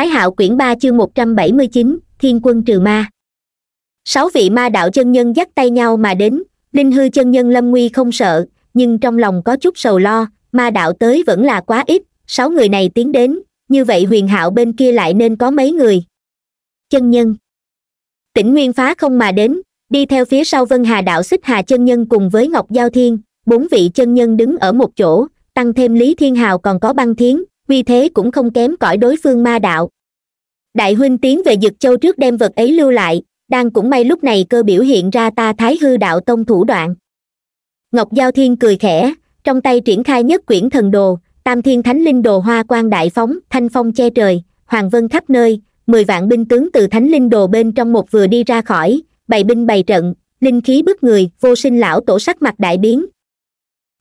thái hạo quyển ba chương một trăm bảy mươi chín thiên quân trừ ma sáu vị ma đạo chân nhân dắt tay nhau mà đến linh hư chân nhân lâm nguy không sợ nhưng trong lòng có chút sầu lo ma đạo tới vẫn là quá ít sáu người này tiến đến như vậy huyền hạo bên kia lại nên có mấy người chân nhân tỉnh nguyên phá không mà đến đi theo phía sau vân hà đạo xích hà chân nhân cùng với ngọc giao thiên bốn vị chân nhân đứng ở một chỗ tăng thêm lý thiên hào còn có băng thiến vì thế cũng không kém cỏi đối phương ma đạo đại huynh tiến về dực châu trước đem vật ấy lưu lại đang cũng may lúc này cơ biểu hiện ra ta thái hư đạo tông thủ đoạn ngọc giao thiên cười khẽ trong tay triển khai nhất quyển thần đồ tam thiên thánh linh đồ hoa quan đại phóng thanh phong che trời hoàng vân khắp nơi mười vạn binh tướng từ thánh linh đồ bên trong một vừa đi ra khỏi bày binh bày trận linh khí bức người vô sinh lão tổ sắc mặt đại biến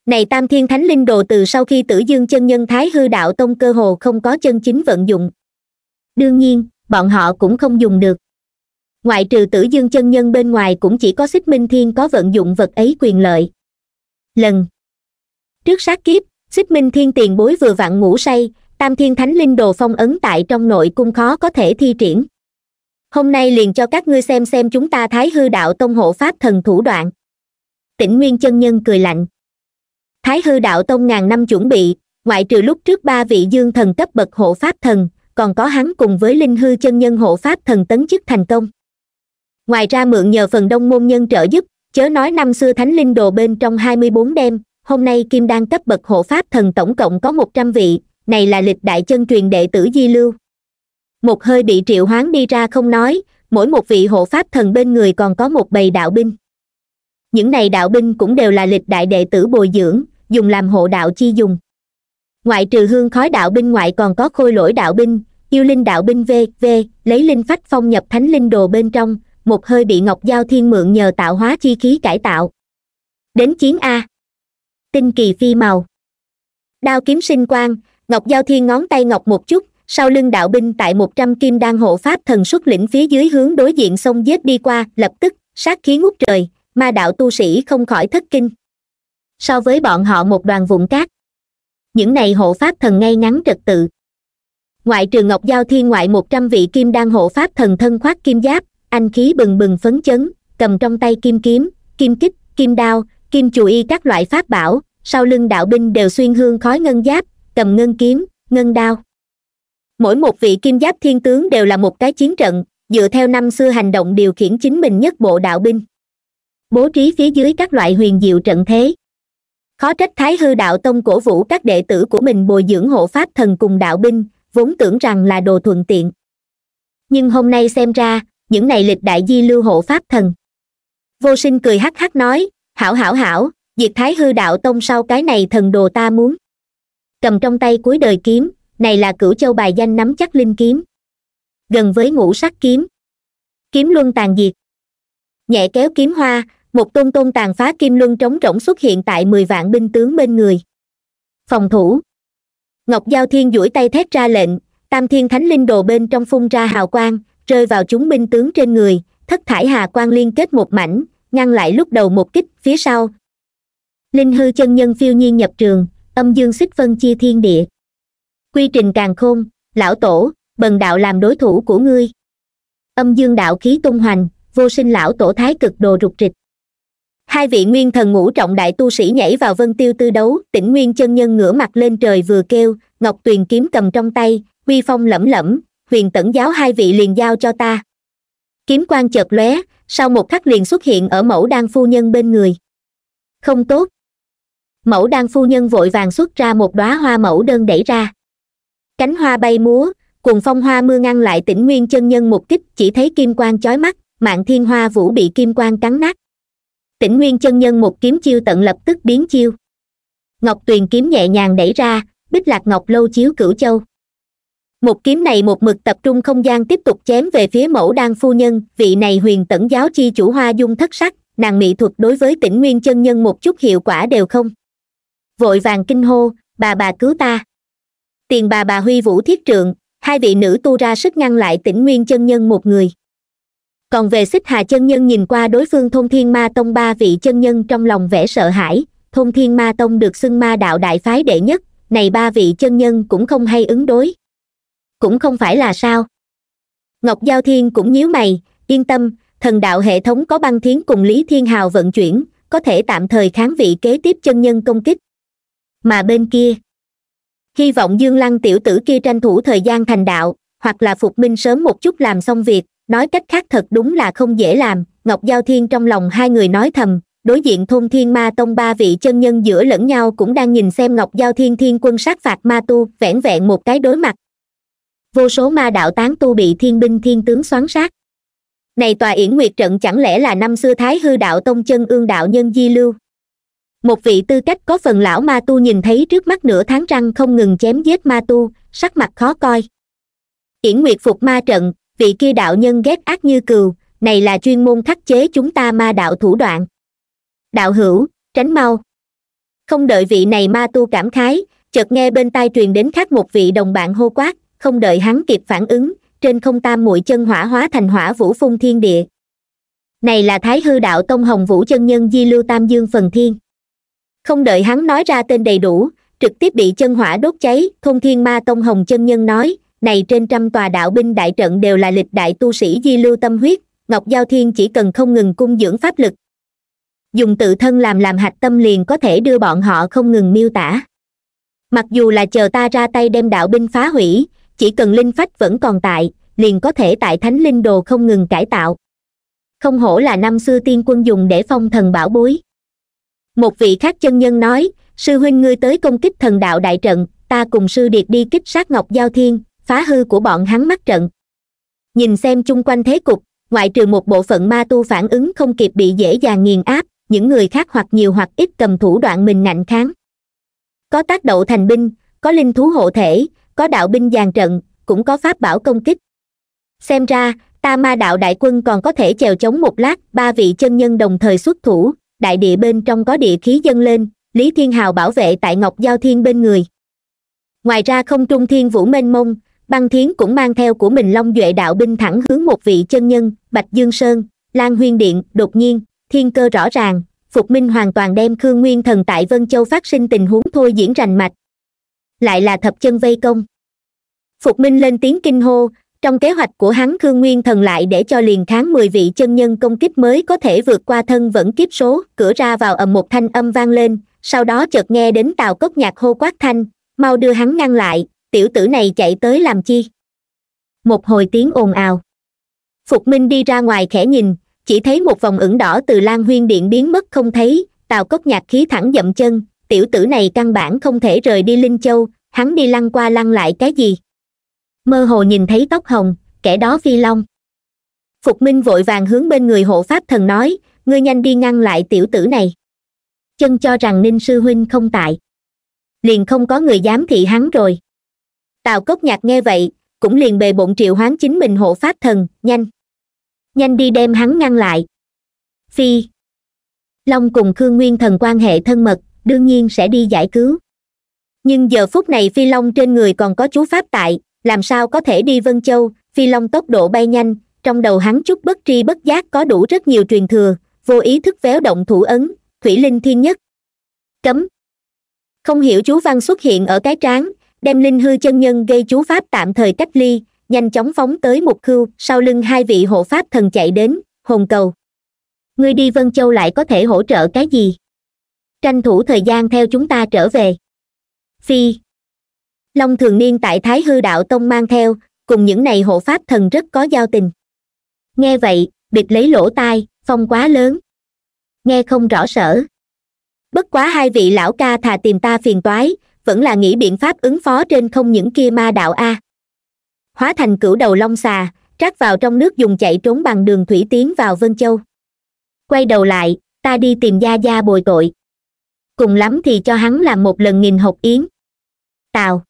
này tam thiên thánh linh đồ từ sau khi tử dương chân nhân thái hư đạo tông cơ hồ không có chân chính vận dụng đương nhiên bọn họ cũng không dùng được ngoại trừ tử dương chân nhân bên ngoài cũng chỉ có xích minh thiên có vận dụng vật ấy quyền lợi lần trước sát kiếp xích minh thiên tiền bối vừa vặn ngủ say tam thiên thánh linh đồ phong ấn tại trong nội cung khó có thể thi triển hôm nay liền cho các ngươi xem xem chúng ta thái hư đạo tông hộ pháp thần thủ đoạn tĩnh nguyên chân nhân cười lạnh thái hư đạo tông ngàn năm chuẩn bị ngoại trừ lúc trước ba vị dương thần cấp bậc hộ pháp thần còn có hắn cùng với linh hư chân nhân hộ pháp thần tấn chức thành công ngoài ra mượn nhờ phần đông môn nhân trợ giúp chớ nói năm xưa thánh linh đồ bên trong hai mươi bốn đêm hôm nay kim đang cấp bậc hộ pháp thần tổng cộng có một trăm vị này là lịch đại chân truyền đệ tử di lưu một hơi bị triệu hoán đi ra không nói mỗi một vị hộ pháp thần bên người còn có một bầy đạo binh những này đạo binh cũng đều là lịch đại đệ tử bồi dưỡng dùng làm hộ đạo chi dùng ngoại trừ hương khói đạo binh ngoại còn có khôi lỗi đạo binh yêu linh đạo binh v v lấy linh phách phong nhập thánh linh đồ bên trong một hơi bị ngọc giao thiên mượn nhờ tạo hóa chi khí cải tạo đến chiến a tinh kỳ phi màu đao kiếm sinh quang ngọc giao thiên ngón tay ngọc một chút sau lưng đạo binh tại một trăm kim đan hộ pháp thần xuất lĩnh phía dưới hướng đối diện sông giết đi qua lập tức sát khí ngút trời ma đạo tu sĩ không khỏi thất kinh so với bọn họ một đoàn vụn cát những này hộ pháp thần ngay ngắn trật tự ngoại trừ ngọc giao thiên ngoại một trăm vị kim đan hộ pháp thần thân khoác kim giáp anh khí bừng bừng phấn chấn cầm trong tay kim kiếm kim kích kim đao kim chù y các loại pháp bảo sau lưng đạo binh đều xuyên hương khói ngân giáp cầm ngân kiếm ngân đao mỗi một vị kim giáp thiên tướng đều là một cái chiến trận dựa theo năm xưa hành động điều khiển chính mình nhất bộ đạo binh bố trí phía dưới các loại huyền diệu trận thế khó trách thái hư đạo tông cổ vũ các đệ tử của mình bồi dưỡng hộ pháp thần cùng đạo binh vốn tưởng rằng là đồ thuận tiện nhưng hôm nay xem ra những này lịch đại di lưu hộ pháp thần vô sinh cười hắc hắc nói hảo hảo hảo diệt thái hư đạo tông sau cái này thần đồ ta muốn cầm trong tay cuối đời kiếm này là cửu châu bài danh nắm chắc linh kiếm gần với ngũ sắc kiếm kiếm luân tàn diệt nhẹ kéo kiếm hoa một tôn tôn tàn phá kim luân trống rỗng xuất hiện tại mười vạn binh tướng bên người phòng thủ ngọc giao thiên duỗi tay thét ra lệnh tam thiên thánh linh đồ bên trong phun ra hào quang rơi vào chúng binh tướng trên người thất thải hà quang liên kết một mảnh ngăn lại lúc đầu một kích phía sau linh hư chân nhân phiêu nhiên nhập trường âm dương xích phân chia thiên địa quy trình càng khôn lão tổ bần đạo làm đối thủ của ngươi âm dương đạo khí tung hoành vô sinh lão tổ thái cực đồ rục rịch hai vị nguyên thần ngũ trọng đại tu sĩ nhảy vào vân tiêu tư đấu tỉnh nguyên chân nhân ngửa mặt lên trời vừa kêu ngọc tuyền kiếm cầm trong tay uy phong lẩm lẩm huyền tẩn giáo hai vị liền giao cho ta kiếm quan chợt lóe sau một khắc liền xuất hiện ở mẫu đan phu nhân bên người không tốt mẫu đan phu nhân vội vàng xuất ra một đóa hoa mẫu đơn đẩy ra cánh hoa bay múa cùng phong hoa mưa ngăn lại tỉnh nguyên chân nhân một kích chỉ thấy kim quan chói mắt mạng thiên hoa vũ bị kim quan cắn nát tĩnh nguyên chân nhân một kiếm chiêu tận lập tức biến chiêu ngọc tuyền kiếm nhẹ nhàng đẩy ra bích lạc ngọc lâu chiếu cửu châu một kiếm này một mực tập trung không gian tiếp tục chém về phía mẫu đan phu nhân vị này huyền tẩn giáo chi chủ hoa dung thất sắc nàng mỹ thuật đối với tĩnh nguyên chân nhân một chút hiệu quả đều không vội vàng kinh hô bà bà cứu ta tiền bà bà huy vũ thiết trượng hai vị nữ tu ra sức ngăn lại tĩnh nguyên chân nhân một người còn về xích hà chân nhân nhìn qua đối phương thông thiên ma tông ba vị chân nhân trong lòng vẻ sợ hãi thông thiên ma tông được xưng ma đạo đại phái đệ nhất này ba vị chân nhân cũng không hay ứng đối cũng không phải là sao ngọc giao thiên cũng nhíu mày yên tâm thần đạo hệ thống có băng thiến cùng lý thiên hào vận chuyển có thể tạm thời kháng vị kế tiếp chân nhân công kích mà bên kia hy vọng dương lăng tiểu tử kia tranh thủ thời gian thành đạo hoặc là phục minh sớm một chút làm xong việc nói cách khác thật đúng là không dễ làm ngọc giao thiên trong lòng hai người nói thầm đối diện thôn thiên ma tông ba vị chân nhân giữa lẫn nhau cũng đang nhìn xem ngọc giao thiên thiên quân sát phạt ma tu vẻn vẹn một cái đối mặt vô số ma đạo tán tu bị thiên binh thiên tướng xoắn sát này tòa yển nguyệt trận chẳng lẽ là năm xưa thái hư đạo tông chân ương đạo nhân di lưu một vị tư cách có phần lão ma tu nhìn thấy trước mắt nửa tháng răng không ngừng chém giết ma tu sắc mặt khó coi yển nguyệt phục ma trận vị kia đạo nhân ghét ác như cừu này là chuyên môn khắc chế chúng ta ma đạo thủ đoạn đạo hữu tránh mau không đợi vị này ma tu cảm khái chợt nghe bên tai truyền đến khác một vị đồng bạn hô quát không đợi hắn kịp phản ứng trên không tam mũi chân hỏa hóa thành hỏa vũ phun thiên địa này là thái hư đạo tông hồng vũ chân nhân di lưu tam dương phần thiên không đợi hắn nói ra tên đầy đủ trực tiếp bị chân hỏa đốt cháy thôn thiên ma tông hồng chân nhân nói này trên trăm tòa đạo binh đại trận đều là lịch đại tu sĩ di lưu tâm huyết ngọc giao thiên chỉ cần không ngừng cung dưỡng pháp lực dùng tự thân làm làm hạch tâm liền có thể đưa bọn họ không ngừng miêu tả mặc dù là chờ ta ra tay đem đạo binh phá hủy chỉ cần linh phách vẫn còn tại liền có thể tại thánh linh đồ không ngừng cải tạo không hổ là năm xưa tiên quân dùng để phong thần bảo bối một vị khác chân nhân nói sư huynh ngươi tới công kích thần đạo đại trận ta cùng sư điệt đi kích sát ngọc giao thiên phá hư của bọn hắn mắt trận nhìn xem chung quanh thế cục ngoại trừ một bộ phận ma tu phản ứng không kịp bị dễ dàng nghiền áp những người khác hoặc nhiều hoặc ít cầm thủ đoạn mình ngạnh kháng có tác độ thành binh có linh thú hộ thể có đạo binh dàn trận cũng có pháp bảo công kích xem ra ta ma đạo đại quân còn có thể chèo chống một lát ba vị chân nhân đồng thời xuất thủ đại địa bên trong có địa khí dâng lên lý thiên hào bảo vệ tại ngọc giao thiên bên người ngoài ra không trung thiên vũ mênh mông băng thiến cũng mang theo của mình long duệ đạo binh thẳng hướng một vị chân nhân bạch dương sơn lan huyên điện đột nhiên thiên cơ rõ ràng phục minh hoàn toàn đem khương nguyên thần tại vân châu phát sinh tình huống thôi diễn rành mạch lại là thập chân vây công phục minh lên tiếng kinh hô trong kế hoạch của hắn khương nguyên thần lại để cho liền kháng mười vị chân nhân công kích mới có thể vượt qua thân vẫn kiếp số cửa ra vào ầm một thanh âm vang lên sau đó chợt nghe đến tàu cốc nhạc hô quát thanh mau đưa hắn ngăn lại tiểu tử này chạy tới làm chi một hồi tiếng ồn ào phục minh đi ra ngoài khẽ nhìn chỉ thấy một vòng ửng đỏ từ lan huyên điện biến mất không thấy tào cốc nhạc khí thẳng dậm chân tiểu tử này căn bản không thể rời đi linh châu hắn đi lăn qua lăn lại cái gì mơ hồ nhìn thấy tóc hồng kẻ đó phi long phục minh vội vàng hướng bên người hộ pháp thần nói ngươi nhanh đi ngăn lại tiểu tử này chân cho rằng ninh sư huynh không tại liền không có người dám thị hắn rồi tào cốc nhạc nghe vậy cũng liền bề bộn triệu hoán chính mình hộ pháp thần nhanh nhanh đi đem hắn ngăn lại phi long cùng khương nguyên thần quan hệ thân mật đương nhiên sẽ đi giải cứu nhưng giờ phút này phi long trên người còn có chú pháp tại làm sao có thể đi vân châu phi long tốc độ bay nhanh trong đầu hắn chút bất tri bất giác có đủ rất nhiều truyền thừa vô ý thức véo động thủ ấn thủy linh thiên nhất cấm không hiểu chú văn xuất hiện ở cái tráng đem linh hư chân nhân gây chú pháp tạm thời cách ly nhanh chóng phóng tới một khưu sau lưng hai vị hộ pháp thần chạy đến hồn cầu ngươi đi vân châu lại có thể hỗ trợ cái gì tranh thủ thời gian theo chúng ta trở về phi long thường niên tại thái hư đạo tông mang theo cùng những này hộ pháp thần rất có giao tình nghe vậy bịt lấy lỗ tai phong quá lớn nghe không rõ sở bất quá hai vị lão ca thà tìm ta phiền toái vẫn là nghĩ biện pháp ứng phó trên không những kia ma đạo a hóa thành cửu đầu long xà trát vào trong nước dùng chạy trốn bằng đường thủy tiến vào vân châu quay đầu lại ta đi tìm gia gia bồi tội cùng lắm thì cho hắn làm một lần nghìn hộp yến tào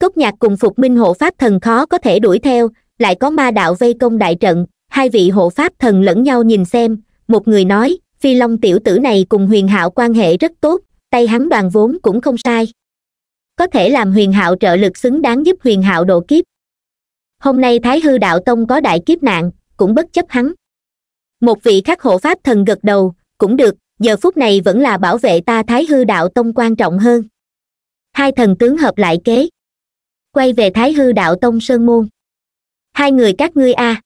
cốc nhạc cùng phục minh hộ pháp thần khó có thể đuổi theo lại có ma đạo vây công đại trận hai vị hộ pháp thần lẫn nhau nhìn xem một người nói phi long tiểu tử này cùng huyền hạo quan hệ rất tốt tay hắn đoàn vốn cũng không sai có thể làm huyền hạo trợ lực xứng đáng giúp huyền hạo độ kiếp hôm nay thái hư đạo tông có đại kiếp nạn cũng bất chấp hắn một vị khắc hộ pháp thần gật đầu cũng được giờ phút này vẫn là bảo vệ ta thái hư đạo tông quan trọng hơn hai thần tướng hợp lại kế quay về thái hư đạo tông sơn môn hai người các ngươi a à.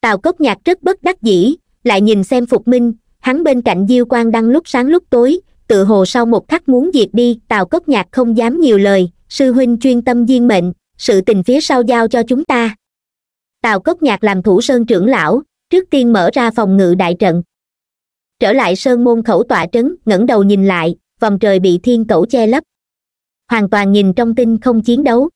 tào cốc nhạc rất bất đắc dĩ lại nhìn xem phục minh hắn bên cạnh diêu quan đăng lúc sáng lúc tối tự hồ sau một khắc muốn diệt đi tào cốc nhạc không dám nhiều lời sư huynh chuyên tâm diên mệnh sự tình phía sau giao cho chúng ta tào cốc nhạc làm thủ sơn trưởng lão trước tiên mở ra phòng ngự đại trận trở lại sơn môn khẩu tọa trấn ngẩng đầu nhìn lại vòng trời bị thiên cẩu che lấp hoàn toàn nhìn trong tinh không chiến đấu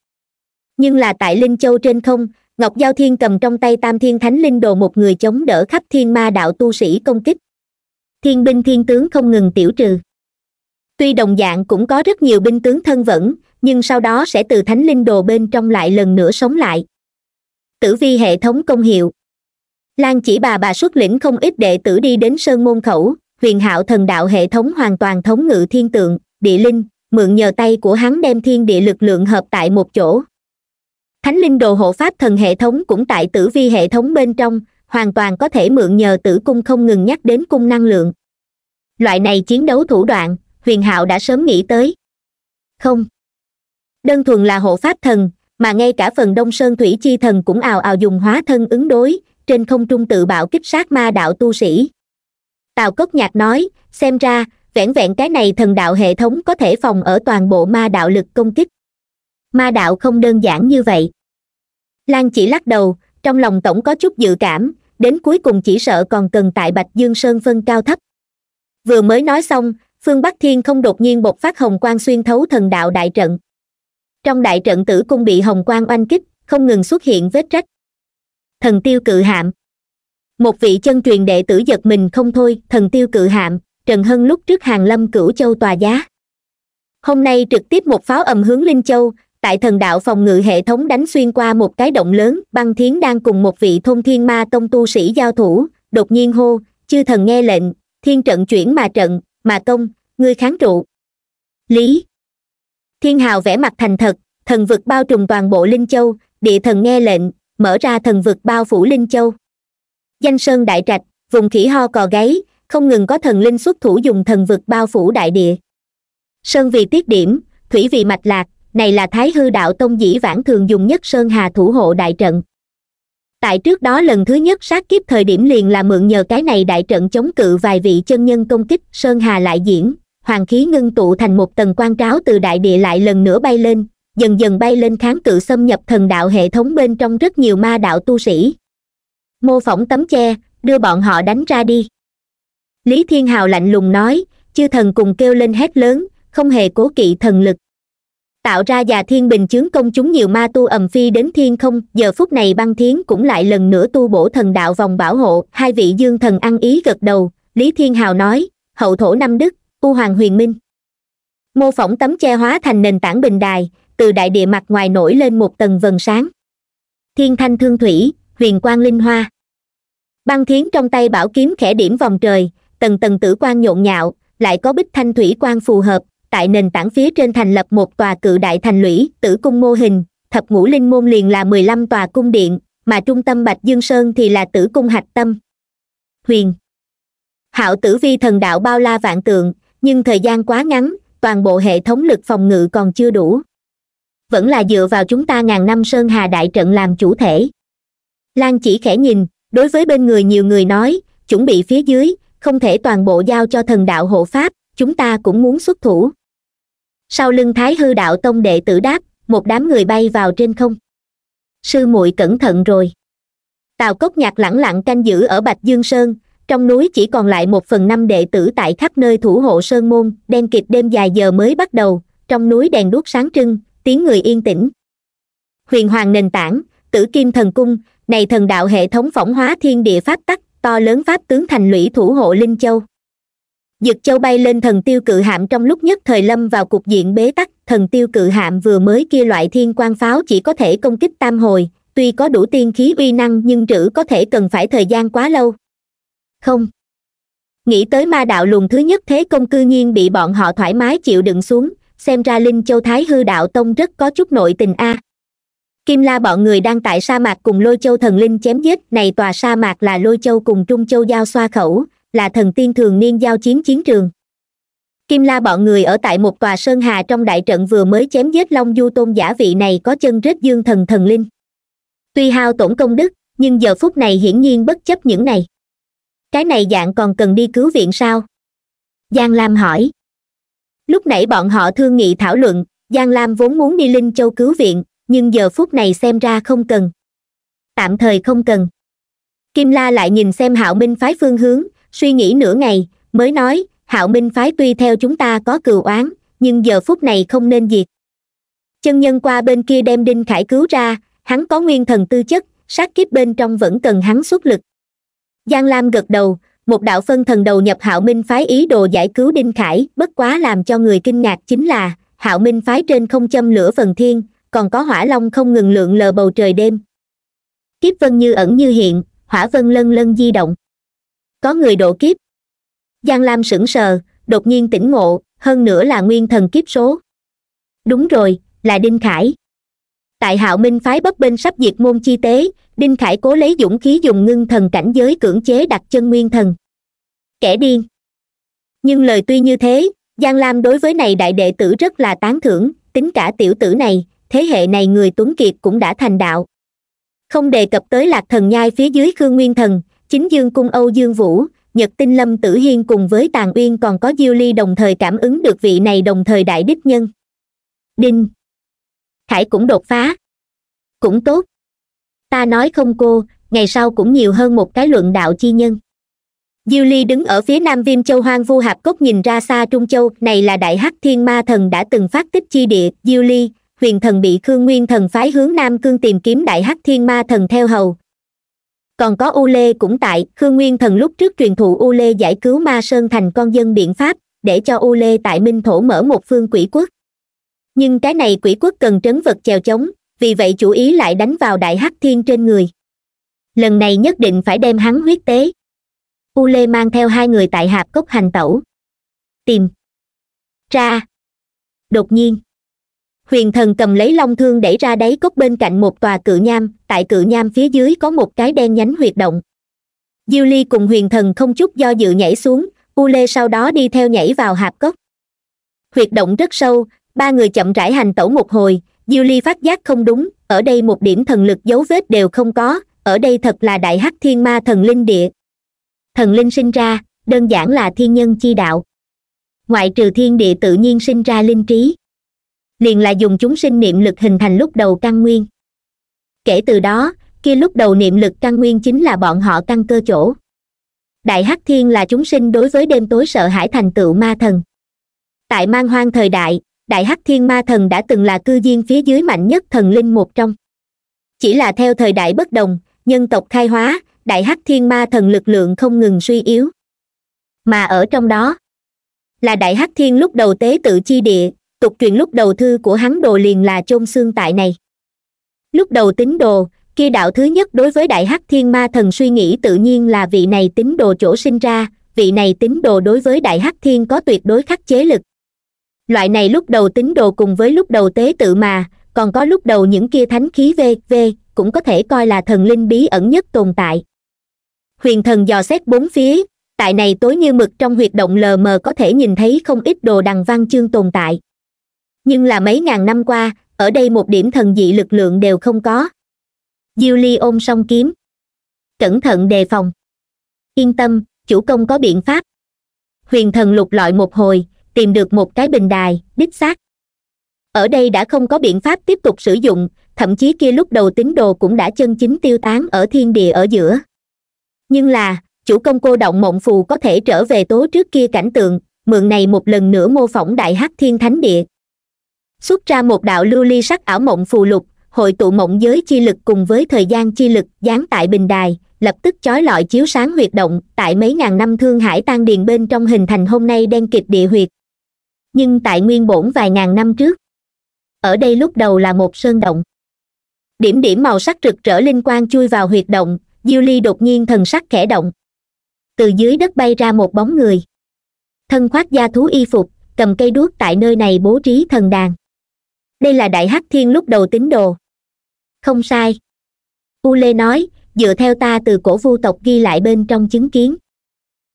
nhưng là tại linh châu trên không ngọc giao thiên cầm trong tay tam thiên thánh linh đồ một người chống đỡ khắp thiên ma đạo tu sĩ công kích thiên binh thiên tướng không ngừng tiểu trừ tuy đồng dạng cũng có rất nhiều binh tướng thân vẫn nhưng sau đó sẽ từ thánh linh đồ bên trong lại lần nữa sống lại tử vi hệ thống công hiệu lan chỉ bà bà xuất lĩnh không ít đệ tử đi đến sơn môn khẩu huyền hạo thần đạo hệ thống hoàn toàn thống ngự thiên tượng địa linh mượn nhờ tay của hắn đem thiên địa lực lượng hợp tại một chỗ thánh linh đồ hộ pháp thần hệ thống cũng tại tử vi hệ thống bên trong hoàn toàn có thể mượn nhờ tử cung không ngừng nhắc đến cung năng lượng loại này chiến đấu thủ đoạn huyền hạo đã sớm nghĩ tới không đơn thuần là hộ pháp thần mà ngay cả phần đông sơn thủy chi thần cũng ào ào dùng hóa thân ứng đối trên không trung tự bạo kích sát ma đạo tu sĩ tào cốc nhạc nói xem ra vẻn vẹn cái này thần đạo hệ thống có thể phòng ở toàn bộ ma đạo lực công kích ma đạo không đơn giản như vậy lan chỉ lắc đầu trong lòng tổng có chút dự cảm đến cuối cùng chỉ sợ còn cần tại bạch dương sơn phân cao thấp vừa mới nói xong phương bắc thiên không đột nhiên bộc phát hồng quang xuyên thấu thần đạo đại trận trong đại trận tử cung bị hồng quang oanh kích không ngừng xuất hiện vết rách thần tiêu cự hạm một vị chân truyền đệ tử giật mình không thôi thần tiêu cự hạm trần hân lúc trước hàng lâm cửu châu tòa giá hôm nay trực tiếp một pháo ầm hướng linh châu tại thần đạo phòng ngự hệ thống đánh xuyên qua một cái động lớn băng thiến đang cùng một vị thôn thiên ma tông tu sĩ giao thủ đột nhiên hô chư thần nghe lệnh thiên trận chuyển mà trận mà công ngươi kháng trụ lý thiên hào vẽ mặt thành thật thần vực bao trùm toàn bộ linh châu địa thần nghe lệnh mở ra thần vực bao phủ linh châu danh sơn đại trạch vùng khỉ ho cò gáy không ngừng có thần linh xuất thủ dùng thần vực bao phủ đại địa sơn vì tiết điểm thủy vì mạch lạc này là thái hư đạo tông dĩ vãng thường dùng nhất sơn hà thủ hộ đại trận tại trước đó lần thứ nhất sát kiếp thời điểm liền là mượn nhờ cái này đại trận chống cự vài vị chân nhân công kích sơn hà lại diễn hoàng khí ngưng tụ thành một tầng quan tráo từ đại địa lại lần nữa bay lên dần dần bay lên kháng cự xâm nhập thần đạo hệ thống bên trong rất nhiều ma đạo tu sĩ mô phỏng tấm che đưa bọn họ đánh ra đi lý thiên hào lạnh lùng nói chư thần cùng kêu lên hét lớn không hề cố kỵ thần lực tạo ra già thiên bình chướng công chúng nhiều ma tu ầm phi đến thiên không giờ phút này băng thiến cũng lại lần nữa tu bổ thần đạo vòng bảo hộ hai vị dương thần ăn ý gật đầu lý thiên hào nói hậu thổ năm đức u hoàng huyền minh mô phỏng tấm che hóa thành nền tảng bình đài từ đại địa mặt ngoài nổi lên một tầng vần sáng thiên thanh thương thủy huyền quang linh hoa băng thiến trong tay bảo kiếm khẽ điểm vòng trời tầng tầng tử quan nhộn nhạo lại có bích thanh thủy quan phù hợp tại nền tảng phía trên thành lập một tòa cự đại thành lũy tử cung mô hình thập ngũ linh môn liền là mười lăm tòa cung điện mà trung tâm bạch dương sơn thì là tử cung hạch tâm huyền hạo tử vi thần đạo bao la vạn tượng nhưng thời gian quá ngắn toàn bộ hệ thống lực phòng ngự còn chưa đủ vẫn là dựa vào chúng ta ngàn năm sơn hà đại trận làm chủ thể lan chỉ khẽ nhìn đối với bên người nhiều người nói chuẩn bị phía dưới không thể toàn bộ giao cho thần đạo hộ pháp chúng ta cũng muốn xuất thủ sau lưng thái hư đạo tông đệ tử đáp một đám người bay vào trên không sư muội cẩn thận rồi tào cốc nhạc lẳng lặng canh giữ ở bạch dương sơn trong núi chỉ còn lại một phần năm đệ tử tại khắp nơi thủ hộ sơn môn đen kịp đêm dài giờ mới bắt đầu trong núi đèn đuốc sáng trưng tiếng người yên tĩnh huyền hoàng nền tảng tử kim thần cung này thần đạo hệ thống phỏng hóa thiên địa pháp tắc to lớn pháp tướng thành lũy thủ hộ linh châu dực châu bay lên thần tiêu cự hạm trong lúc nhất thời lâm vào cục diện bế tắc thần tiêu cự hạm vừa mới kia loại thiên quan pháo chỉ có thể công kích tam hồi tuy có đủ tiên khí uy năng nhưng trữ có thể cần phải thời gian quá lâu không nghĩ tới ma đạo luồng thứ nhất thế công cư nhiên bị bọn họ thoải mái chịu đựng xuống xem ra linh châu thái hư đạo tông rất có chút nội tình a kim la bọn người đang tại sa mạc cùng lôi châu thần linh chém giết này tòa sa mạc là lôi châu cùng trung châu giao xoa khẩu là thần tiên thường niên giao chiến chiến trường kim la bọn người ở tại một tòa sơn hà trong đại trận vừa mới chém giết long du tôn giả vị này có chân rết dương thần thần linh tuy hao tổn công đức nhưng giờ phút này hiển nhiên bất chấp những này cái này dạng còn cần đi cứu viện sao giang lam hỏi lúc nãy bọn họ thương nghị thảo luận giang lam vốn muốn đi linh châu cứu viện nhưng giờ phút này xem ra không cần tạm thời không cần kim la lại nhìn xem hạo minh phái phương hướng suy nghĩ nửa ngày mới nói hạo minh phái tuy theo chúng ta có cừu oán nhưng giờ phút này không nên diệt chân nhân qua bên kia đem đinh khải cứu ra hắn có nguyên thần tư chất sát kiếp bên trong vẫn cần hắn xuất lực giang lam gật đầu một đạo phân thần đầu nhập hạo minh phái ý đồ giải cứu đinh khải bất quá làm cho người kinh ngạc chính là hạo minh phái trên không châm lửa phần thiên còn có hỏa long không ngừng lượn lờ bầu trời đêm kiếp vân như ẩn như hiện hỏa vân lân lân di động có người độ kiếp giang lam sững sờ đột nhiên tỉnh ngộ hơn nữa là nguyên thần kiếp số đúng rồi là đinh khải tại hạo minh phái bấp bênh sắp diệt môn chi tế đinh khải cố lấy dũng khí dùng ngưng thần cảnh giới cưỡng chế đặt chân nguyên thần kẻ điên nhưng lời tuy như thế giang lam đối với này đại đệ tử rất là tán thưởng tính cả tiểu tử này thế hệ này người tuấn kiệt cũng đã thành đạo không đề cập tới lạc thần nhai phía dưới khương nguyên thần chính dương cung âu dương vũ nhật tinh lâm tử hiên cùng với tàn uyên còn có diêu ly đồng thời cảm ứng được vị này đồng thời đại đích nhân đinh khải cũng đột phá cũng tốt ta nói không cô ngày sau cũng nhiều hơn một cái luận đạo chi nhân diêu ly đứng ở phía nam viêm châu hoang vu hạp cốc nhìn ra xa trung châu này là đại hắc thiên ma thần đã từng phát tích chi địa diêu ly huyền thần bị khương nguyên thần phái hướng nam cương tìm kiếm đại hắc thiên ma thần theo hầu còn có u lê cũng tại khương nguyên thần lúc trước truyền thụ u lê giải cứu ma sơn thành con dân biện pháp để cho u lê tại minh thổ mở một phương quỷ quốc nhưng cái này quỷ quốc cần trấn vật chèo chống vì vậy chủ ý lại đánh vào đại hắc thiên trên người lần này nhất định phải đem hắn huyết tế u lê mang theo hai người tại hạp cốc hành tẩu tìm ra đột nhiên huyền thần cầm lấy long thương đẩy ra đáy cốc bên cạnh một tòa cự nham tại cự nham phía dưới có một cái đen nhánh huyệt động diêu ly cùng huyền thần không chút do dự nhảy xuống u lê sau đó đi theo nhảy vào hạp cốc huyệt động rất sâu ba người chậm rãi hành tẩu một hồi diêu ly phát giác không đúng ở đây một điểm thần lực dấu vết đều không có ở đây thật là đại hắc thiên ma thần linh địa thần linh sinh ra đơn giản là thiên nhân chi đạo ngoại trừ thiên địa tự nhiên sinh ra linh trí liền là dùng chúng sinh niệm lực hình thành lúc đầu căn nguyên kể từ đó kia lúc đầu niệm lực căn nguyên chính là bọn họ căn cơ chỗ đại hắc thiên là chúng sinh đối với đêm tối sợ hãi thành tựu ma thần tại mang hoang thời đại đại hắc thiên ma thần đã từng là cư diên phía dưới mạnh nhất thần linh một trong chỉ là theo thời đại bất đồng nhân tộc khai hóa đại hắc thiên ma thần lực lượng không ngừng suy yếu mà ở trong đó là đại hắc thiên lúc đầu tế tự chi địa tục truyền lúc đầu thư của hắn đồ liền là chôn xương tại này lúc đầu tín đồ kia đạo thứ nhất đối với đại hắc thiên ma thần suy nghĩ tự nhiên là vị này tín đồ chỗ sinh ra vị này tín đồ đối với đại hắc thiên có tuyệt đối khắc chế lực loại này lúc đầu tín đồ cùng với lúc đầu tế tự mà còn có lúc đầu những kia thánh khí v v cũng có thể coi là thần linh bí ẩn nhất tồn tại huyền thần dò xét bốn phía tại này tối như mực trong huyệt động lờ mờ có thể nhìn thấy không ít đồ đằng văn chương tồn tại nhưng là mấy ngàn năm qua ở đây một điểm thần dị lực lượng đều không có diêu ôm song kiếm cẩn thận đề phòng yên tâm chủ công có biện pháp huyền thần lục lọi một hồi tìm được một cái bình đài đích xác ở đây đã không có biện pháp tiếp tục sử dụng thậm chí kia lúc đầu tín đồ cũng đã chân chính tiêu tán ở thiên địa ở giữa nhưng là chủ công cô động mộng phù có thể trở về tố trước kia cảnh tượng mượn này một lần nữa mô phỏng đại hắc thiên thánh địa xuất ra một đạo lưu ly sắc ảo mộng phù lục hội tụ mộng giới chi lực cùng với thời gian chi lực dán tại bình đài lập tức chói lọi chiếu sáng huyệt động tại mấy ngàn năm thương hải tan điền bên trong hình thành hôm nay đen kịch địa huyệt nhưng tại nguyên bổn vài ngàn năm trước ở đây lúc đầu là một sơn động điểm điểm màu sắc rực rỡ linh quang chui vào huyệt động diêu ly đột nhiên thần sắc khẽ động từ dưới đất bay ra một bóng người thân khoác da thú y phục cầm cây đuốc tại nơi này bố trí thần đàn đây là đại hắc thiên lúc đầu tín đồ không sai u lê nói dựa theo ta từ cổ vu tộc ghi lại bên trong chứng kiến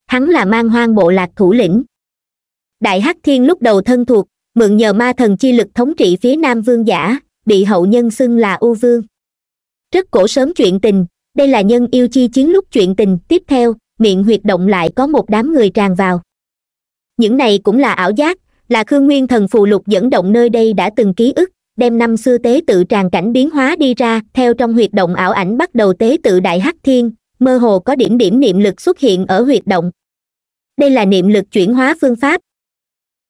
hắn là mang hoang bộ lạc thủ lĩnh đại hắc thiên lúc đầu thân thuộc mượn nhờ ma thần chi lực thống trị phía nam vương giả bị hậu nhân xưng là u vương rất cổ sớm chuyện tình đây là nhân yêu chi chiến lúc chuyện tình tiếp theo miệng huyệt động lại có một đám người tràn vào những này cũng là ảo giác là khương nguyên thần phù lục dẫn động nơi đây đã từng ký ức đem năm xưa tế tự tràn cảnh biến hóa đi ra theo trong huyệt động ảo ảnh bắt đầu tế tự đại hắc thiên mơ hồ có điểm điểm niệm lực xuất hiện ở huyệt động đây là niệm lực chuyển hóa phương pháp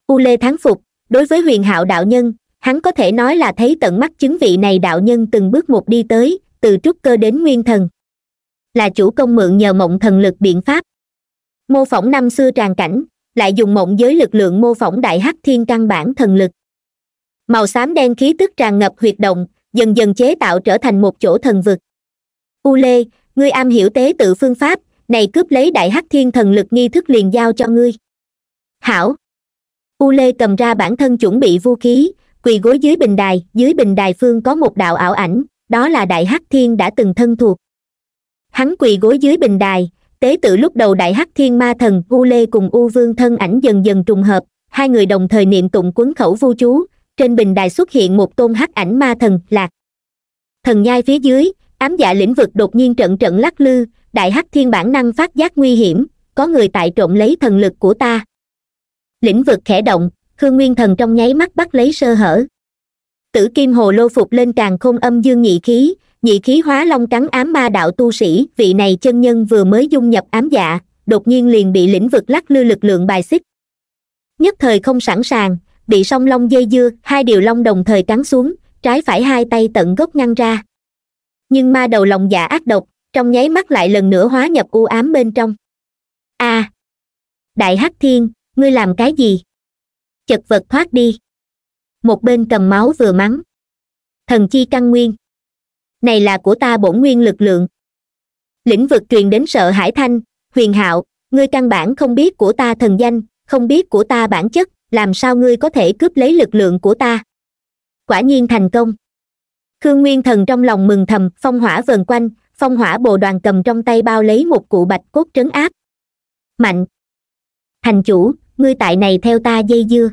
u lê thắng phục đối với huyền hạo đạo nhân hắn có thể nói là thấy tận mắt chứng vị này đạo nhân từng bước một đi tới từ trúc cơ đến nguyên thần là chủ công mượn nhờ mộng thần lực biện pháp mô phỏng năm xưa tràn cảnh lại dùng mộng giới lực lượng mô phỏng đại hắc thiên căn bản thần lực màu xám đen khí tức tràn ngập huyệt động dần dần chế tạo trở thành một chỗ thần vực u lê ngươi am hiểu tế tự phương pháp này cướp lấy đại hắc thiên thần lực nghi thức liền giao cho ngươi hảo u lê cầm ra bản thân chuẩn bị vũ khí quỳ gối dưới bình đài dưới bình đài phương có một đạo ảo ảnh đó là đại hắc thiên đã từng thân thuộc hắn quỳ gối dưới bình đài tế tự lúc đầu đại hắc thiên ma thần u lê cùng u vương thân ảnh dần dần trùng hợp hai người đồng thời niệm tụng quấn khẩu vu chú trên bình đài xuất hiện một tôn hắc ảnh ma thần lạc thần nhai phía dưới ám dạ lĩnh vực đột nhiên trận trận lắc lư đại hắc thiên bản năng phát giác nguy hiểm có người tại trộm lấy thần lực của ta lĩnh vực khẽ động khương nguyên thần trong nháy mắt bắt lấy sơ hở tử kim hồ lô phục lên càng không âm dương nhị khí nhị khí hóa long cắn ám ma đạo tu sĩ vị này chân nhân vừa mới dung nhập ám dạ đột nhiên liền bị lĩnh vực lắc lư lực lượng bài xích nhất thời không sẵn sàng bị song long dây dưa hai điều long đồng thời cắn xuống trái phải hai tay tận gốc ngăn ra nhưng ma đầu lòng dạ ác độc trong nháy mắt lại lần nữa hóa nhập u ám bên trong a à, đại hắc thiên ngươi làm cái gì chật vật thoát đi một bên cầm máu vừa mắng thần chi căn nguyên này là của ta bổn nguyên lực lượng lĩnh vực truyền đến sợ hải thanh huyền hạo ngươi căn bản không biết của ta thần danh không biết của ta bản chất làm sao ngươi có thể cướp lấy lực lượng của ta quả nhiên thành công khương nguyên thần trong lòng mừng thầm phong hỏa vần quanh phong hỏa bồ đoàn cầm trong tay bao lấy một cụ bạch cốt trấn áp mạnh thành chủ ngươi tại này theo ta dây dưa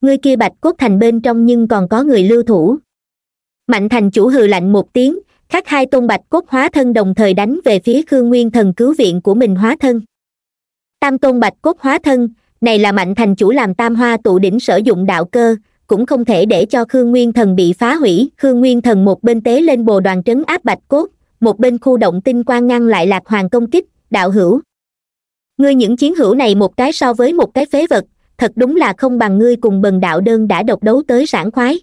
ngươi kia bạch cốt thành bên trong nhưng còn có người lưu thủ mạnh thành chủ hừ lạnh một tiếng khắc hai tôn bạch cốt hóa thân đồng thời đánh về phía khương nguyên thần cứu viện của mình hóa thân tam tôn bạch cốt hóa thân này là mạnh thành chủ làm tam hoa tụ đỉnh sử dụng đạo cơ cũng không thể để cho khương nguyên thần bị phá hủy khương nguyên thần một bên tế lên bồ đoàn trấn áp bạch cốt một bên khu động tinh quang ngăn lại lạc hoàng công kích đạo hữu ngươi những chiến hữu này một cái so với một cái phế vật thật đúng là không bằng ngươi cùng bần đạo đơn đã độc đấu tới sảng khoái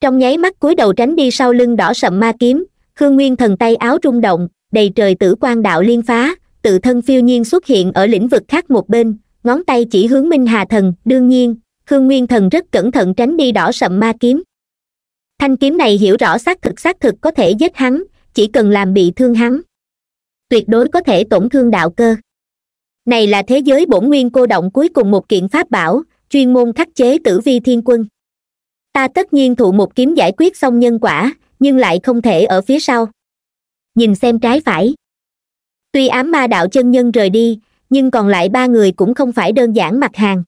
trong nháy mắt cúi đầu tránh đi sau lưng đỏ sậm ma kiếm khương nguyên thần tay áo rung động đầy trời tử quan đạo liên phá tự thân phiêu nhiên xuất hiện ở lĩnh vực khác một bên ngón tay chỉ hướng minh hà thần đương nhiên khương nguyên thần rất cẩn thận tránh đi đỏ sậm ma kiếm thanh kiếm này hiểu rõ xác thực xác thực có thể giết hắn chỉ cần làm bị thương hắn tuyệt đối có thể tổn thương đạo cơ này là thế giới bổn nguyên cô động cuối cùng một kiện pháp bảo chuyên môn khắc chế tử vi thiên quân ta tất nhiên thụ một kiếm giải quyết xong nhân quả nhưng lại không thể ở phía sau nhìn xem trái phải tuy ám ma đạo chân nhân rời đi nhưng còn lại ba người cũng không phải đơn giản mặt hàng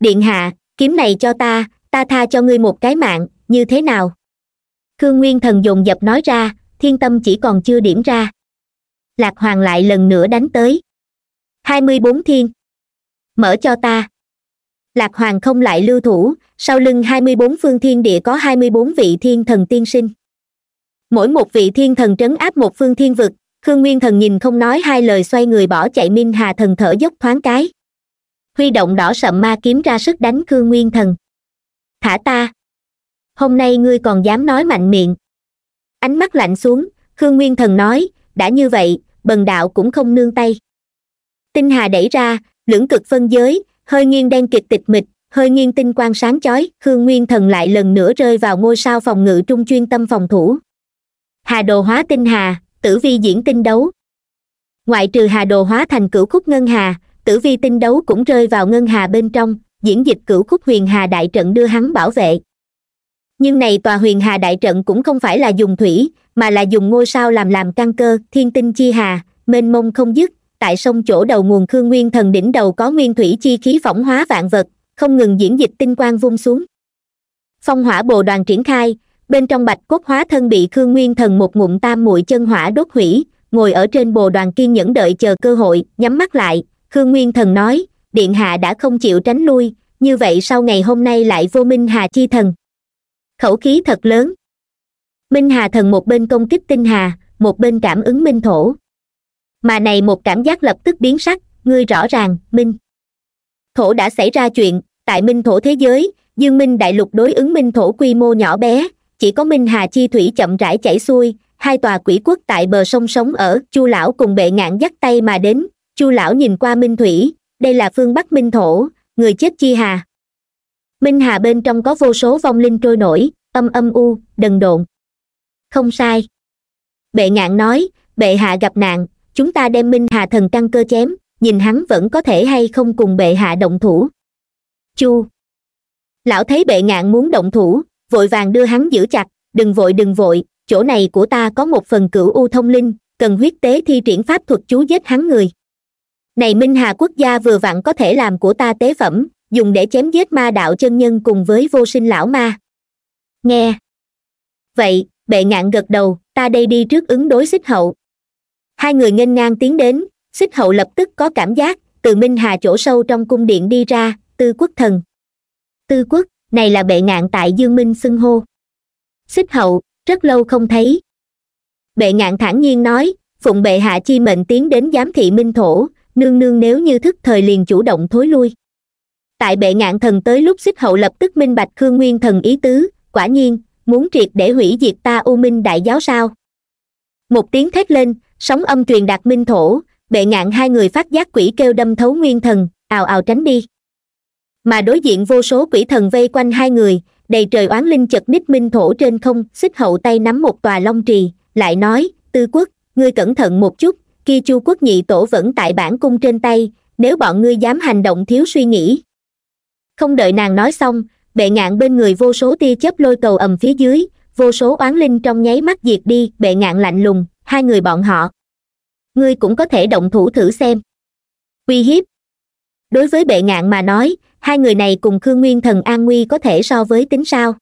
điện hạ kiếm này cho ta ta tha cho ngươi một cái mạng như thế nào khương nguyên thần dồn dập nói ra thiên tâm chỉ còn chưa điểm ra lạc hoàng lại lần nữa đánh tới hai mươi bốn thiên mở cho ta lạc hoàng không lại lưu thủ sau lưng hai mươi bốn phương thiên địa có hai mươi bốn vị thiên thần tiên sinh mỗi một vị thiên thần trấn áp một phương thiên vực khương nguyên thần nhìn không nói hai lời xoay người bỏ chạy minh hà thần thở dốc thoáng cái huy động đỏ sậm ma kiếm ra sức đánh khương nguyên thần thả ta hôm nay ngươi còn dám nói mạnh miệng ánh mắt lạnh xuống khương nguyên thần nói đã như vậy bần đạo cũng không nương tay tinh hà đẩy ra lưỡng cực phân giới hơi nghiêng đen kịch tịch mịch hơi nghiêng tinh quang sáng chói hương nguyên thần lại lần nữa rơi vào ngôi sao phòng ngự trung chuyên tâm phòng thủ hà đồ hóa tinh hà tử vi diễn tinh đấu ngoại trừ hà đồ hóa thành cửu khúc ngân hà tử vi tinh đấu cũng rơi vào ngân hà bên trong diễn dịch cửu khúc huyền hà đại trận đưa hắn bảo vệ nhưng này tòa huyền hà đại trận cũng không phải là dùng thủy mà là dùng ngôi sao làm làm căn cơ thiên tinh chi hà mênh mông không dứt tại sông chỗ đầu nguồn khương nguyên thần đỉnh đầu có nguyên thủy chi khí phỏng hóa vạn vật không ngừng diễn dịch tinh quang vung xuống phong hỏa bồ đoàn triển khai bên trong bạch cốt hóa thân bị khương nguyên thần một ngụm tam muội chân hỏa đốt hủy ngồi ở trên bồ đoàn kiên nhẫn đợi chờ cơ hội nhắm mắt lại khương nguyên thần nói điện hạ đã không chịu tránh lui như vậy sau ngày hôm nay lại vô minh hà chi thần khẩu khí thật lớn minh hà thần một bên công kích tinh hà một bên cảm ứng minh thổ mà này một cảm giác lập tức biến sắc ngươi rõ ràng minh thổ đã xảy ra chuyện tại minh thổ thế giới dương minh đại lục đối ứng minh thổ quy mô nhỏ bé chỉ có minh hà chi thủy chậm rãi chảy xuôi hai tòa quỷ quốc tại bờ sông sống ở chu lão cùng bệ ngạn dắt tay mà đến chu lão nhìn qua minh thủy đây là phương bắc minh thổ người chết chi hà minh hà bên trong có vô số vong linh trôi nổi âm âm u đần độn không sai bệ ngạn nói bệ hạ gặp nạn chúng ta đem minh hà thần căn cơ chém nhìn hắn vẫn có thể hay không cùng bệ hạ động thủ chu lão thấy bệ ngạn muốn động thủ vội vàng đưa hắn giữ chặt đừng vội đừng vội chỗ này của ta có một phần cửu u thông linh cần huyết tế thi triển pháp thuật chú giết hắn người này minh hà quốc gia vừa vặn có thể làm của ta tế phẩm dùng để chém giết ma đạo chân nhân cùng với vô sinh lão ma nghe vậy bệ ngạn gật đầu ta đây đi trước ứng đối xích hậu hai người nghênh ngang tiến đến xích hậu lập tức có cảm giác từ minh hà chỗ sâu trong cung điện đi ra tư quốc thần tư quốc này là bệ ngạn tại dương minh xưng hô xích hậu rất lâu không thấy bệ ngạn thản nhiên nói phụng bệ hạ chi mệnh tiến đến giám thị minh thổ nương nương nếu như thức thời liền chủ động thối lui tại bệ ngạn thần tới lúc xích hậu lập tức minh bạch khương nguyên thần ý tứ quả nhiên muốn triệt để hủy diệt ta u minh đại giáo sao một tiếng thét lên sóng âm truyền đạt minh thổ bệ ngạn hai người phát giác quỷ kêu đâm thấu nguyên thần ào ào tránh đi mà đối diện vô số quỷ thần vây quanh hai người đầy trời oán linh chật nít minh thổ trên không xích hậu tay nắm một tòa long trì lại nói tư quốc ngươi cẩn thận một chút khi chu quốc nhị tổ vẫn tại bản cung trên tay nếu bọn ngươi dám hành động thiếu suy nghĩ không đợi nàng nói xong bệ ngạn bên người vô số tia chớp lôi cầu ầm phía dưới vô số oán linh trong nháy mắt diệt đi bệ ngạn lạnh lùng hai người bọn họ ngươi cũng có thể động thủ thử xem uy hiếp đối với bệ ngạn mà nói hai người này cùng khương nguyên thần an nguy có thể so với tính sao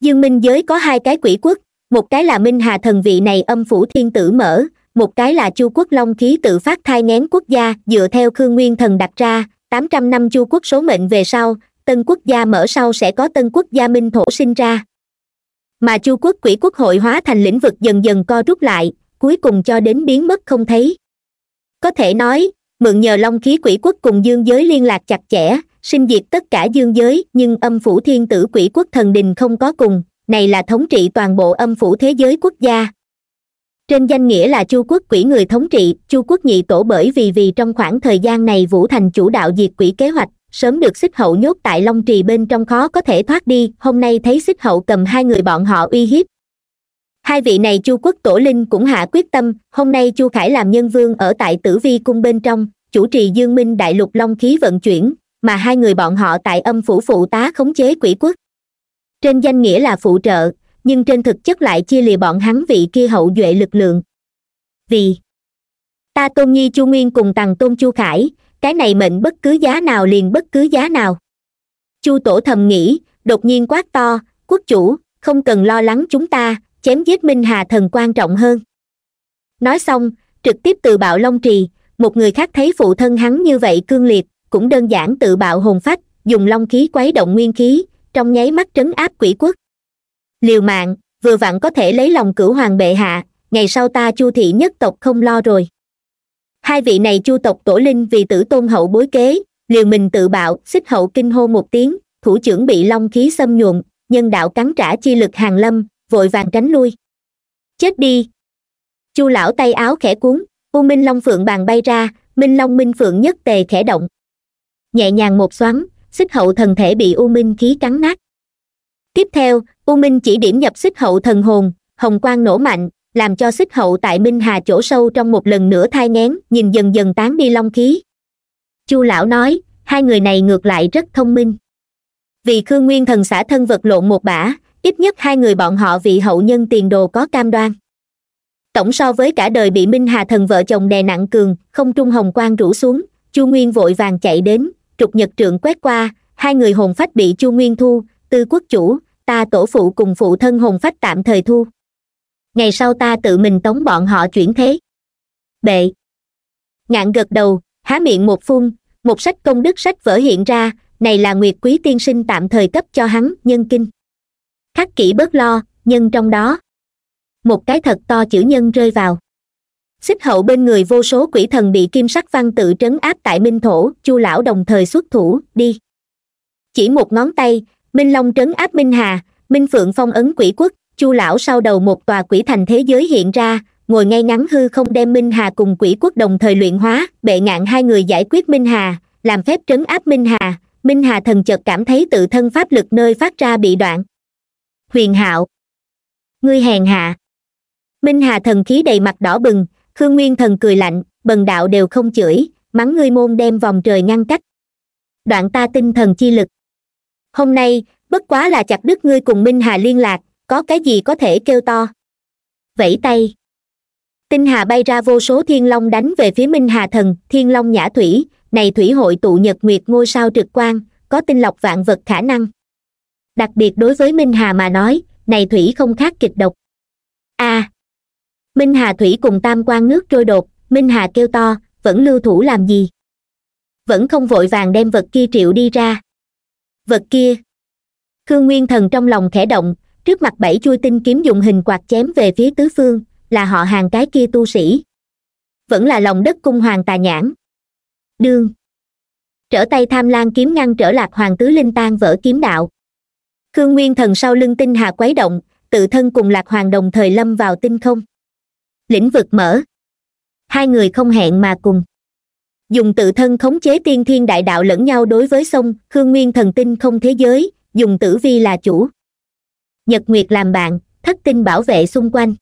dương minh giới có hai cái quỷ quốc một cái là minh hà thần vị này âm phủ thiên tử mở một cái là chu quốc long khí tự phát thai ngén quốc gia dựa theo khương nguyên thần đặt ra tám trăm năm chu quốc số mệnh về sau tân quốc gia mở sau sẽ có tân quốc gia minh thổ sinh ra mà chu quốc quỹ quốc hội hóa thành lĩnh vực dần dần co rút lại cuối cùng cho đến biến mất không thấy có thể nói mượn nhờ long khí quỷ quốc cùng dương giới liên lạc chặt chẽ sinh diệt tất cả dương giới nhưng âm phủ thiên tử quỷ quốc thần đình không có cùng này là thống trị toàn bộ âm phủ thế giới quốc gia trên danh nghĩa là chu quốc quỷ người thống trị chu quốc nhị tổ bởi vì vì trong khoảng thời gian này vũ thành chủ đạo diệt quỷ kế hoạch sớm được xích hậu nhốt tại long trì bên trong khó có thể thoát đi hôm nay thấy xích hậu cầm hai người bọn họ uy hiếp hai vị này chu quốc tổ linh cũng hạ quyết tâm hôm nay chu khải làm nhân vương ở tại tử vi cung bên trong chủ trì dương minh đại lục long khí vận chuyển mà hai người bọn họ tại âm phủ phụ tá khống chế quỷ quốc trên danh nghĩa là phụ trợ nhưng trên thực chất lại chia lìa bọn hắn vị kia hậu duệ lực lượng vì ta tôn nhi chu nguyên cùng tằng tôn chu khải cái này mệnh bất cứ giá nào liền bất cứ giá nào chu tổ thầm nghĩ đột nhiên quát to quốc chủ không cần lo lắng chúng ta chém giết minh hà thần quan trọng hơn nói xong trực tiếp từ bạo long trì một người khác thấy phụ thân hắn như vậy cương liệt cũng đơn giản tự bạo hồn phách dùng long khí quấy động nguyên khí trong nháy mắt trấn áp quỷ quốc liều mạng vừa vặn có thể lấy lòng cửu hoàng bệ hạ ngày sau ta chu thị nhất tộc không lo rồi hai vị này chu tộc tổ linh vì tử tôn hậu bối kế liều mình tự bạo xích hậu kinh hô một tiếng thủ trưởng bị long khí xâm nhuộm nhân đạo cắn trả chi lực hàng lâm vội vàng tránh lui chết đi chu lão tay áo khẽ cuốn u minh long phượng bàn bay ra minh long minh phượng nhất tề khẽ động nhẹ nhàng một xoắn xích hậu thần thể bị u minh khí cắn nát tiếp theo u minh chỉ điểm nhập xích hậu thần hồn hồng quang nổ mạnh làm cho xích hậu tại minh hà chỗ sâu trong một lần nữa thai ngén nhìn dần dần tán đi long khí chu lão nói hai người này ngược lại rất thông minh vì khương nguyên thần xã thân vật lộn một bả ít nhất hai người bọn họ vị hậu nhân tiền đồ có cam đoan tổng so với cả đời bị minh hà thần vợ chồng đè nặng cường không trung hồng quang rủ xuống chu nguyên vội vàng chạy đến trục nhật trượng quét qua hai người hồn phách bị chu nguyên thu tư quốc chủ ta tổ phụ cùng phụ thân hồn phách tạm thời thu ngày sau ta tự mình tống bọn họ chuyển thế bệ ngạn gật đầu há miệng một phun một sách công đức sách vỡ hiện ra này là nguyệt quý tiên sinh tạm thời cấp cho hắn nhân kinh khắc kỹ bớt lo nhân trong đó một cái thật to chữ nhân rơi vào xích hậu bên người vô số quỷ thần bị kim sắc văn tự trấn áp tại minh thổ chu lão đồng thời xuất thủ đi chỉ một ngón tay minh long trấn áp minh hà minh phượng phong ấn quỷ quốc chu lão sau đầu một tòa quỷ thành thế giới hiện ra ngồi ngay ngắn hư không đem minh hà cùng quỷ quốc đồng thời luyện hóa bệ ngạn hai người giải quyết minh hà làm phép trấn áp minh hà minh hà thần chợt cảm thấy tự thân pháp lực nơi phát ra bị đoạn huyền hạo ngươi hèn hạ minh hà thần khí đầy mặt đỏ bừng khương nguyên thần cười lạnh bần đạo đều không chửi mắng ngươi môn đem vòng trời ngăn cách đoạn ta tinh thần chi lực hôm nay bất quá là chặt đứt ngươi cùng minh hà liên lạc có cái gì có thể kêu to vẫy tay tinh hà bay ra vô số thiên long đánh về phía minh hà thần thiên long nhã thủy này thủy hội tụ nhật nguyệt ngôi sao trực quan có tinh lọc vạn vật khả năng đặc biệt đối với minh hà mà nói này thủy không khác kịch độc a à, minh hà thủy cùng tam quan nước trôi đột minh hà kêu to vẫn lưu thủ làm gì vẫn không vội vàng đem vật kia triệu đi ra vật kia khương nguyên thần trong lòng khẽ động trước mặt bảy chui tinh kiếm dùng hình quạt chém về phía tứ phương là họ hàng cái kia tu sĩ vẫn là lòng đất cung hoàng tà nhãn đương trở tay tham lan kiếm ngăn trở lạc hoàng tứ linh tan vỡ kiếm đạo khương nguyên thần sau lưng tinh hà quấy động tự thân cùng lạc hoàng đồng thời lâm vào tinh không lĩnh vực mở hai người không hẹn mà cùng dùng tự thân khống chế tiên thiên đại đạo lẫn nhau đối với sông khương nguyên thần tinh không thế giới dùng tử vi là chủ nhật nguyệt làm bạn thất tinh bảo vệ xung quanh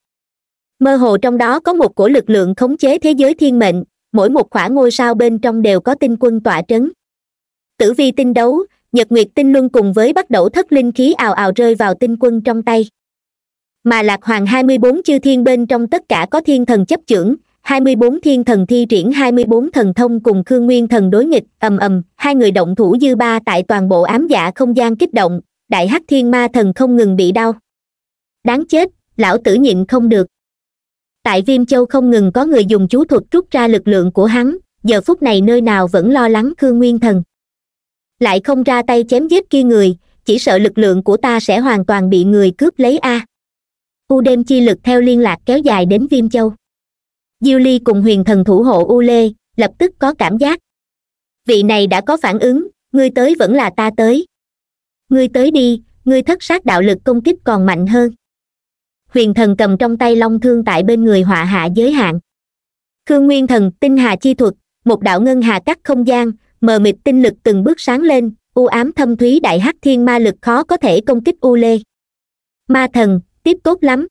mơ hồ trong đó có một cổ lực lượng khống chế thế giới thiên mệnh mỗi một k ngôi sao bên trong đều có tinh quân tọa trấn tử vi tinh đấu nhật nguyệt tinh luân cùng với bắt đầu thất linh khí ào ào rơi vào tinh quân trong tay mà lạc hoàng hai mươi bốn chư thiên bên trong tất cả có thiên thần chấp chưởng hai mươi bốn thiên thần thi triển hai mươi bốn thần thông cùng khương nguyên thần đối nghịch ầm ầm hai người động thủ dư ba tại toàn bộ ám dạ không gian kích động đại hắc thiên ma thần không ngừng bị đau đáng chết lão tử nhịn không được tại viêm châu không ngừng có người dùng chú thuật rút ra lực lượng của hắn giờ phút này nơi nào vẫn lo lắng khương nguyên thần lại không ra tay chém giết kia người chỉ sợ lực lượng của ta sẽ hoàn toàn bị người cướp lấy a u đêm chi lực theo liên lạc kéo dài đến viêm châu diêu ly cùng huyền thần thủ hộ u lê lập tức có cảm giác vị này đã có phản ứng ngươi tới vẫn là ta tới ngươi tới đi ngươi thất sát đạo lực công kích còn mạnh hơn huyền thần cầm trong tay long thương tại bên người họa hạ giới hạn khương nguyên thần tinh hà chi thuật một đạo ngân hà cắt không gian mờ mịt tinh lực từng bước sáng lên u ám thâm thúy đại hắc thiên ma lực khó có thể công kích u lê ma thần tiếp tốt lắm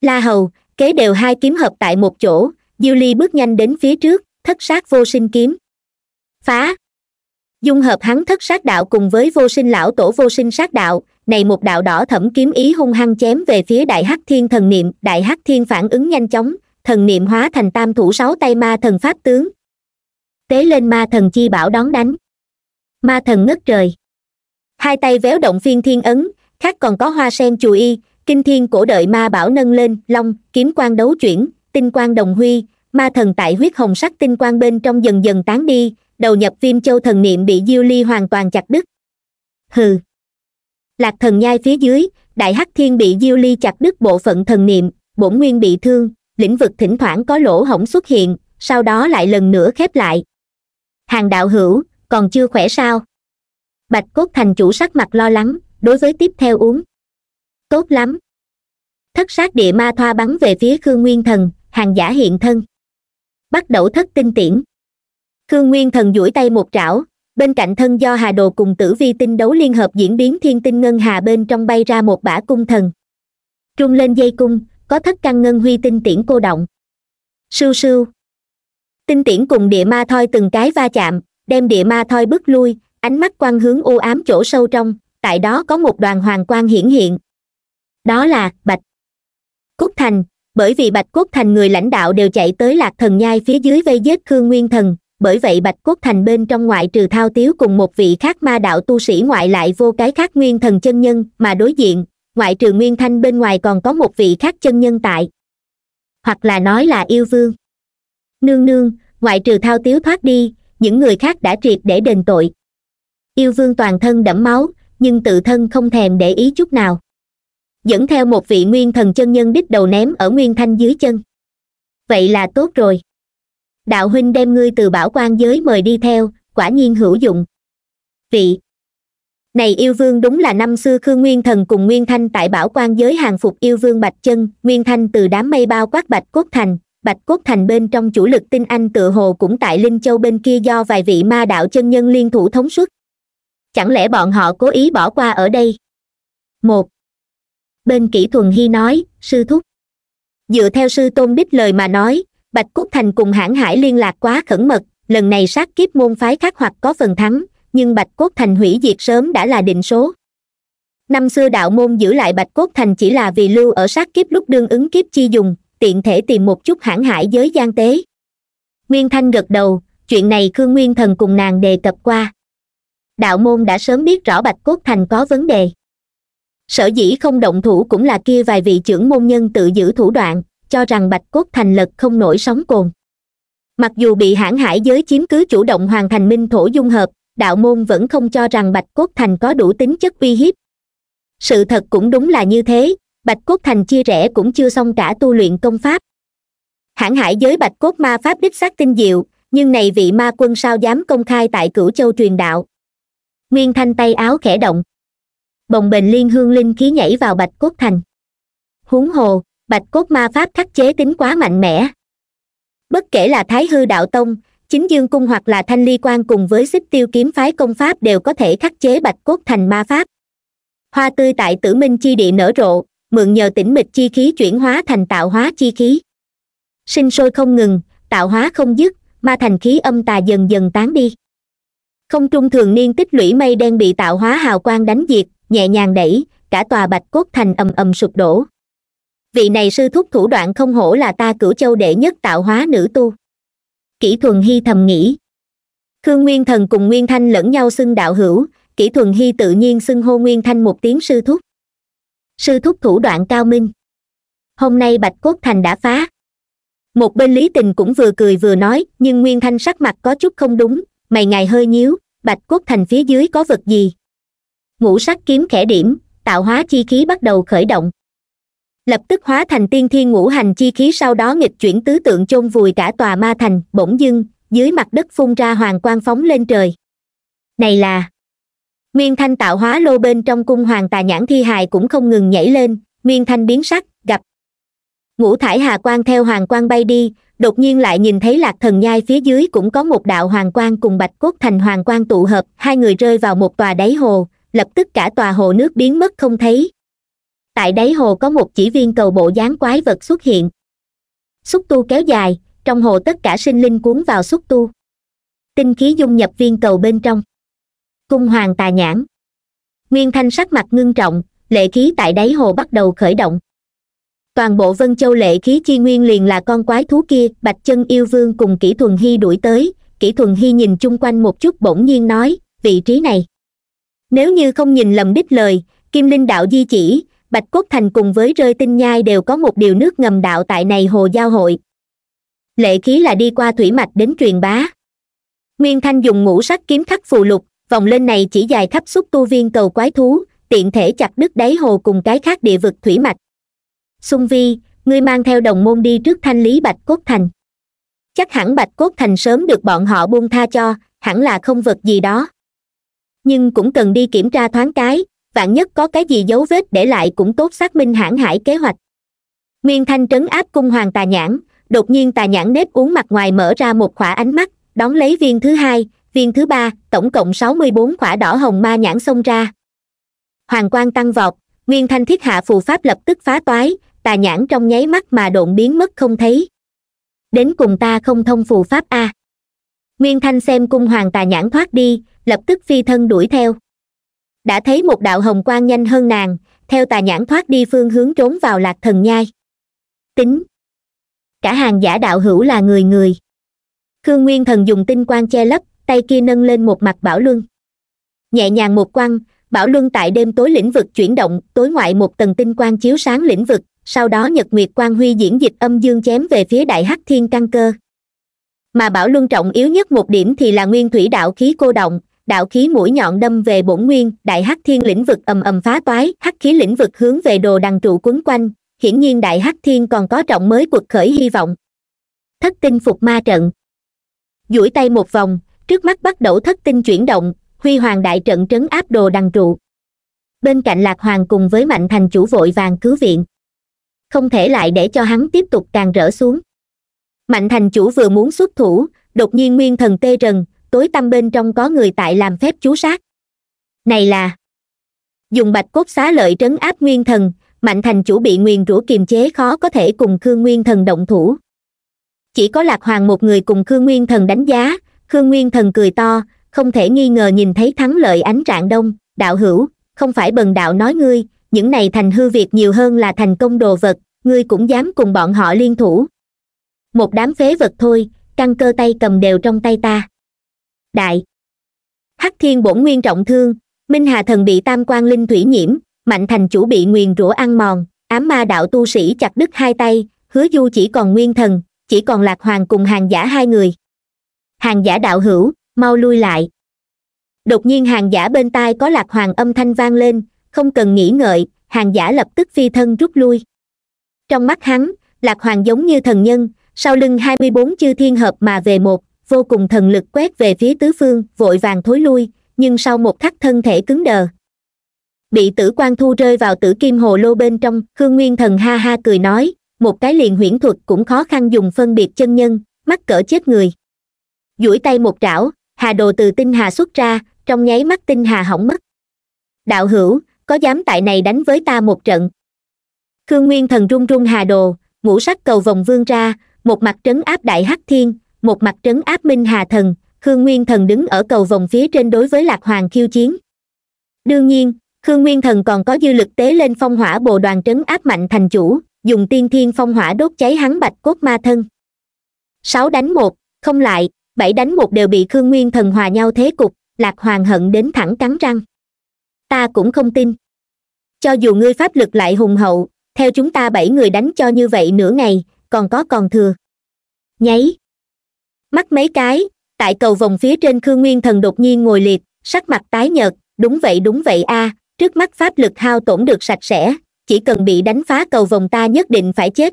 la hầu kế đều hai kiếm hợp tại một chỗ diêu ly bước nhanh đến phía trước thất sát vô sinh kiếm phá dung hợp hắn thất sát đạo cùng với vô sinh lão tổ vô sinh sát đạo này một đạo đỏ thẩm kiếm ý hung hăng chém về phía đại hắc thiên thần niệm đại hắc thiên phản ứng nhanh chóng thần niệm hóa thành tam thủ sáu tay ma thần pháp tướng tế lên ma thần chi bảo đón đánh ma thần ngất trời hai tay véo động phiên thiên ấn khác còn có hoa sen chùi y kinh thiên cổ đợi ma bảo nâng lên long kiếm quan đấu chuyển tinh quan đồng huy ma thần tại huyết hồng sắc tinh quan bên trong dần dần tán đi đầu nhập viêm châu thần niệm bị diêu ly hoàn toàn chặt đứt hừ lạc thần nhai phía dưới đại hắc thiên bị diêu ly chặt đứt bộ phận thần niệm bổn nguyên bị thương lĩnh vực thỉnh thoảng có lỗ hổng xuất hiện sau đó lại lần nữa khép lại hàng đạo hữu còn chưa khỏe sao bạch cốt thành chủ sắc mặt lo lắng đối với tiếp theo uống tốt lắm thất sát địa ma thoa bắn về phía khương nguyên thần hàng giả hiện thân bắt đầu thất tinh tiễn khương nguyên thần duỗi tay một trảo bên cạnh thân do hà đồ cùng tử vi tinh đấu liên hợp diễn biến thiên tinh ngân hà bên trong bay ra một bả cung thần trung lên dây cung có thất căn ngân huy tinh tiễn cô động sưu sưu tinh tiễn cùng địa ma thoi từng cái va chạm đem địa ma thoi bước lui ánh mắt quan hướng u ám chỗ sâu trong tại đó có một đoàn hoàng quang hiển hiện đó là bạch cốt thành bởi vì bạch cốt thành người lãnh đạo đều chạy tới lạc thần nhai phía dưới vây giết khương nguyên thần bởi vậy bạch cốt thành bên trong ngoại trừ thao tiếu cùng một vị khác ma đạo tu sĩ ngoại lại vô cái khác nguyên thần chân nhân mà đối diện ngoại trừ nguyên thanh bên ngoài còn có một vị khác chân nhân tại hoặc là nói là yêu vương nương nương ngoại trừ thao tiếu thoát đi những người khác đã triệt để đền tội yêu vương toàn thân đẫm máu nhưng tự thân không thèm để ý chút nào dẫn theo một vị nguyên thần chân nhân đích đầu ném ở nguyên thanh dưới chân vậy là tốt rồi đạo huynh đem ngươi từ bảo quan giới mời đi theo quả nhiên hữu dụng vị này yêu vương đúng là năm xưa khương nguyên thần cùng nguyên thanh tại bảo quan giới hàng phục yêu vương bạch chân nguyên thanh từ đám mây bao quát bạch cốt thành bạch cốt thành bên trong chủ lực tinh anh tự hồ cũng tại linh châu bên kia do vài vị ma đạo chân nhân liên thủ thống suất chẳng lẽ bọn họ cố ý bỏ qua ở đây một bên kỹ thuần hy nói sư thúc dựa theo sư tôn đích lời mà nói bạch cúc thành cùng hãn hải liên lạc quá khẩn mật lần này sát kiếp môn phái khác hoặc có phần thắng nhưng bạch cốt thành hủy diệt sớm đã là định số năm xưa đạo môn giữ lại bạch cốt thành chỉ là vì lưu ở sát kiếp lúc đương ứng kiếp chi dùng tiện thể tìm một chút hãn hải giới gian tế nguyên thanh gật đầu chuyện này khương nguyên thần cùng nàng đề cập qua đạo môn đã sớm biết rõ bạch cốt thành có vấn đề sở dĩ không động thủ cũng là kia vài vị trưởng môn nhân tự giữ thủ đoạn cho rằng bạch cốt thành lật không nổi sóng cồn mặc dù bị hãn hải giới chiếm cứ chủ động hoàn thành minh thổ dung hợp đạo môn vẫn không cho rằng bạch cốt thành có đủ tính chất uy hiếp sự thật cũng đúng là như thế bạch cốt thành chia rẽ cũng chưa xong cả tu luyện công pháp hãn hải giới bạch cốt ma pháp đích xác tinh diệu nhưng này vị ma quân sao dám công khai tại cửu châu truyền đạo nguyên thanh tay áo khẽ động bồng bềnh liên hương linh khí nhảy vào bạch cốt thành huống hồ bạch cốt ma pháp khắc chế tính quá mạnh mẽ bất kể là thái hư đạo tông chính dương cung hoặc là thanh ly quan cùng với xích tiêu kiếm phái công pháp đều có thể khắc chế bạch cốt thành ma pháp hoa tươi tại tử minh chi địa nở rộ mượn nhờ tĩnh mịch chi khí chuyển hóa thành tạo hóa chi khí sinh sôi không ngừng tạo hóa không dứt ma thành khí âm tà dần dần tán đi không trung thường niên tích lũy mây đen bị tạo hóa hào quang đánh diệt nhẹ nhàng đẩy cả tòa bạch cốt thành ầm ầm sụp đổ vị này sư thúc thủ đoạn không hổ là ta cửu châu đệ nhất tạo hóa nữ tu kỹ thuần hy thầm nghĩ khương nguyên thần cùng nguyên thanh lẫn nhau xưng đạo hữu kỹ thuần hy tự nhiên xưng hô nguyên thanh một tiếng sư thúc sư thúc thủ đoạn cao minh hôm nay bạch cốt thành đã phá một bên lý tình cũng vừa cười vừa nói nhưng nguyên thanh sắc mặt có chút không đúng mày ngài hơi nhíu bạch cốt thành phía dưới có vật gì ngũ sắc kiếm khẽ điểm tạo hóa chi khí bắt đầu khởi động lập tức hóa thành tiên thiên ngũ hành chi khí sau đó nghịch chuyển tứ tượng chôn vùi cả tòa ma thành bỗng dưng dưới mặt đất phun ra hoàng quang phóng lên trời này là nguyên thanh tạo hóa lô bên trong cung hoàng tà nhãn thi hài cũng không ngừng nhảy lên nguyên thanh biến sắc gặp ngũ thải hà quang theo hoàng quang bay đi đột nhiên lại nhìn thấy lạc thần nhai phía dưới cũng có một đạo hoàng quang cùng bạch cốt thành hoàng quang tụ hợp hai người rơi vào một tòa đáy hồ lập tức cả tòa hồ nước biến mất không thấy tại đáy hồ có một chỉ viên cầu bộ dáng quái vật xuất hiện xúc tu kéo dài trong hồ tất cả sinh linh cuốn vào xúc tu tinh khí dung nhập viên cầu bên trong cung hoàng tà nhãn nguyên thanh sắc mặt ngưng trọng lệ khí tại đáy hồ bắt đầu khởi động toàn bộ vân châu lệ khí chi nguyên liền là con quái thú kia bạch chân yêu vương cùng kỹ thuần hy đuổi tới kỹ thuần hy nhìn chung quanh một chút bỗng nhiên nói vị trí này nếu như không nhìn lầm đích lời kim linh đạo di chỉ bạch cốt thành cùng với rơi tinh nhai đều có một điều nước ngầm đạo tại này hồ giao hội lệ khí là đi qua thủy mạch đến truyền bá nguyên thanh dùng ngũ sắc kiếm khắc phù lục vòng lên này chỉ dài khắp xúc tu viên cầu quái thú tiện thể chặt đứt đáy hồ cùng cái khác địa vực thủy mạch xung vi ngươi mang theo đồng môn đi trước thanh lý bạch cốt thành chắc hẳn bạch cốt thành sớm được bọn họ buông tha cho hẳn là không vật gì đó nhưng cũng cần đi kiểm tra thoáng cái vạn nhất có cái gì dấu vết để lại cũng tốt xác minh hãng hải kế hoạch nguyên thanh trấn áp cung hoàng tà nhãn đột nhiên tà nhãn nếp uống mặt ngoài mở ra một khỏa ánh mắt đón lấy viên thứ hai viên thứ ba tổng cộng sáu mươi bốn khỏa đỏ hồng ma nhãn xông ra hoàng quang tăng vọt nguyên thanh thiết hạ phù pháp lập tức phá toái tà nhãn trong nháy mắt mà độn biến mất không thấy đến cùng ta không thông phù pháp a nguyên thanh xem cung hoàng tà nhãn thoát đi lập tức phi thân đuổi theo đã thấy một đạo hồng quang nhanh hơn nàng theo tà nhãn thoát đi phương hướng trốn vào lạc thần nhai tính cả hàng giả đạo hữu là người người khương nguyên thần dùng tinh quang che lấp tay kia nâng lên một mặt bảo luân nhẹ nhàng một quăng bảo luân tại đêm tối lĩnh vực chuyển động tối ngoại một tầng tinh quang chiếu sáng lĩnh vực sau đó nhật nguyệt quang huy diễn dịch âm dương chém về phía đại hắc thiên căn cơ mà bảo luân trọng yếu nhất một điểm thì là nguyên thủy đạo khí cô động đạo khí mũi nhọn đâm về bổn nguyên đại hắc thiên lĩnh vực ầm ầm phá toái hắc khí lĩnh vực hướng về đồ đằng trụ quấn quanh hiển nhiên đại hắc thiên còn có trọng mới cuộc khởi hy vọng thất tinh phục ma trận duỗi tay một vòng trước mắt bắt đầu thất tinh chuyển động huy hoàng đại trận trấn áp đồ đằng trụ bên cạnh lạc hoàng cùng với mạnh thành chủ vội vàng cứu viện không thể lại để cho hắn tiếp tục càng rỡ xuống mạnh thành chủ vừa muốn xuất thủ đột nhiên nguyên thần tê rần tối tăm bên trong có người tại làm phép chú sát này là dùng bạch cốt xá lợi trấn áp nguyên thần mạnh thành chủ bị nguyền rủa kiềm chế khó có thể cùng khương nguyên thần động thủ chỉ có lạc hoàng một người cùng khương nguyên thần đánh giá khương nguyên thần cười to không thể nghi ngờ nhìn thấy thắng lợi ánh trạng đông đạo hữu không phải bần đạo nói ngươi những này thành hư việc nhiều hơn là thành công đồ vật ngươi cũng dám cùng bọn họ liên thủ một đám phế vật thôi căn cơ tay cầm đều trong tay ta đại hắc thiên bổn nguyên trọng thương minh hà thần bị tam quan linh thủy nhiễm mạnh thành chủ bị nguyền rủa ăn mòn ám ma đạo tu sĩ chặt đứt hai tay hứa du chỉ còn nguyên thần chỉ còn lạc hoàng cùng hàng giả hai người hàng giả đạo hữu mau lui lại đột nhiên hàng giả bên tai có lạc hoàng âm thanh vang lên không cần nghĩ ngợi hàng giả lập tức phi thân rút lui trong mắt hắn lạc hoàng giống như thần nhân sau lưng hai mươi bốn chư thiên hợp mà về một vô cùng thần lực quét về phía tứ phương vội vàng thối lui nhưng sau một khắc thân thể cứng đờ bị tử quan thu rơi vào tử kim hồ lô bên trong khương nguyên thần ha ha cười nói một cái liền huyễn thuật cũng khó khăn dùng phân biệt chân nhân mắc cỡ chết người duỗi tay một trảo hà đồ từ tinh hà xuất ra trong nháy mắt tinh hà hỏng mất đạo hữu có dám tại này đánh với ta một trận khương nguyên thần run run hà đồ ngũ sắc cầu vòng vương ra một mặt trấn áp đại hắc thiên một mặt trấn áp minh hà thần khương nguyên thần đứng ở cầu vòng phía trên đối với lạc hoàng khiêu chiến đương nhiên khương nguyên thần còn có dư lực tế lên phong hỏa bồ đoàn trấn áp mạnh thành chủ dùng tiên thiên phong hỏa đốt cháy hắn bạch cốt ma thân sáu đánh một không lại bảy đánh một đều bị khương nguyên thần hòa nhau thế cục lạc hoàng hận đến thẳng cắn răng ta cũng không tin cho dù ngươi pháp lực lại hùng hậu theo chúng ta bảy người đánh cho như vậy nửa ngày còn có còn thừa nháy mắt mấy cái tại cầu vòng phía trên khương nguyên thần đột nhiên ngồi liệt sắc mặt tái nhợt đúng vậy đúng vậy a à, trước mắt pháp lực hao tổn được sạch sẽ chỉ cần bị đánh phá cầu vòng ta nhất định phải chết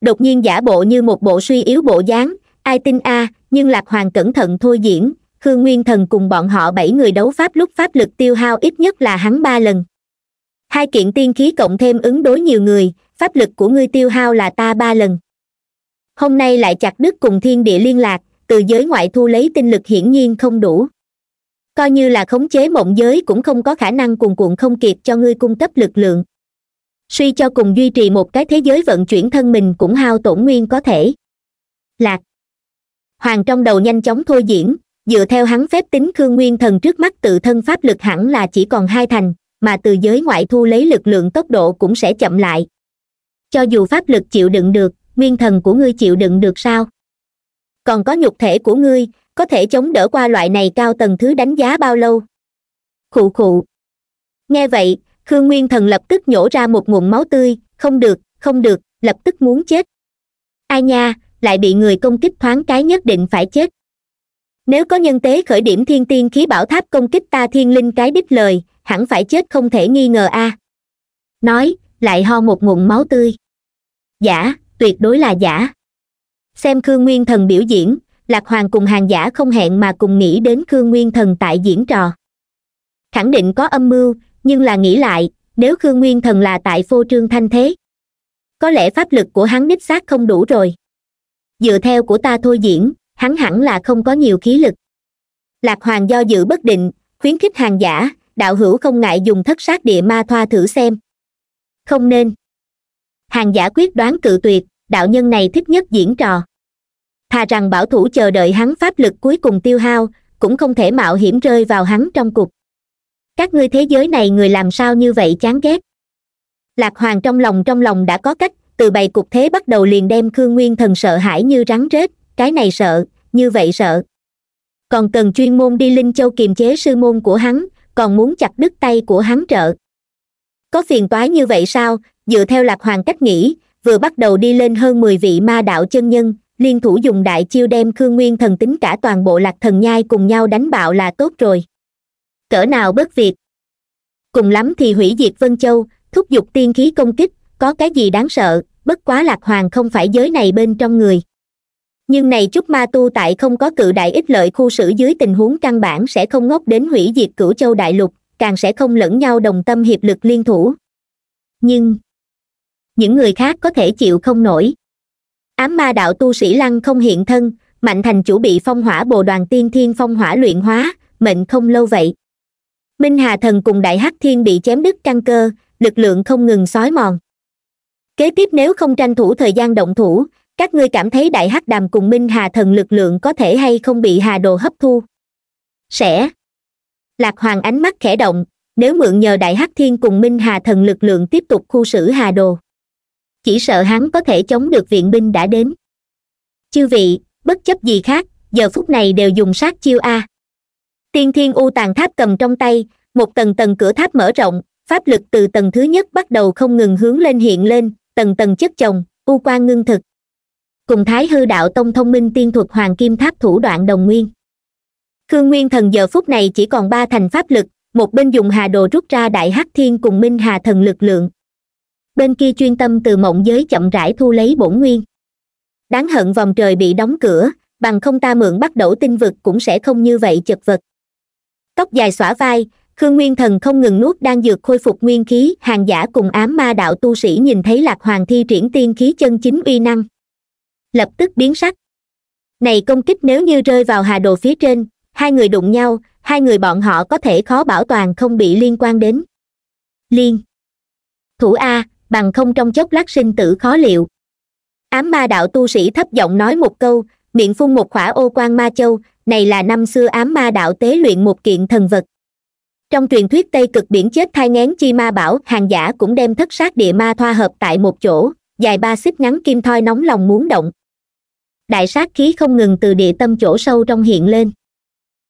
đột nhiên giả bộ như một bộ suy yếu bộ dáng ai tin a à, nhưng lạc hoàng cẩn thận thôi diễn khương nguyên thần cùng bọn họ bảy người đấu pháp lúc pháp lực tiêu hao ít nhất là hắn ba lần hai kiện tiên khí cộng thêm ứng đối nhiều người pháp lực của ngươi tiêu hao là ta ba lần hôm nay lại chặt đứt cùng thiên địa liên lạc từ giới ngoại thu lấy tinh lực hiển nhiên không đủ coi như là khống chế mộng giới cũng không có khả năng cuồn cuộn không kịp cho ngươi cung cấp lực lượng suy cho cùng duy trì một cái thế giới vận chuyển thân mình cũng hao tổn nguyên có thể lạc hoàng trong đầu nhanh chóng thôi diễn dựa theo hắn phép tính khương nguyên thần trước mắt tự thân pháp lực hẳn là chỉ còn hai thành mà từ giới ngoại thu lấy lực lượng tốc độ cũng sẽ chậm lại cho dù pháp lực chịu đựng được nguyên thần của ngươi chịu đựng được sao còn có nhục thể của ngươi có thể chống đỡ qua loại này cao tầng thứ đánh giá bao lâu khụ khụ nghe vậy khương nguyên thần lập tức nhổ ra một nguồn máu tươi không được không được lập tức muốn chết ai nha lại bị người công kích thoáng cái nhất định phải chết nếu có nhân tế khởi điểm thiên tiên khí bảo tháp công kích ta thiên linh cái đích lời hẳn phải chết không thể nghi ngờ a à. nói lại ho một nguồn máu tươi giả tuyệt đối là giả xem khương nguyên thần biểu diễn lạc hoàng cùng hàng giả không hẹn mà cùng nghĩ đến khương nguyên thần tại diễn trò khẳng định có âm mưu nhưng là nghĩ lại nếu khương nguyên thần là tại phô trương thanh thế có lẽ pháp lực của hắn nít xác không đủ rồi dựa theo của ta thôi diễn hắn hẳn là không có nhiều khí lực lạc hoàng do dự bất định khuyến khích hàng giả đạo hữu không ngại dùng thất sát địa ma thoa thử xem không nên hàng giả quyết đoán cự tuyệt đạo nhân này thích nhất diễn trò thà rằng bảo thủ chờ đợi hắn pháp lực cuối cùng tiêu hao cũng không thể mạo hiểm rơi vào hắn trong cục các ngươi thế giới này người làm sao như vậy chán ghét lạc hoàng trong lòng trong lòng đã có cách từ bày cục thế bắt đầu liền đem khương nguyên thần sợ hãi như rắn rết cái này sợ như vậy sợ còn cần chuyên môn đi linh châu kiềm chế sư môn của hắn còn muốn chặt đứt tay của hắn trợ có phiền toái như vậy sao dựa theo lạc hoàng cách nghĩ vừa bắt đầu đi lên hơn mười vị ma đạo chân nhân liên thủ dùng đại chiêu đem khương nguyên thần tính cả toàn bộ lạc thần nhai cùng nhau đánh bạo là tốt rồi cỡ nào bất việt cùng lắm thì hủy diệt vân châu thúc giục tiên khí công kích có cái gì đáng sợ bất quá lạc hoàng không phải giới này bên trong người nhưng này chút ma tu tại không có cự đại ích lợi khu xử dưới tình huống căn bản sẽ không ngốc đến hủy diệt cửu châu đại lục càng sẽ không lẫn nhau đồng tâm hiệp lực liên thủ nhưng những người khác có thể chịu không nổi ám ma đạo tu sĩ lăng không hiện thân mạnh thành chủ bị phong hỏa bồ đoàn tiên thiên phong hỏa luyện hóa mệnh không lâu vậy minh hà thần cùng đại hắc thiên bị chém đứt căn cơ lực lượng không ngừng xói mòn kế tiếp nếu không tranh thủ thời gian động thủ các ngươi cảm thấy đại hắc đàm cùng minh hà thần lực lượng có thể hay không bị hà đồ hấp thu sẽ lạc hoàng ánh mắt khẽ động nếu mượn nhờ đại hắc thiên cùng minh hà thần lực lượng tiếp tục khu xử hà đồ chỉ sợ hắn có thể chống được viện binh đã đến chư vị bất chấp gì khác giờ phút này đều dùng sát chiêu a tiên thiên u tàn tháp cầm trong tay một tầng tầng cửa tháp mở rộng pháp lực từ tầng thứ nhất bắt đầu không ngừng hướng lên hiện lên tầng tầng chất chồng u quan ngưng thực cùng thái hư đạo tông thông minh tiên thuật hoàng kim tháp thủ đoạn đồng nguyên khương nguyên thần giờ phút này chỉ còn ba thành pháp lực một bên dùng hà đồ rút ra đại hắc thiên cùng minh hà thần lực lượng bên kia chuyên tâm từ mộng giới chậm rãi thu lấy bổn nguyên đáng hận vòng trời bị đóng cửa bằng không ta mượn bắt đổ tinh vực cũng sẽ không như vậy chật vật tóc dài xõa vai khương nguyên thần không ngừng nuốt đang dược khôi phục nguyên khí hàng giả cùng ám ma đạo tu sĩ nhìn thấy lạc hoàng thi triển tiên khí chân chính uy năng lập tức biến sắc này công kích nếu như rơi vào hà đồ phía trên hai người đụng nhau hai người bọn họ có thể khó bảo toàn không bị liên quan đến liên thủ a bằng không trong chốc lát sinh tử khó liệu ám ma đạo tu sĩ thấp giọng nói một câu miệng phun một khỏa ô quan ma châu này là năm xưa ám ma đạo tế luyện một kiện thần vật trong truyền thuyết tây cực biển chết thai ngén chi ma bảo hàng giả cũng đem thất sát địa ma thoa hợp tại một chỗ dài ba xích ngắn kim thoi nóng lòng muốn động đại sát khí không ngừng từ địa tâm chỗ sâu trong hiện lên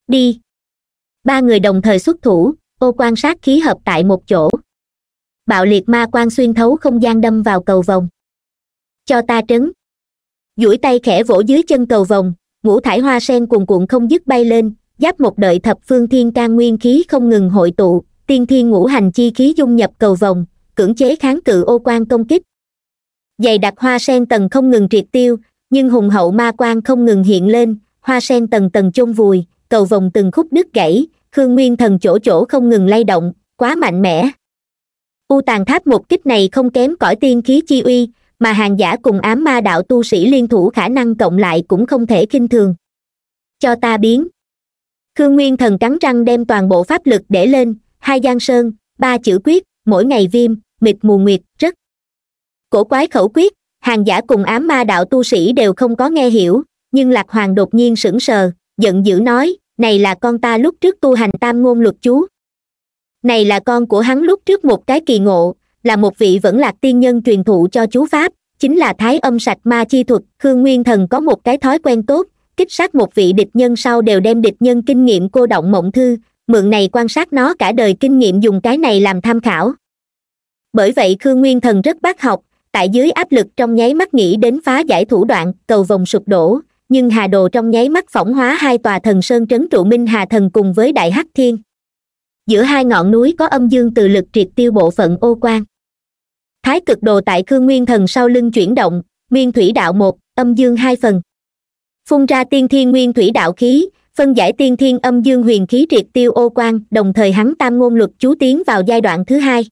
đi ba người đồng thời xuất thủ ô quan sát khí hợp tại một chỗ bạo liệt ma quan xuyên thấu không gian đâm vào cầu vòng cho ta trấn duỗi tay khẽ vỗ dưới chân cầu vòng ngũ thải hoa sen cuồn cuộn không dứt bay lên giáp một đợi thập phương thiên can nguyên khí không ngừng hội tụ tiên thiên ngũ hành chi khí dung nhập cầu vòng cưỡng chế kháng cự ô quan công kích dày đặc hoa sen tầng không ngừng triệt tiêu nhưng hùng hậu ma quan không ngừng hiện lên hoa sen tầng tầng chôn vùi cầu vòng từng khúc đứt gãy khương nguyên thần chỗ chỗ không ngừng lay động quá mạnh mẽ u tàn tháp một kích này không kém cõi tiên khí chi uy mà hàng giả cùng ám ma đạo tu sĩ liên thủ khả năng cộng lại cũng không thể kinh thường cho ta biến khương nguyên thần cắn răng đem toàn bộ pháp lực để lên hai giang sơn ba chữ quyết mỗi ngày viêm mịt mù nguyệt rất cổ quái khẩu quyết hàng giả cùng ám ma đạo tu sĩ đều không có nghe hiểu nhưng lạc hoàng đột nhiên sững sờ giận dữ nói này là con ta lúc trước tu hành tam ngôn luật chú này là con của hắn lúc trước một cái kỳ ngộ là một vị vẫn lạc tiên nhân truyền thụ cho chú pháp chính là thái âm sạch ma chi thuật khương nguyên thần có một cái thói quen tốt kích sát một vị địch nhân sau đều đem địch nhân kinh nghiệm cô động mộng thư mượn này quan sát nó cả đời kinh nghiệm dùng cái này làm tham khảo bởi vậy khương nguyên thần rất bác học tại dưới áp lực trong nháy mắt nghĩ đến phá giải thủ đoạn cầu vòng sụp đổ nhưng hà đồ trong nháy mắt phỏng hóa hai tòa thần sơn trấn trụ minh hà thần cùng với đại hắc thiên giữa hai ngọn núi có âm dương từ lực triệt tiêu bộ phận ô quan thái cực đồ tại khương nguyên thần sau lưng chuyển động nguyên thủy đạo một âm dương hai phần phun ra tiên thiên nguyên thủy đạo khí phân giải tiên thiên âm dương huyền khí triệt tiêu ô quan đồng thời hắn tam ngôn luật chú tiến vào giai đoạn thứ hai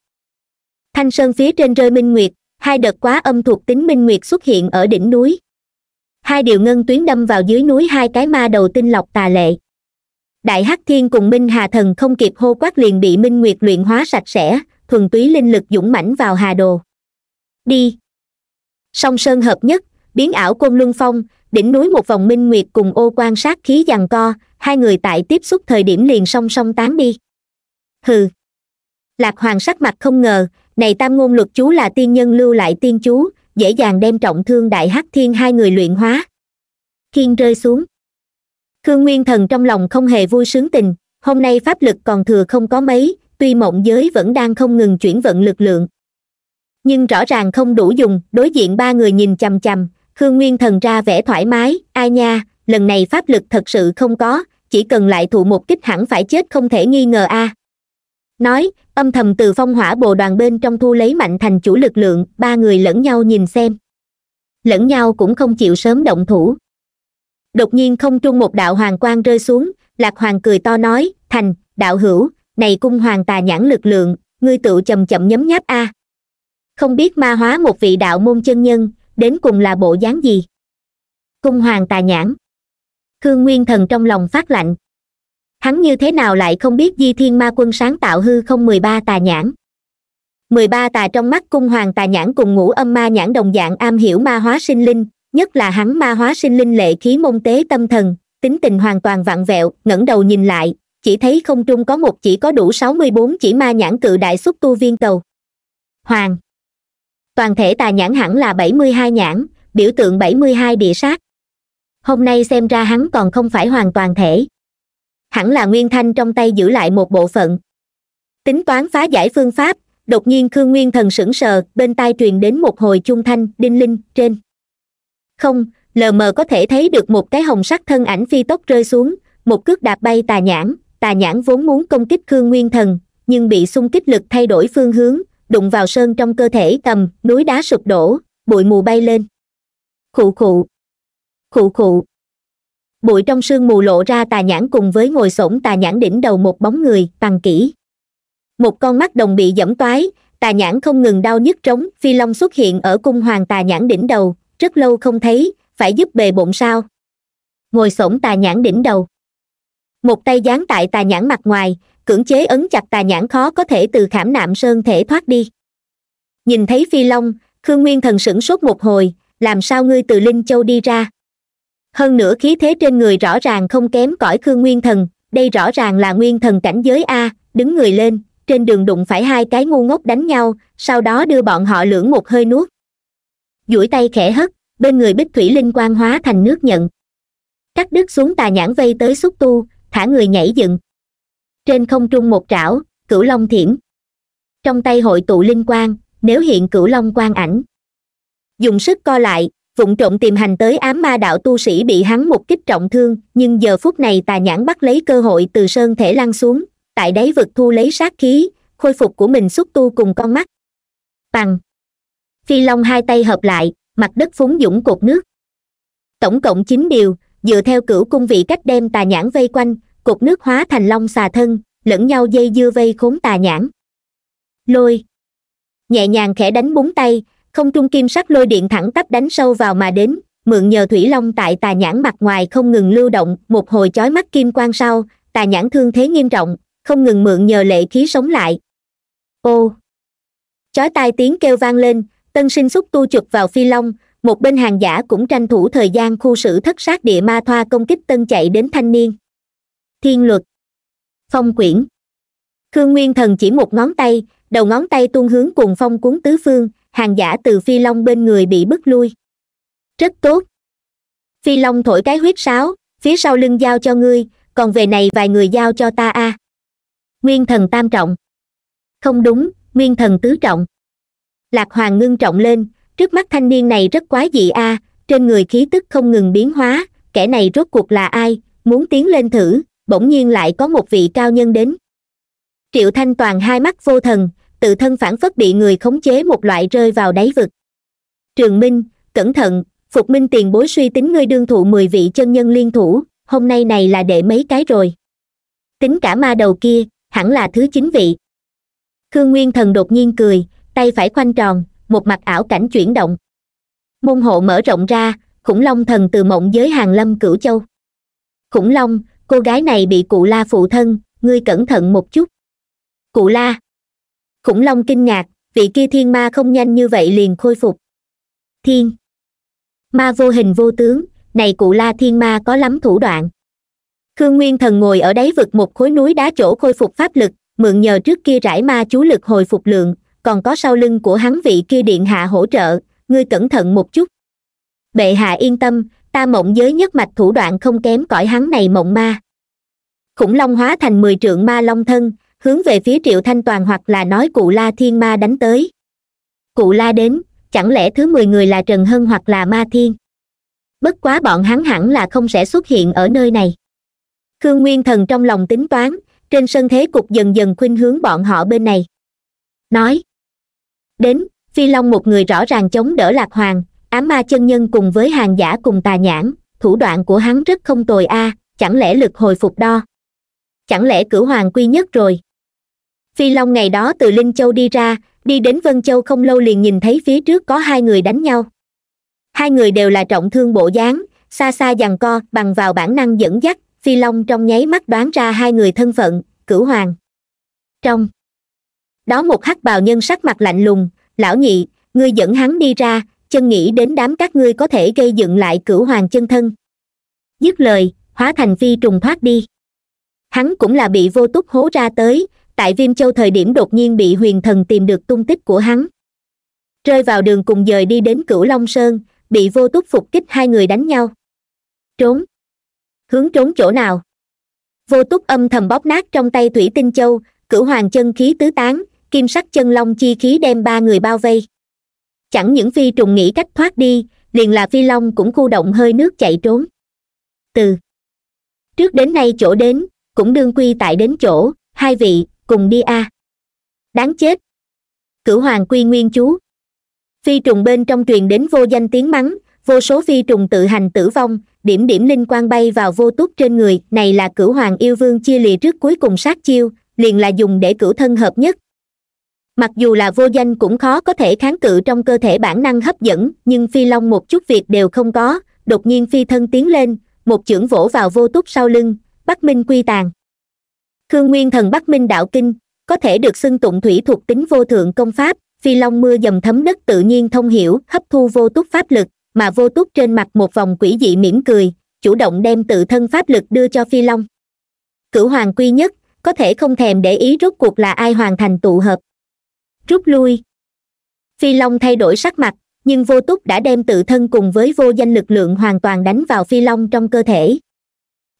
thanh sơn phía trên rơi minh nguyệt hai đợt quá âm thuộc tính minh nguyệt xuất hiện ở đỉnh núi hai điều ngân tuyến đâm vào dưới núi hai cái ma đầu tinh lọc tà lệ đại hắc thiên cùng minh hà thần không kịp hô quát liền bị minh nguyệt luyện hóa sạch sẽ thuần túy linh lực dũng mãnh vào hà đồ đi song sơn hợp nhất biến ảo côn luân phong đỉnh núi một vòng minh nguyệt cùng ô quan sát khí giằng co hai người tại tiếp xúc thời điểm liền song song tán đi hừ lạc hoàng sắc mặt không ngờ này tam ngôn luật chú là tiên nhân lưu lại tiên chú dễ dàng đem trọng thương đại hắc thiên hai người luyện hóa thiên rơi xuống khương nguyên thần trong lòng không hề vui sướng tình hôm nay pháp lực còn thừa không có mấy tuy mộng giới vẫn đang không ngừng chuyển vận lực lượng nhưng rõ ràng không đủ dùng đối diện ba người nhìn chằm chằm khương nguyên thần ra vẻ thoải mái ai nha lần này pháp lực thật sự không có chỉ cần lại thụ một kích hẳn phải chết không thể nghi ngờ a nói âm thầm từ phong hỏa bồ đoàn bên trong thu lấy mạnh thành chủ lực lượng ba người lẫn nhau nhìn xem lẫn nhau cũng không chịu sớm động thủ đột nhiên không trung một đạo hoàng quang rơi xuống lạc hoàng cười to nói thành đạo hữu này cung hoàng tà nhãn lực lượng ngươi tự chậm chậm nhấm nháp a à. không biết ma hóa một vị đạo môn chân nhân đến cùng là bộ dáng gì cung hoàng tà nhãn khương nguyên thần trong lòng phát lạnh hắn như thế nào lại không biết di thiên ma quân sáng tạo hư không mười ba tà nhãn mười ba tà trong mắt cung hoàng tà nhãn cùng ngũ âm ma nhãn đồng dạng am hiểu ma hóa sinh linh nhất là hắn ma hóa sinh linh lệ khí môn tế tâm thần tính tình hoàn toàn vặn vẹo ngẩng đầu nhìn lại chỉ thấy không trung có một chỉ có đủ sáu mươi bốn chỉ ma nhãn cự đại xúc tu viên cầu hoàng toàn thể tà nhãn hẳn là bảy mươi hai nhãn biểu tượng bảy mươi hai địa sát hôm nay xem ra hắn còn không phải hoàn toàn thể hẳn là nguyên thanh trong tay giữ lại một bộ phận tính toán phá giải phương pháp đột nhiên khương nguyên thần sững sờ bên tai truyền đến một hồi chung thanh đinh linh trên không lờ mờ có thể thấy được một cái hồng sắc thân ảnh phi tốc rơi xuống một cước đạp bay tà nhãn tà nhãn vốn muốn công kích khương nguyên thần nhưng bị xung kích lực thay đổi phương hướng đụng vào sơn trong cơ thể tầm núi đá sụp đổ bụi mù bay lên khụ khụ khụ khụ bụi trong sương mù lộ ra tà nhãn cùng với ngồi xổm tà nhãn đỉnh đầu một bóng người bằng kỹ một con mắt đồng bị dẫm toái tà nhãn không ngừng đau nhức trống phi long xuất hiện ở cung hoàng tà nhãn đỉnh đầu rất lâu không thấy phải giúp bề bộn sao ngồi s tà nhãn đỉnh đầu một tay dán tại tà nhãn mặt ngoài cưỡng chế ấn chặt tà nhãn khó có thể từ khảm nạm sơn thể thoát đi nhìn thấy phi long khương nguyên thần sửng sốt một hồi làm sao ngươi từ linh châu đi ra hơn nữa khí thế trên người rõ ràng không kém cỏi khương nguyên thần đây rõ ràng là nguyên thần cảnh giới a đứng người lên trên đường đụng phải hai cái ngu ngốc đánh nhau sau đó đưa bọn họ lưỡng một hơi nuốt duỗi tay khẽ hất bên người bích thủy linh quan hóa thành nước nhận cắt đứt xuống tà nhãn vây tới xúc tu thả người nhảy dựng trên không trung một trảo cửu long thiểm trong tay hội tụ linh quan nếu hiện cửu long quan ảnh dùng sức co lại vụng trộm tìm hành tới ám ma đạo tu sĩ bị hắn một kích trọng thương nhưng giờ phút này tà nhãn bắt lấy cơ hội từ sơn thể lan xuống tại đáy vực thu lấy sát khí khôi phục của mình xúc tu cùng con mắt bằng phi long hai tay hợp lại mặt đất phúng dũng cột nước tổng cộng chín điều dựa theo cửu cung vị cách đem tà nhãn vây quanh cột nước hóa thành long xà thân lẫn nhau dây dưa vây khốn tà nhãn lôi nhẹ nhàng khẽ đánh búng tay không trung kim sắc lôi điện thẳng tắp đánh sâu vào mà đến mượn nhờ thủy long tại tà nhãn mặt ngoài không ngừng lưu động một hồi chói mắt kim quang sau tà nhãn thương thế nghiêm trọng không ngừng mượn nhờ lệ khí sống lại ô chói tai tiếng kêu vang lên tân sinh xúc tu chụp vào phi long một bên hàng giả cũng tranh thủ thời gian khu sử thất sát địa ma thoa công kích tân chạy đến thanh niên thiên luật phong quyển khương nguyên thần chỉ một ngón tay đầu ngón tay tuôn hướng cùng phong cuốn tứ phương hàng giả từ phi long bên người bị bức lui rất tốt phi long thổi cái huyết sáo phía sau lưng giao cho ngươi còn về này vài người giao cho ta a à. nguyên thần tam trọng không đúng nguyên thần tứ trọng lạc hoàng ngưng trọng lên trước mắt thanh niên này rất quái dị a trên người khí tức không ngừng biến hóa kẻ này rốt cuộc là ai muốn tiến lên thử bỗng nhiên lại có một vị cao nhân đến triệu thanh toàn hai mắt vô thần tự thân phản phất bị người khống chế một loại rơi vào đáy vực trường minh cẩn thận phục minh tiền bối suy tính ngươi đương thụ mười vị chân nhân liên thủ hôm nay này là để mấy cái rồi tính cả ma đầu kia hẳn là thứ chín vị khương nguyên thần đột nhiên cười tay phải khoanh tròn một mặt ảo cảnh chuyển động môn hộ mở rộng ra khủng long thần từ mộng giới hàng lâm cửu châu khủng long cô gái này bị cụ la phụ thân ngươi cẩn thận một chút cụ la khủng long kinh ngạc vị kia thiên ma không nhanh như vậy liền khôi phục thiên ma vô hình vô tướng này cụ la thiên ma có lắm thủ đoạn khương nguyên thần ngồi ở đáy vực một khối núi đá chỗ khôi phục pháp lực mượn nhờ trước kia rải ma chú lực hồi phục lượng còn có sau lưng của hắn vị kia điện hạ hỗ trợ ngươi cẩn thận một chút bệ hạ yên tâm ta mộng giới nhất mạch thủ đoạn không kém cõi hắn này mộng ma khủng long hóa thành mười trượng ma long thân hướng về phía triệu thanh toàn hoặc là nói cụ la thiên ma đánh tới cụ la đến chẳng lẽ thứ mười người là trần hân hoặc là ma thiên bất quá bọn hắn hẳn là không sẽ xuất hiện ở nơi này khương nguyên thần trong lòng tính toán trên sân thế cục dần dần khuynh hướng bọn họ bên này nói đến phi long một người rõ ràng chống đỡ lạc hoàng ám ma chân nhân cùng với hàng giả cùng tà nhãn thủ đoạn của hắn rất không tồi a à, chẳng lẽ lực hồi phục đo chẳng lẽ cửu hoàng quy nhất rồi phi long ngày đó từ linh châu đi ra đi đến vân châu không lâu liền nhìn thấy phía trước có hai người đánh nhau hai người đều là trọng thương bộ dáng xa xa giằng co bằng vào bản năng dẫn dắt phi long trong nháy mắt đoán ra hai người thân phận cửu hoàng trong đó một hắc bào nhân sắc mặt lạnh lùng lão nhị ngươi dẫn hắn đi ra chân nghĩ đến đám các ngươi có thể gây dựng lại cửu hoàng chân thân dứt lời hóa thành phi trùng thoát đi hắn cũng là bị vô túc hố ra tới tại viêm châu thời điểm đột nhiên bị huyền thần tìm được tung tích của hắn rơi vào đường cùng dời đi đến cửu long sơn bị vô túc phục kích hai người đánh nhau trốn hướng trốn chỗ nào vô túc âm thầm bóp nát trong tay thủy tinh châu cửu hoàng chân khí tứ tán kim sắc chân long chi khí đem ba người bao vây chẳng những phi trùng nghĩ cách thoát đi liền là phi long cũng khu động hơi nước chạy trốn từ trước đến nay chỗ đến cũng đương quy tại đến chỗ hai vị cùng đi a à. đáng chết cửu hoàng quy nguyên chú phi trùng bên trong truyền đến vô danh tiếng mắng vô số phi trùng tự hành tử vong điểm điểm linh quang bay vào vô túc trên người này là cửu hoàng yêu vương chia lìa trước cuối cùng sát chiêu liền là dùng để cửu thân hợp nhất mặc dù là vô danh cũng khó có thể kháng cự trong cơ thể bản năng hấp dẫn nhưng phi long một chút việc đều không có đột nhiên phi thân tiến lên một chưởng vỗ vào vô túc sau lưng bắc minh quy tàn khương nguyên thần bắc minh đạo kinh có thể được xưng tụng thủy thuộc tính vô thượng công pháp phi long mưa dầm thấm đất tự nhiên thông hiểu hấp thu vô túc pháp lực mà vô túc trên mặt một vòng quỷ dị mỉm cười chủ động đem tự thân pháp lực đưa cho phi long cửu hoàng quy nhất có thể không thèm để ý rốt cuộc là ai hoàn thành tụ hợp rút lui phi long thay đổi sắc mặt nhưng vô túc đã đem tự thân cùng với vô danh lực lượng hoàn toàn đánh vào phi long trong cơ thể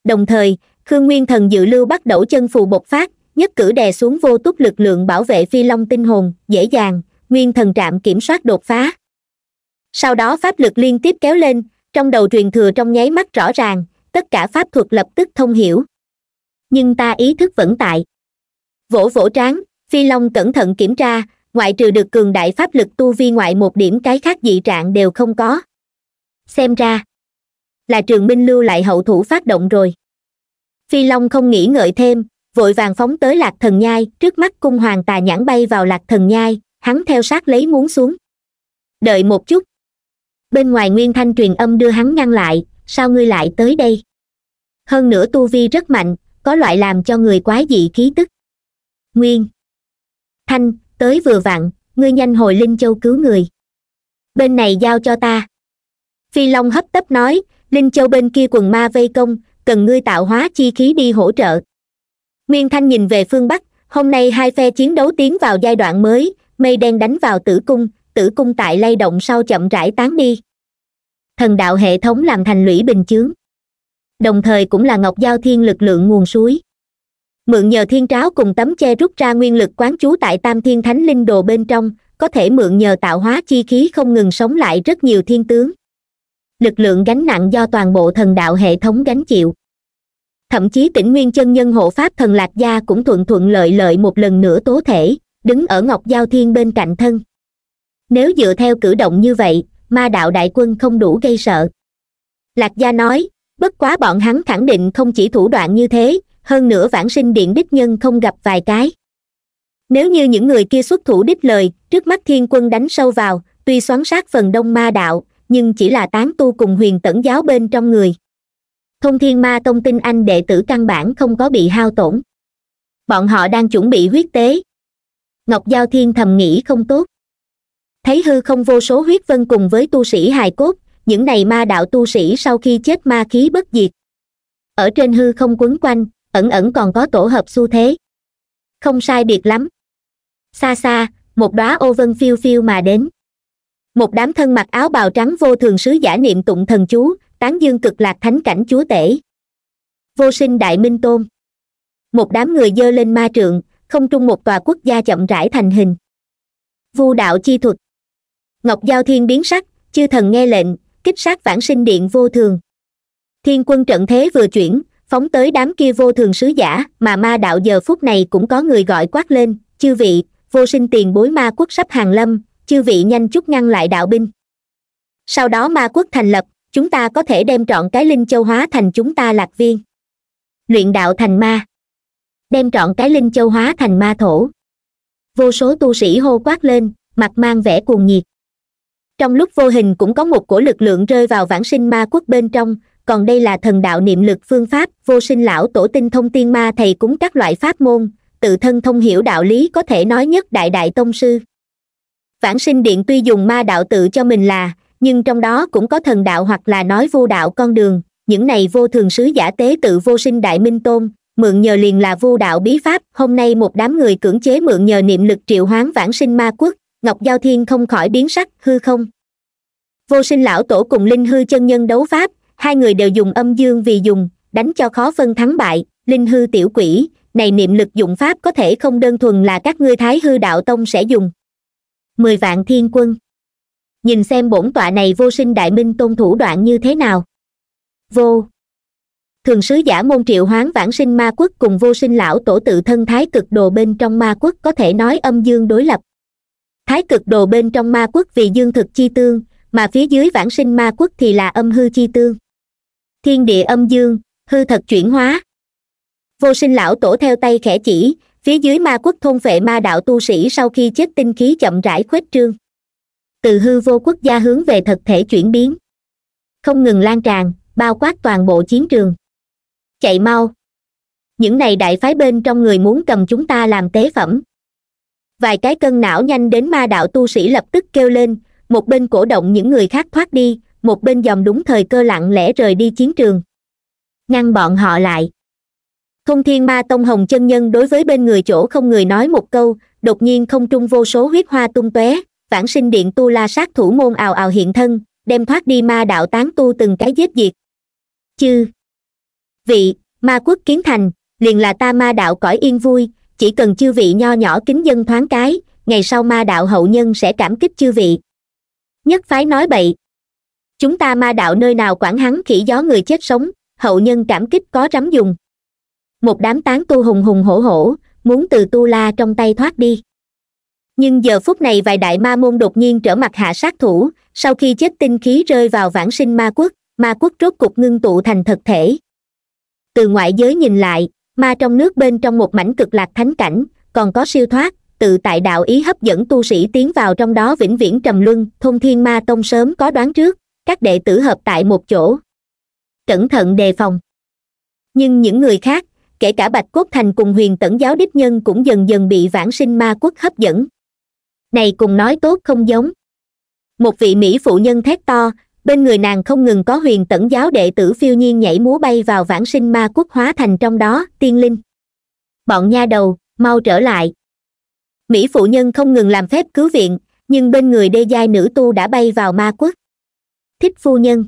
đồng thời khương nguyên thần dự lưu bắt đẩu chân phù bộc phát nhất cử đè xuống vô túc lực lượng bảo vệ phi long tinh hồn dễ dàng nguyên thần trạm kiểm soát đột phá sau đó pháp lực liên tiếp kéo lên trong đầu truyền thừa trong nháy mắt rõ ràng tất cả pháp thuật lập tức thông hiểu nhưng ta ý thức vẫn tại vỗ vỗ tráng phi long cẩn thận kiểm tra ngoại trừ được cường đại pháp lực tu vi ngoại một điểm cái khác dị trạng đều không có xem ra là trường minh lưu lại hậu thủ phát động rồi phi long không nghĩ ngợi thêm vội vàng phóng tới lạc thần nhai trước mắt cung hoàng tà nhãn bay vào lạc thần nhai hắn theo sát lấy muốn xuống đợi một chút bên ngoài nguyên thanh truyền âm đưa hắn ngăn lại sao ngươi lại tới đây hơn nữa tu vi rất mạnh có loại làm cho người quá dị khí tức nguyên thanh tới vừa vặn ngươi nhanh hồi linh châu cứu người bên này giao cho ta phi long hấp tấp nói linh châu bên kia quần ma vây công cần ngươi tạo hóa chi khí đi hỗ trợ nguyên thanh nhìn về phương bắc hôm nay hai phe chiến đấu tiến vào giai đoạn mới mây đen đánh vào tử cung tử cung tại lay động sau chậm rãi tán đi thần đạo hệ thống làm thành lũy bình chướng đồng thời cũng là ngọc giao thiên lực lượng nguồn suối mượn nhờ thiên tráo cùng tấm che rút ra nguyên lực quán chú tại tam thiên thánh linh đồ bên trong có thể mượn nhờ tạo hóa chi khí không ngừng sống lại rất nhiều thiên tướng lực lượng gánh nặng do toàn bộ thần đạo hệ thống gánh chịu thậm chí tỉnh nguyên chân nhân hộ pháp thần lạc gia cũng thuận thuận lợi lợi một lần nữa tố thể đứng ở ngọc giao thiên bên cạnh thân nếu dựa theo cử động như vậy ma đạo đại quân không đủ gây sợ lạc gia nói bất quá bọn hắn khẳng định không chỉ thủ đoạn như thế hơn nữa vãng sinh điện đích nhân không gặp vài cái nếu như những người kia xuất thủ đích lời trước mắt thiên quân đánh sâu vào tuy xoắn sát phần đông ma đạo nhưng chỉ là tán tu cùng huyền tẩn giáo bên trong người thông thiên ma tông tin anh đệ tử căn bản không có bị hao tổn bọn họ đang chuẩn bị huyết tế ngọc giao thiên thầm nghĩ không tốt thấy hư không vô số huyết vân cùng với tu sĩ hài cốt những này ma đạo tu sĩ sau khi chết ma khí bất diệt ở trên hư không quấn quanh ẩn ẩn còn có tổ hợp xu thế không sai biệt lắm xa xa một đóa ô vân phiêu phiêu mà đến một đám thân mặc áo bào trắng vô thường sứ giả niệm tụng thần chú tán dương cực lạc thánh cảnh chúa tể vô sinh đại minh tôn một đám người dơ lên ma trượng không trung một tòa quốc gia chậm rãi thành hình vu đạo chi thuật ngọc giao thiên biến sắc chư thần nghe lệnh kích sát vãng sinh điện vô thường thiên quân trận thế vừa chuyển phóng tới đám kia vô thường sứ giả mà ma đạo giờ phút này cũng có người gọi quát lên chư vị vô sinh tiền bối ma quốc sắp hàng lâm chư vị nhanh chút ngăn lại đạo binh sau đó ma quốc thành lập chúng ta có thể đem trọn cái linh châu hóa thành chúng ta lạc viên luyện đạo thành ma đem trọn cái linh châu hóa thành ma thổ vô số tu sĩ hô quát lên mặt mang vẻ cuồng nhiệt trong lúc vô hình cũng có một cổ lực lượng rơi vào vãng sinh ma quốc bên trong còn đây là thần đạo niệm lực phương pháp vô sinh lão tổ tinh thông tiên ma thầy cúng các loại pháp môn tự thân thông hiểu đạo lý có thể nói nhất đại đại tông sư vãng sinh điện tuy dùng ma đạo tự cho mình là nhưng trong đó cũng có thần đạo hoặc là nói vô đạo con đường những này vô thường sứ giả tế tự vô sinh đại minh tôn mượn nhờ liền là vô đạo bí pháp hôm nay một đám người cưỡng chế mượn nhờ niệm lực triệu hoán vãng sinh ma quốc ngọc giao thiên không khỏi biến sắc hư không vô sinh lão tổ cùng linh hư chân nhân đấu pháp hai người đều dùng âm dương vì dùng đánh cho khó phân thắng bại linh hư tiểu quỷ này niệm lực dụng pháp có thể không đơn thuần là các ngươi thái hư đạo tông sẽ dùng mười vạn thiên quân nhìn xem bổn tọa này vô sinh đại minh tôn thủ đoạn như thế nào vô thường sứ giả môn triệu hoán vãng sinh ma quốc cùng vô sinh lão tổ tự thân thái cực đồ bên trong ma quốc có thể nói âm dương đối lập thái cực đồ bên trong ma quốc vì dương thực chi tương mà phía dưới vãng sinh ma quốc thì là âm hư chi tương thiên địa âm dương hư thật chuyển hóa vô sinh lão tổ theo tay khẽ chỉ phía dưới ma quốc thôn vệ ma đạo tu sĩ sau khi chết tinh khí chậm rãi khuếch trương từ hư vô quốc gia hướng về thực thể chuyển biến không ngừng lan tràn bao quát toàn bộ chiến trường chạy mau những này đại phái bên trong người muốn cầm chúng ta làm tế phẩm vài cái cân não nhanh đến ma đạo tu sĩ lập tức kêu lên một bên cổ động những người khác thoát đi một bên dòm đúng thời cơ lặng lẽ rời đi chiến trường ngăn bọn họ lại thông thiên ma tông hồng chân nhân đối với bên người chỗ không người nói một câu đột nhiên không trung vô số huyết hoa tung tóe vãng sinh điện tu la sát thủ môn ào ào hiện thân đem thoát đi ma đạo tán tu từng cái giết diệt chư vị ma quốc kiến thành liền là ta ma đạo cõi yên vui chỉ cần chư vị nho nhỏ kính dân thoáng cái ngày sau ma đạo hậu nhân sẽ cảm kích chư vị nhất phái nói bậy chúng ta ma đạo nơi nào quản hắn khỉ gió người chết sống hậu nhân cảm kích có rắm dùng một đám tán tu hùng hùng hổ hổ muốn từ tu la trong tay thoát đi nhưng giờ phút này vài đại ma môn đột nhiên trở mặt hạ sát thủ sau khi chết tinh khí rơi vào vãng sinh ma quốc ma quốc rốt cục ngưng tụ thành thực thể từ ngoại giới nhìn lại ma trong nước bên trong một mảnh cực lạc thánh cảnh còn có siêu thoát tự tại đạo ý hấp dẫn tu sĩ tiến vào trong đó vĩnh viễn trầm luân thôn thiên ma tông sớm có đoán trước các đệ tử hợp tại một chỗ cẩn thận đề phòng nhưng những người khác kể cả bạch cốt thành cùng huyền tẩn giáo đích nhân cũng dần dần bị vãng sinh ma quốc hấp dẫn này cùng nói tốt không giống một vị mỹ phụ nhân thét to bên người nàng không ngừng có huyền tẩn giáo đệ tử phiêu nhiên nhảy múa bay vào vãng sinh ma quốc hóa thành trong đó tiên linh bọn nha đầu mau trở lại mỹ phụ nhân không ngừng làm phép cứu viện nhưng bên người đê giai nữ tu đã bay vào ma quốc thích phu nhân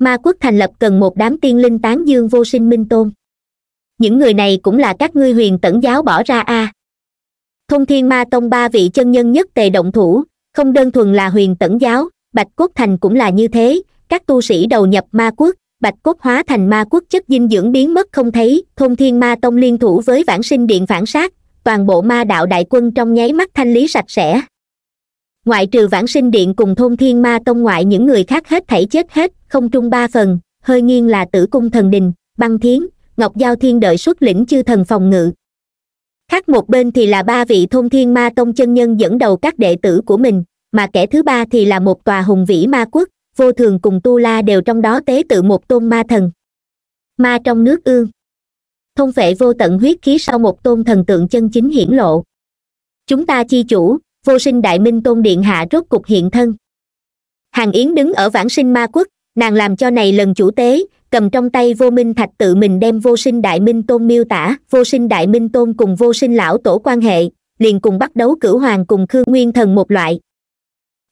ma quốc thành lập cần một đám tiên linh tán dương vô sinh minh tôn những người này cũng là các ngươi huyền tẩn giáo bỏ ra a à. thông thiên ma tông ba vị chân nhân nhất tề động thủ không đơn thuần là huyền tẩn giáo bạch quốc thành cũng là như thế các tu sĩ đầu nhập ma quốc bạch cốt hóa thành ma quốc chất dinh dưỡng biến mất không thấy thôn thiên ma tông liên thủ với vãng sinh điện phản sát toàn bộ ma đạo đại quân trong nháy mắt thanh lý sạch sẽ ngoại trừ vãng sinh điện cùng thôn thiên ma tông ngoại những người khác hết thảy chết hết không trung ba phần hơi nghiêng là tử cung thần đình băng thiến ngọc giao thiên đợi xuất lĩnh chư thần phòng ngự khác một bên thì là ba vị thôn thiên ma tông chân nhân dẫn đầu các đệ tử của mình mà kẻ thứ ba thì là một tòa hùng vĩ ma quốc vô thường cùng tu la đều trong đó tế tự một tôn ma thần ma trong nước ương thông vệ vô tận huyết khí sau một tôn thần tượng chân chính hiển lộ chúng ta chi chủ vô sinh đại minh tôn điện hạ rốt cục hiện thân hàng yến đứng ở vãng sinh ma quốc nàng làm cho này lần chủ tế cầm trong tay vô minh thạch tự mình đem vô sinh đại minh tôn miêu tả vô sinh đại minh tôn cùng vô sinh lão tổ quan hệ liền cùng bắt đấu cửu hoàng cùng khương nguyên thần một loại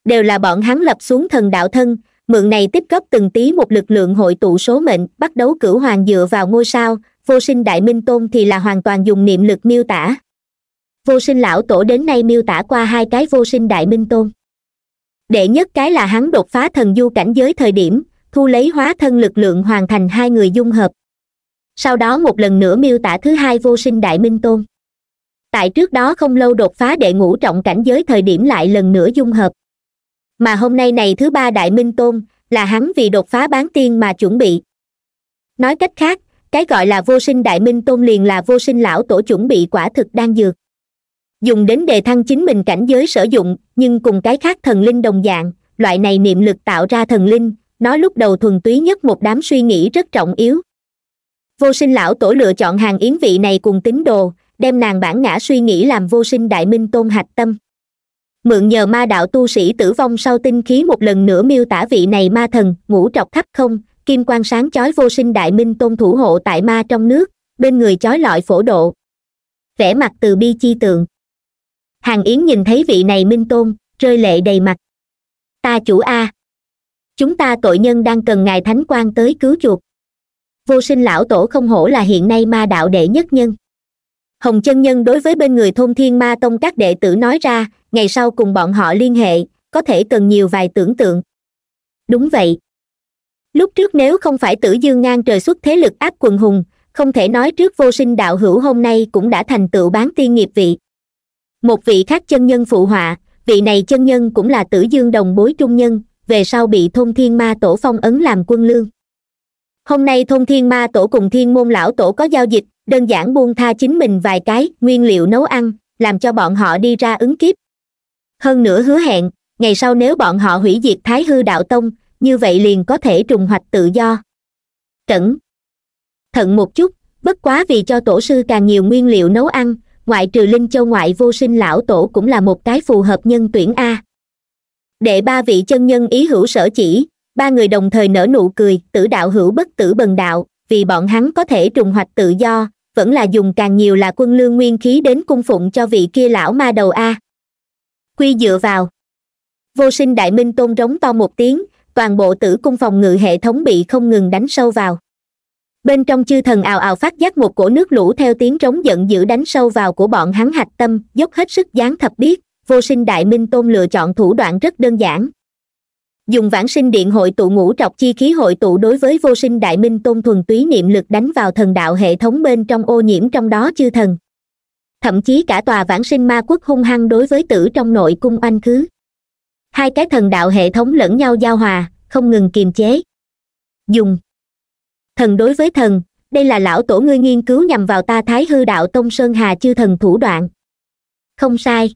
đều là bọn hắn lập xuống thần đạo thân mượn này tiếp cấp từng tí một lực lượng hội tụ số mệnh bắt đấu cửu hoàng dựa vào ngôi sao vô sinh đại minh tôn thì là hoàn toàn dùng niệm lực miêu tả vô sinh lão tổ đến nay miêu tả qua hai cái vô sinh đại minh tôn đệ nhất cái là hắn đột phá thần du cảnh giới thời điểm thu lấy hóa thân lực lượng hoàn thành hai người dung hợp sau đó một lần nữa miêu tả thứ hai vô sinh đại minh tôn tại trước đó không lâu đột phá đệ ngũ trọng cảnh giới thời điểm lại lần nữa dung hợp mà hôm nay này thứ ba đại minh tôn là hắn vì đột phá bán tiên mà chuẩn bị nói cách khác cái gọi là vô sinh đại minh tôn liền là vô sinh lão tổ chuẩn bị quả thực đang dược dùng đến đề thăng chính mình cảnh giới sử dụng nhưng cùng cái khác thần linh đồng dạng loại này niệm lực tạo ra thần linh nó lúc đầu thuần túy nhất một đám suy nghĩ rất trọng yếu vô sinh lão tổ lựa chọn hàng yến vị này cùng tín đồ đem nàng bản ngã suy nghĩ làm vô sinh đại minh tôn hạch tâm mượn nhờ ma đạo tu sĩ tử vong sau tinh khí một lần nữa miêu tả vị này ma thần ngũ trọc thấp không kim quan sáng chói vô sinh đại minh tôn thủ hộ tại ma trong nước bên người chói lọi phổ độ vẻ mặt từ bi chi tượng hàng yến nhìn thấy vị này minh tôn rơi lệ đầy mặt ta chủ a chúng ta tội nhân đang cần ngài thánh quan tới cứu chuộc vô sinh lão tổ không hổ là hiện nay ma đạo đệ nhất nhân hồng chân nhân đối với bên người thôn thiên ma tông các đệ tử nói ra ngày sau cùng bọn họ liên hệ có thể cần nhiều vài tưởng tượng đúng vậy lúc trước nếu không phải tử dương ngang trời xuất thế lực áp quần hùng không thể nói trước vô sinh đạo hữu hôm nay cũng đã thành tựu bán tiên nghiệp vị một vị khác chân nhân phụ họa vị này chân nhân cũng là tử dương đồng bối trung nhân về sau bị thôn thiên ma tổ phong ấn làm quân lương hôm nay thôn thiên ma tổ cùng thiên môn lão tổ có giao dịch đơn giản buông tha chính mình vài cái nguyên liệu nấu ăn làm cho bọn họ đi ra ứng kiếp hơn nữa hứa hẹn ngày sau nếu bọn họ hủy diệt thái hư đạo tông như vậy liền có thể trùng hoạch tự do cẩn thận một chút bất quá vì cho tổ sư càng nhiều nguyên liệu nấu ăn ngoại trừ linh châu ngoại vô sinh lão tổ cũng là một cái phù hợp nhân tuyển a đệ ba vị chân nhân ý hữu sở chỉ ba người đồng thời nở nụ cười tử đạo hữu bất tử bần đạo vì bọn hắn có thể trùng hoạch tự do vẫn là dùng càng nhiều là quân lương nguyên khí đến cung phụng cho vị kia lão ma đầu a quy dựa vào vô sinh đại minh tôn rống to một tiếng toàn bộ tử cung phòng ngự hệ thống bị không ngừng đánh sâu vào bên trong chư thần ào ào phát giác một cổ nước lũ theo tiếng trống giận dữ đánh sâu vào của bọn hắn hạch tâm dốc hết sức gián thập biết vô sinh đại minh tôn lựa chọn thủ đoạn rất đơn giản dùng vãng sinh điện hội tụ ngũ trọc chi khí hội tụ đối với vô sinh đại minh tôn thuần túy niệm lực đánh vào thần đạo hệ thống bên trong ô nhiễm trong đó chư thần thậm chí cả tòa vãng sinh ma quốc hung hăng đối với tử trong nội cung oanh khứ hai cái thần đạo hệ thống lẫn nhau giao hòa không ngừng kiềm chế dùng thần đối với thần đây là lão tổ ngươi nghiên cứu nhằm vào ta thái hư đạo tông sơn hà chư thần thủ đoạn không sai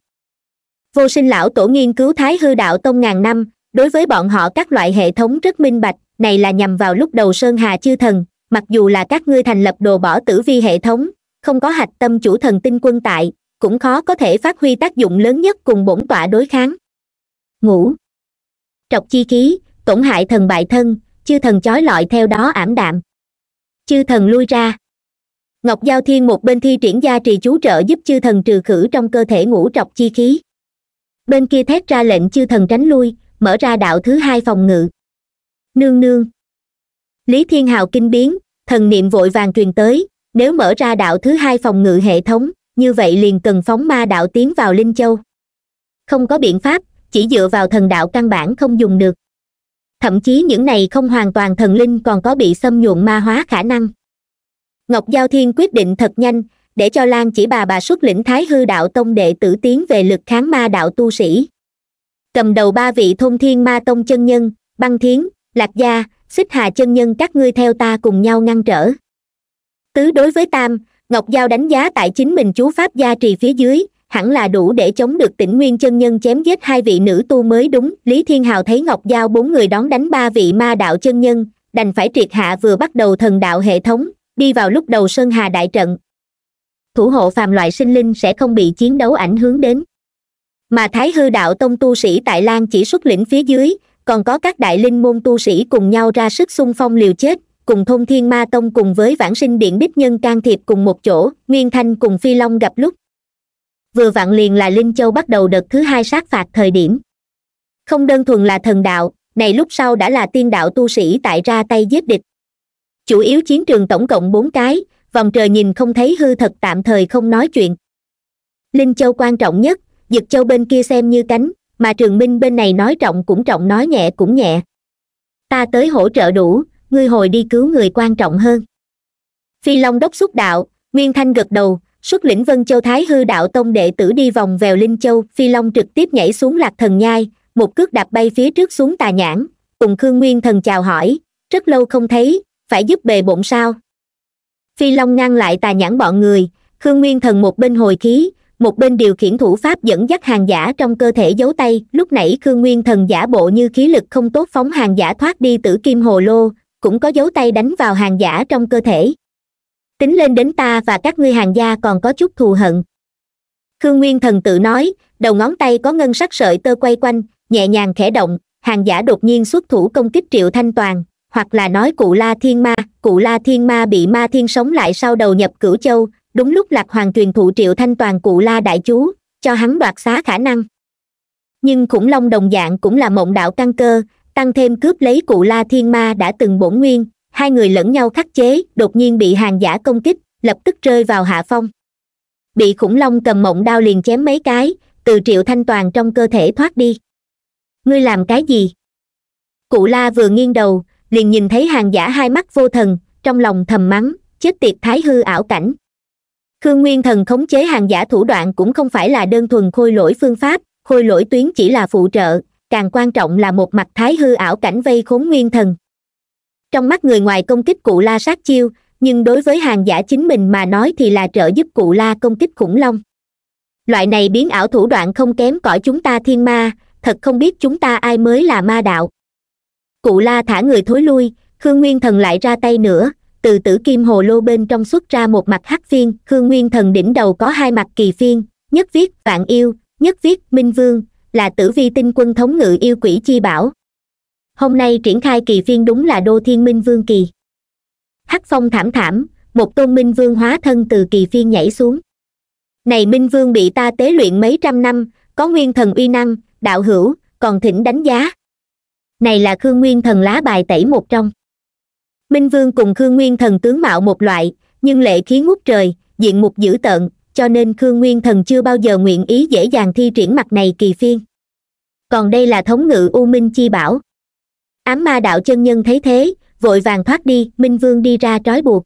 vô sinh lão tổ nghiên cứu thái hư đạo tông ngàn năm đối với bọn họ các loại hệ thống rất minh bạch này là nhằm vào lúc đầu sơn hà chư thần mặc dù là các ngươi thành lập đồ bỏ tử vi hệ thống không có hạch tâm chủ thần tinh quân tại cũng khó có thể phát huy tác dụng lớn nhất cùng bổn tọa đối kháng ngủ trọc chi ký tổn hại thần bại thân chư thần chói lọi theo đó ảm đạm chư thần lui ra ngọc giao thiên một bên thi triển gia trì chú trợ giúp chư thần trừ khử trong cơ thể ngũ trọc chi khí bên kia thét ra lệnh chư thần tránh lui mở ra đạo thứ hai phòng ngự nương nương lý thiên hào kinh biến thần niệm vội vàng truyền tới nếu mở ra đạo thứ hai phòng ngự hệ thống như vậy liền cần phóng ma đạo tiến vào linh châu không có biện pháp chỉ dựa vào thần đạo căn bản không dùng được thậm chí những này không hoàn toàn thần linh còn có bị xâm nhuộm ma hóa khả năng ngọc giao thiên quyết định thật nhanh để cho lan chỉ bà bà xuất lĩnh thái hư đạo tông đệ tử tiến về lực kháng ma đạo tu sĩ cầm đầu ba vị thôn thiên ma tông chân nhân băng thiến lạc gia xích hà chân nhân các ngươi theo ta cùng nhau ngăn trở tứ đối với tam ngọc giao đánh giá tại chính mình chú pháp gia trì phía dưới hẳn là đủ để chống được tỉnh nguyên chân nhân chém giết hai vị nữ tu mới đúng lý thiên hào thấy ngọc giao bốn người đón đánh ba vị ma đạo chân nhân đành phải triệt hạ vừa bắt đầu thần đạo hệ thống đi vào lúc đầu sơn hà đại trận thủ hộ phàm loại sinh linh sẽ không bị chiến đấu ảnh hưởng đến mà thái hư đạo tông tu sĩ tại lan chỉ xuất lĩnh phía dưới còn có các đại linh môn tu sĩ cùng nhau ra sức xung phong liều chết cùng thôn thiên ma tông cùng với vãng sinh điện bích nhân can thiệp cùng một chỗ nguyên thanh cùng phi long gặp lúc vừa vặn liền là linh châu bắt đầu đợt thứ hai sát phạt thời điểm không đơn thuần là thần đạo này lúc sau đã là tiên đạo tu sĩ tại ra tay giết địch chủ yếu chiến trường tổng cộng bốn cái vòng trời nhìn không thấy hư thật tạm thời không nói chuyện linh châu quan trọng nhất dực châu bên kia xem như cánh mà trường minh bên này nói trọng cũng trọng nói nhẹ cũng nhẹ ta tới hỗ trợ đủ ngươi hồi đi cứu người quan trọng hơn phi long đốc xúc đạo nguyên thanh gật đầu xuất lĩnh vân châu thái hư đạo tông đệ tử đi vòng vèo linh châu phi long trực tiếp nhảy xuống lạc thần nhai một cước đạp bay phía trước xuống tà nhãn cùng khương nguyên thần chào hỏi rất lâu không thấy phải giúp bề bộn sao phi long ngăn lại tà nhãn bọn người khương nguyên thần một bên hồi khí một bên điều khiển thủ pháp dẫn dắt hàng giả trong cơ thể giấu tay lúc nãy khương nguyên thần giả bộ như khí lực không tốt phóng hàng giả thoát đi tử kim hồ lô cũng có dấu tay đánh vào hàng giả trong cơ thể tính lên đến ta và các ngươi hàng gia còn có chút thù hận khương nguyên thần tự nói đầu ngón tay có ngân sắc sợi tơ quay quanh nhẹ nhàng khẽ động hàng giả đột nhiên xuất thủ công kích triệu thanh toàn hoặc là nói cụ la thiên ma cụ la thiên ma bị ma thiên sống lại sau đầu nhập cửu châu đúng lúc lạc hoàng truyền thụ triệu thanh toàn cụ la đại chú cho hắn đoạt xá khả năng nhưng khủng long đồng dạng cũng là mộng đạo căn cơ tăng thêm cướp lấy cụ la thiên ma đã từng bổn nguyên hai người lẫn nhau khắc chế đột nhiên bị hàng giả công kích lập tức rơi vào hạ phong bị khủng long cầm mộng đao liền chém mấy cái từ triệu thanh toàn trong cơ thể thoát đi ngươi làm cái gì cụ la vừa nghiêng đầu liền nhìn thấy hàng giả hai mắt vô thần trong lòng thầm mắng chết tiệt thái hư ảo cảnh khương nguyên thần khống chế hàng giả thủ đoạn cũng không phải là đơn thuần khôi lỗi phương pháp khôi lỗi tuyến chỉ là phụ trợ càng quan trọng là một mặt thái hư ảo cảnh vây khốn nguyên thần trong mắt người ngoài công kích cụ la sát chiêu nhưng đối với hàng giả chính mình mà nói thì là trợ giúp cụ la công kích khủng long loại này biến ảo thủ đoạn không kém cỏi chúng ta thiên ma thật không biết chúng ta ai mới là ma đạo cụ la thả người thối lui khương nguyên thần lại ra tay nữa từ tử kim hồ lô bên trong xuất ra một mặt hắc phiên khương nguyên thần đỉnh đầu có hai mặt kỳ phiên nhất viết vạn yêu nhất viết minh vương là tử vi tinh quân thống ngự yêu quỷ chi bảo hôm nay triển khai kỳ phiên đúng là đô thiên minh vương kỳ hắc phong thảm thảm một tôn minh vương hóa thân từ kỳ phiên nhảy xuống này minh vương bị ta tế luyện mấy trăm năm có nguyên thần uy năng đạo hữu còn thỉnh đánh giá này là khương nguyên thần lá bài tẩy một trong minh vương cùng khương nguyên thần tướng mạo một loại nhưng lệ khí ngút trời diện mục dữ tợn cho nên khương nguyên thần chưa bao giờ nguyện ý dễ dàng thi triển mặt này kỳ phiên còn đây là thống ngự u minh chi bảo ám ma đạo chân nhân thấy thế vội vàng thoát đi minh vương đi ra trói buộc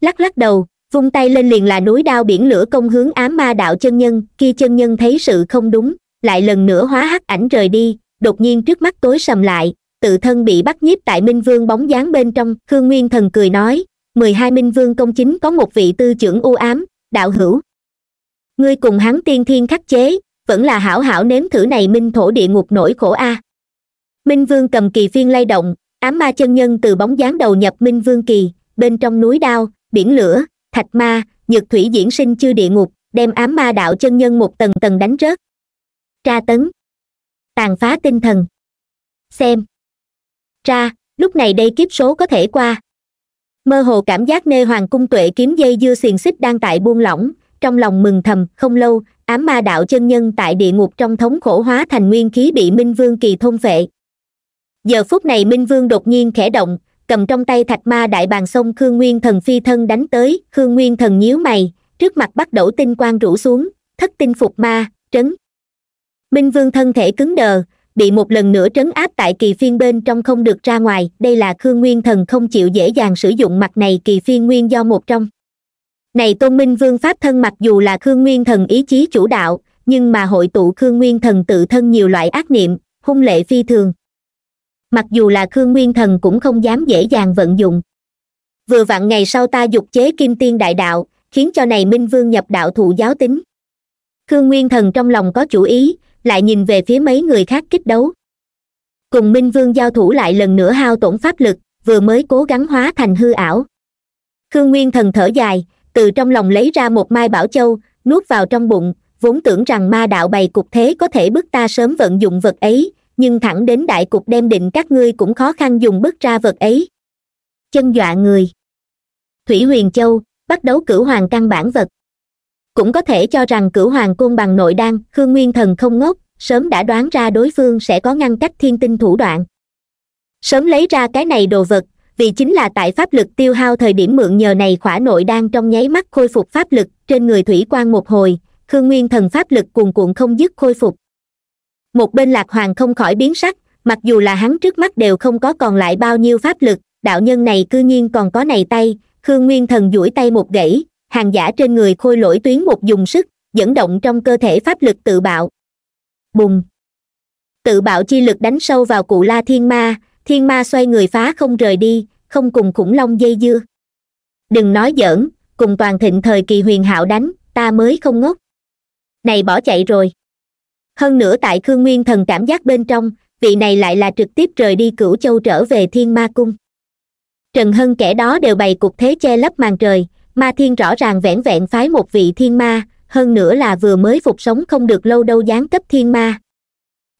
lắc lắc đầu vung tay lên liền là núi đao biển lửa công hướng ám ma đạo chân nhân kia chân nhân thấy sự không đúng lại lần nữa hóa hắc ảnh rời đi đột nhiên trước mắt tối sầm lại tự thân bị bắt nhiếp tại minh vương bóng dáng bên trong khương nguyên thần cười nói mười hai minh vương công chính có một vị tư trưởng u ám đạo hữu ngươi cùng hắn tiên thiên khắc chế vẫn là hảo hảo nếm thử này minh thổ địa ngục nổi khổ a à minh vương cầm kỳ phiên lay động ám ma chân nhân từ bóng dáng đầu nhập minh vương kỳ bên trong núi đao biển lửa thạch ma nhược thủy diễn sinh chư địa ngục đem ám ma đạo chân nhân một tầng tầng đánh rớt tra tấn tàn phá tinh thần xem tra. lúc này đây kiếp số có thể qua mơ hồ cảm giác nê hoàng cung tuệ kiếm dây dưa xiềng xích đang tại buông lỏng trong lòng mừng thầm không lâu ám ma đạo chân nhân tại địa ngục trong thống khổ hóa thành nguyên khí bị minh vương kỳ thôn phệ giờ phút này minh vương đột nhiên khẽ động cầm trong tay thạch ma đại bàn sông khương nguyên thần phi thân đánh tới khương nguyên thần nhíu mày trước mặt bắt đẩu tinh quang rủ xuống thất tinh phục ma trấn minh vương thân thể cứng đờ bị một lần nữa trấn áp tại kỳ phiên bên trong không được ra ngoài đây là khương nguyên thần không chịu dễ dàng sử dụng mặt này kỳ phiên nguyên do một trong này tôn minh vương pháp thân mặc dù là khương nguyên thần ý chí chủ đạo nhưng mà hội tụ khương nguyên thần tự thân nhiều loại ác niệm hung lệ phi thường mặc dù là khương nguyên thần cũng không dám dễ dàng vận dụng vừa vặn ngày sau ta dục chế kim tiên đại đạo khiến cho này minh vương nhập đạo thụ giáo tính khương nguyên thần trong lòng có chủ ý lại nhìn về phía mấy người khác kích đấu cùng minh vương giao thủ lại lần nữa hao tổn pháp lực vừa mới cố gắng hóa thành hư ảo khương nguyên thần thở dài từ trong lòng lấy ra một mai bảo châu nuốt vào trong bụng vốn tưởng rằng ma đạo bày cục thế có thể bức ta sớm vận dụng vật ấy nhưng thẳng đến đại cục đem định các ngươi cũng khó khăn dùng bức ra vật ấy chân dọa người thủy huyền châu bắt đấu cửu hoàng căn bản vật cũng có thể cho rằng cửu hoàng côn bằng nội đan khương nguyên thần không ngốc sớm đã đoán ra đối phương sẽ có ngăn cách thiên tinh thủ đoạn sớm lấy ra cái này đồ vật vì chính là tại pháp lực tiêu hao thời điểm mượn nhờ này khỏa nội đan trong nháy mắt khôi phục pháp lực trên người thủy quan một hồi khương nguyên thần pháp lực cuồn cuộn không dứt khôi phục một bên lạc hoàng không khỏi biến sắc mặc dù là hắn trước mắt đều không có còn lại bao nhiêu pháp lực đạo nhân này c nhiên còn có này tay khương nguyên thần duỗi tay một gãy hàng giả trên người khôi lỗi tuyến một dùng sức dẫn động trong cơ thể pháp lực tự bạo bùng tự bạo chi lực đánh sâu vào cụ la thiên ma thiên ma xoay người phá không rời đi không cùng khủng long dây dưa đừng nói giỡn cùng toàn thịnh thời kỳ huyền hạo đánh ta mới không ngốc này bỏ chạy rồi hơn nữa tại khương nguyên thần cảm giác bên trong vị này lại là trực tiếp rời đi cửu châu trở về thiên ma cung trần hân kẻ đó đều bày cục thế che lấp màn trời ma thiên rõ ràng vẻn vẹn phái một vị thiên ma hơn nữa là vừa mới phục sống không được lâu đâu gián cấp thiên ma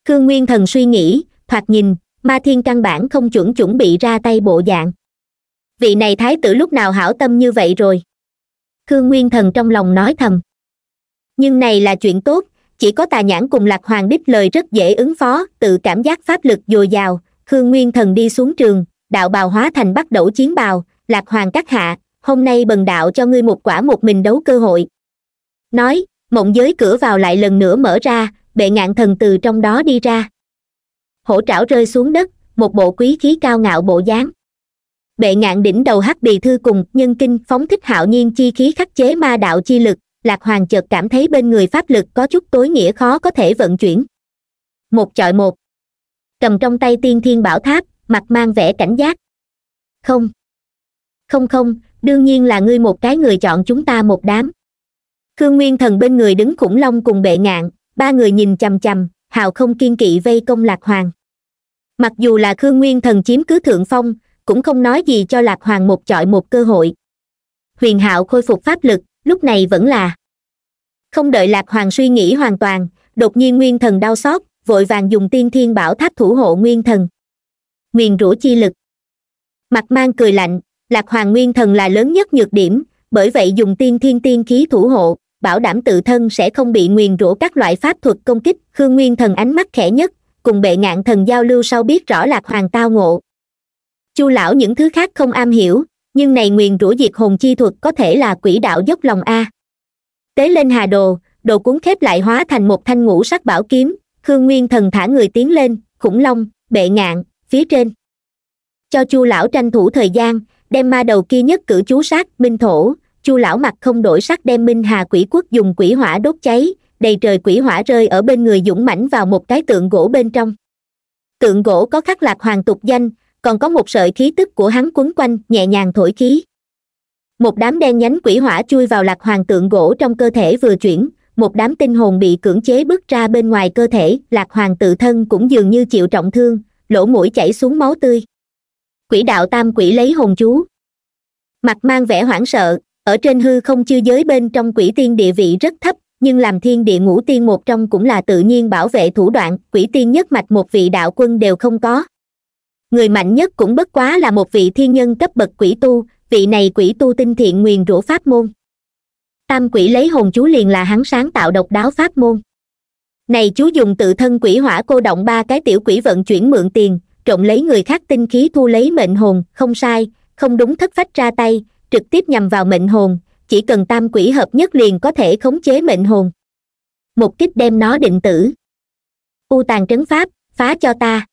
khương nguyên thần suy nghĩ thoạt nhìn ma thiên căn bản không chuẩn chuẩn bị ra tay bộ dạng vị này thái tử lúc nào hảo tâm như vậy rồi khương nguyên thần trong lòng nói thầm nhưng này là chuyện tốt chỉ có tà nhãn cùng lạc hoàng đích lời rất dễ ứng phó tự cảm giác pháp lực dồi dào khương nguyên thần đi xuống trường đạo bào hóa thành bắt đẩu chiến bào lạc hoàng các hạ hôm nay bần đạo cho ngươi một quả một mình đấu cơ hội nói mộng giới cửa vào lại lần nữa mở ra bệ ngạn thần từ trong đó đi ra hổ trảo rơi xuống đất một bộ quý khí cao ngạo bộ dáng bệ ngạn đỉnh đầu hắc bì thư cùng nhân kinh phóng thích hạo nhiên chi khí khắc chế ma đạo chi lực lạc hoàng chợt cảm thấy bên người pháp lực có chút tối nghĩa khó có thể vận chuyển một chọi một cầm trong tay tiên thiên bảo tháp mặt mang vẻ cảnh giác không không không đương nhiên là ngươi một cái người chọn chúng ta một đám khương nguyên thần bên người đứng khủng long cùng bệ ngạn ba người nhìn chằm chằm hào không kiên kỵ vây công lạc hoàng mặc dù là khương nguyên thần chiếm cứ thượng phong cũng không nói gì cho lạc hoàng một chọi một cơ hội huyền hạo khôi phục pháp lực lúc này vẫn là không đợi lạc hoàng suy nghĩ hoàn toàn đột nhiên nguyên thần đau xót vội vàng dùng tiên thiên bảo tháp thủ hộ nguyên thần nguyền rủa chi lực mặt mang cười lạnh lạc hoàng nguyên thần là lớn nhất nhược điểm bởi vậy dùng tiên thiên tiên khí thủ hộ bảo đảm tự thân sẽ không bị nguyền rủa các loại pháp thuật công kích khương nguyên thần ánh mắt khẽ nhất cùng bệ ngạn thần giao lưu sau biết rõ lạc hoàng tao ngộ chu lão những thứ khác không am hiểu nhưng này nguyền rủa diệt hồn chi thuật có thể là quỷ đạo dốc lòng a tế lên hà đồ đồ cuốn khép lại hóa thành một thanh ngũ sắc bảo kiếm khương nguyên thần thả người tiến lên khủng long bệ ngạn phía trên cho chu lão tranh thủ thời gian đem ma đầu kia nhất cử chú sát minh thổ chu lão mặt không đổi sắc đem minh hà quỷ quốc dùng quỷ hỏa đốt cháy đầy trời quỷ hỏa rơi ở bên người dũng mãnh vào một cái tượng gỗ bên trong tượng gỗ có khắc lạc hoàng tục danh còn có một sợi khí tức của hắn quấn quanh nhẹ nhàng thổi khí một đám đen nhánh quỷ hỏa chui vào lạc hoàng tượng gỗ trong cơ thể vừa chuyển một đám tinh hồn bị cưỡng chế bước ra bên ngoài cơ thể lạc hoàng tự thân cũng dường như chịu trọng thương lỗ mũi chảy xuống máu tươi quỷ đạo tam quỷ lấy hồn chú mặt mang vẻ hoảng sợ ở trên hư không chư giới bên trong quỷ tiên địa vị rất thấp nhưng làm thiên địa ngũ tiên một trong cũng là tự nhiên bảo vệ thủ đoạn quỷ tiên nhất mạch một vị đạo quân đều không có người mạnh nhất cũng bất quá là một vị thiên nhân cấp bậc quỷ tu vị này quỷ tu tinh thiện nguyền rủa pháp môn tam quỷ lấy hồn chú liền là hắn sáng tạo độc đáo pháp môn này chú dùng tự thân quỷ hỏa cô động ba cái tiểu quỷ vận chuyển mượn tiền trộm lấy người khác tinh khí thu lấy mệnh hồn không sai không đúng thất phách ra tay trực tiếp nhằm vào mệnh hồn chỉ cần tam quỷ hợp nhất liền có thể khống chế mệnh hồn một kích đem nó định tử u tàn trấn pháp phá cho ta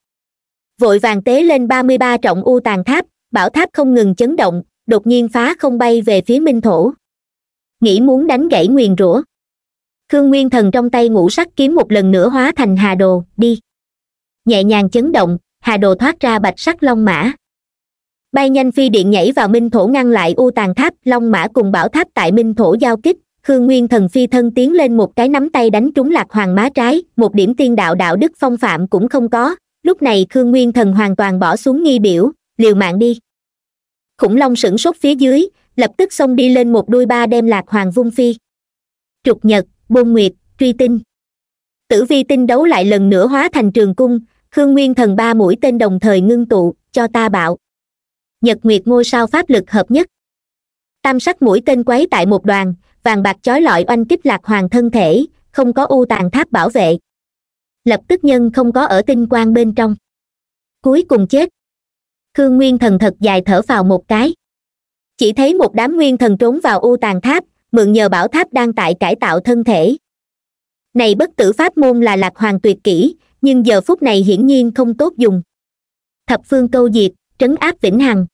vội vàng tế lên ba mươi ba trọng u tàn tháp bảo tháp không ngừng chấn động đột nhiên phá không bay về phía minh thổ nghĩ muốn đánh gãy nguyền rủa khương nguyên thần trong tay ngũ sắc kiếm một lần nữa hóa thành hà đồ đi nhẹ nhàng chấn động hà đồ thoát ra bạch sắc long mã bay nhanh phi điện nhảy vào minh thổ ngăn lại u tàn tháp long mã cùng bảo tháp tại minh thổ giao kích khương nguyên thần phi thân tiến lên một cái nắm tay đánh trúng lạc hoàng má trái một điểm tiên đạo đạo đức phong phạm cũng không có lúc này khương nguyên thần hoàn toàn bỏ xuống nghi biểu liều mạng đi khủng long sửng sốt phía dưới lập tức xông đi lên một đuôi ba đem lạc hoàng vung phi trục nhật bôn nguyệt truy tinh tử vi tinh đấu lại lần nữa hóa thành trường cung khương nguyên thần ba mũi tên đồng thời ngưng tụ cho ta bạo nhật nguyệt ngôi sao pháp lực hợp nhất tam sắc mũi tên quấy tại một đoàn vàng bạc chói lọi oanh kích lạc hoàng thân thể không có u tàn tháp bảo vệ lập tức nhân không có ở tinh quang bên trong cuối cùng chết khương nguyên thần thật dài thở vào một cái chỉ thấy một đám nguyên thần trốn vào u tàn tháp mượn nhờ bảo tháp đang tại cải tạo thân thể này bất tử pháp môn là lạc hoàng tuyệt kỹ nhưng giờ phút này hiển nhiên không tốt dùng thập phương câu diệt trấn áp vĩnh hằng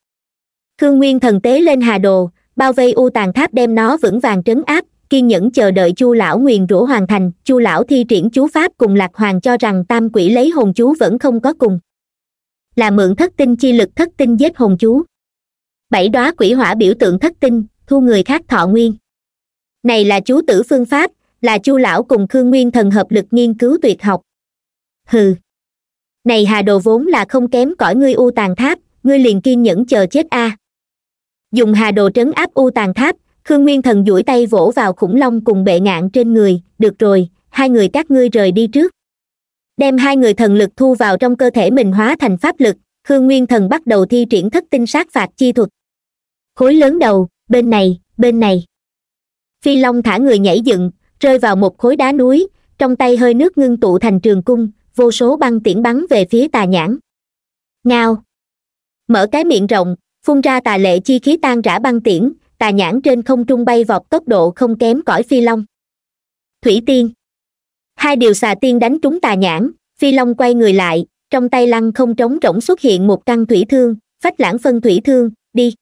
khương nguyên thần tế lên hà đồ bao vây u tàn tháp đem nó vững vàng trấn áp kiên nhẫn chờ đợi chu lão nguyền rủa hoàn thành chu lão thi triển chú pháp cùng lạc hoàng cho rằng tam quỷ lấy hồn chú vẫn không có cùng là mượn thất tinh chi lực thất tinh giết hồn chú bảy đoá quỷ hỏa biểu tượng thất tinh thu người khác thọ nguyên này là chú tử phương pháp là chu lão cùng khương nguyên thần hợp lực nghiên cứu tuyệt học hừ này hà đồ vốn là không kém cỏi ngươi u tàn tháp ngươi liền kiên nhẫn chờ chết a à. dùng hà đồ trấn áp u tàn tháp khương nguyên thần duỗi tay vỗ vào khủng long cùng bệ ngạn trên người được rồi hai người các ngươi rời đi trước đem hai người thần lực thu vào trong cơ thể mình hóa thành pháp lực khương nguyên thần bắt đầu thi triển thất tinh sát phạt chi thuật khối lớn đầu bên này bên này phi long thả người nhảy dựng rơi vào một khối đá núi trong tay hơi nước ngưng tụ thành trường cung vô số băng tiễn bắn về phía tà nhãn ngao mở cái miệng rộng phun ra tà lệ chi khí tan rã băng tiễn tà nhãn trên không trung bay vọt tốc độ không kém cõi phi long thủy tiên hai điều xà tiên đánh trúng tà nhãn phi long quay người lại trong tay lăng không trống rỗng xuất hiện một căn thủy thương phách lãng phân thủy thương đi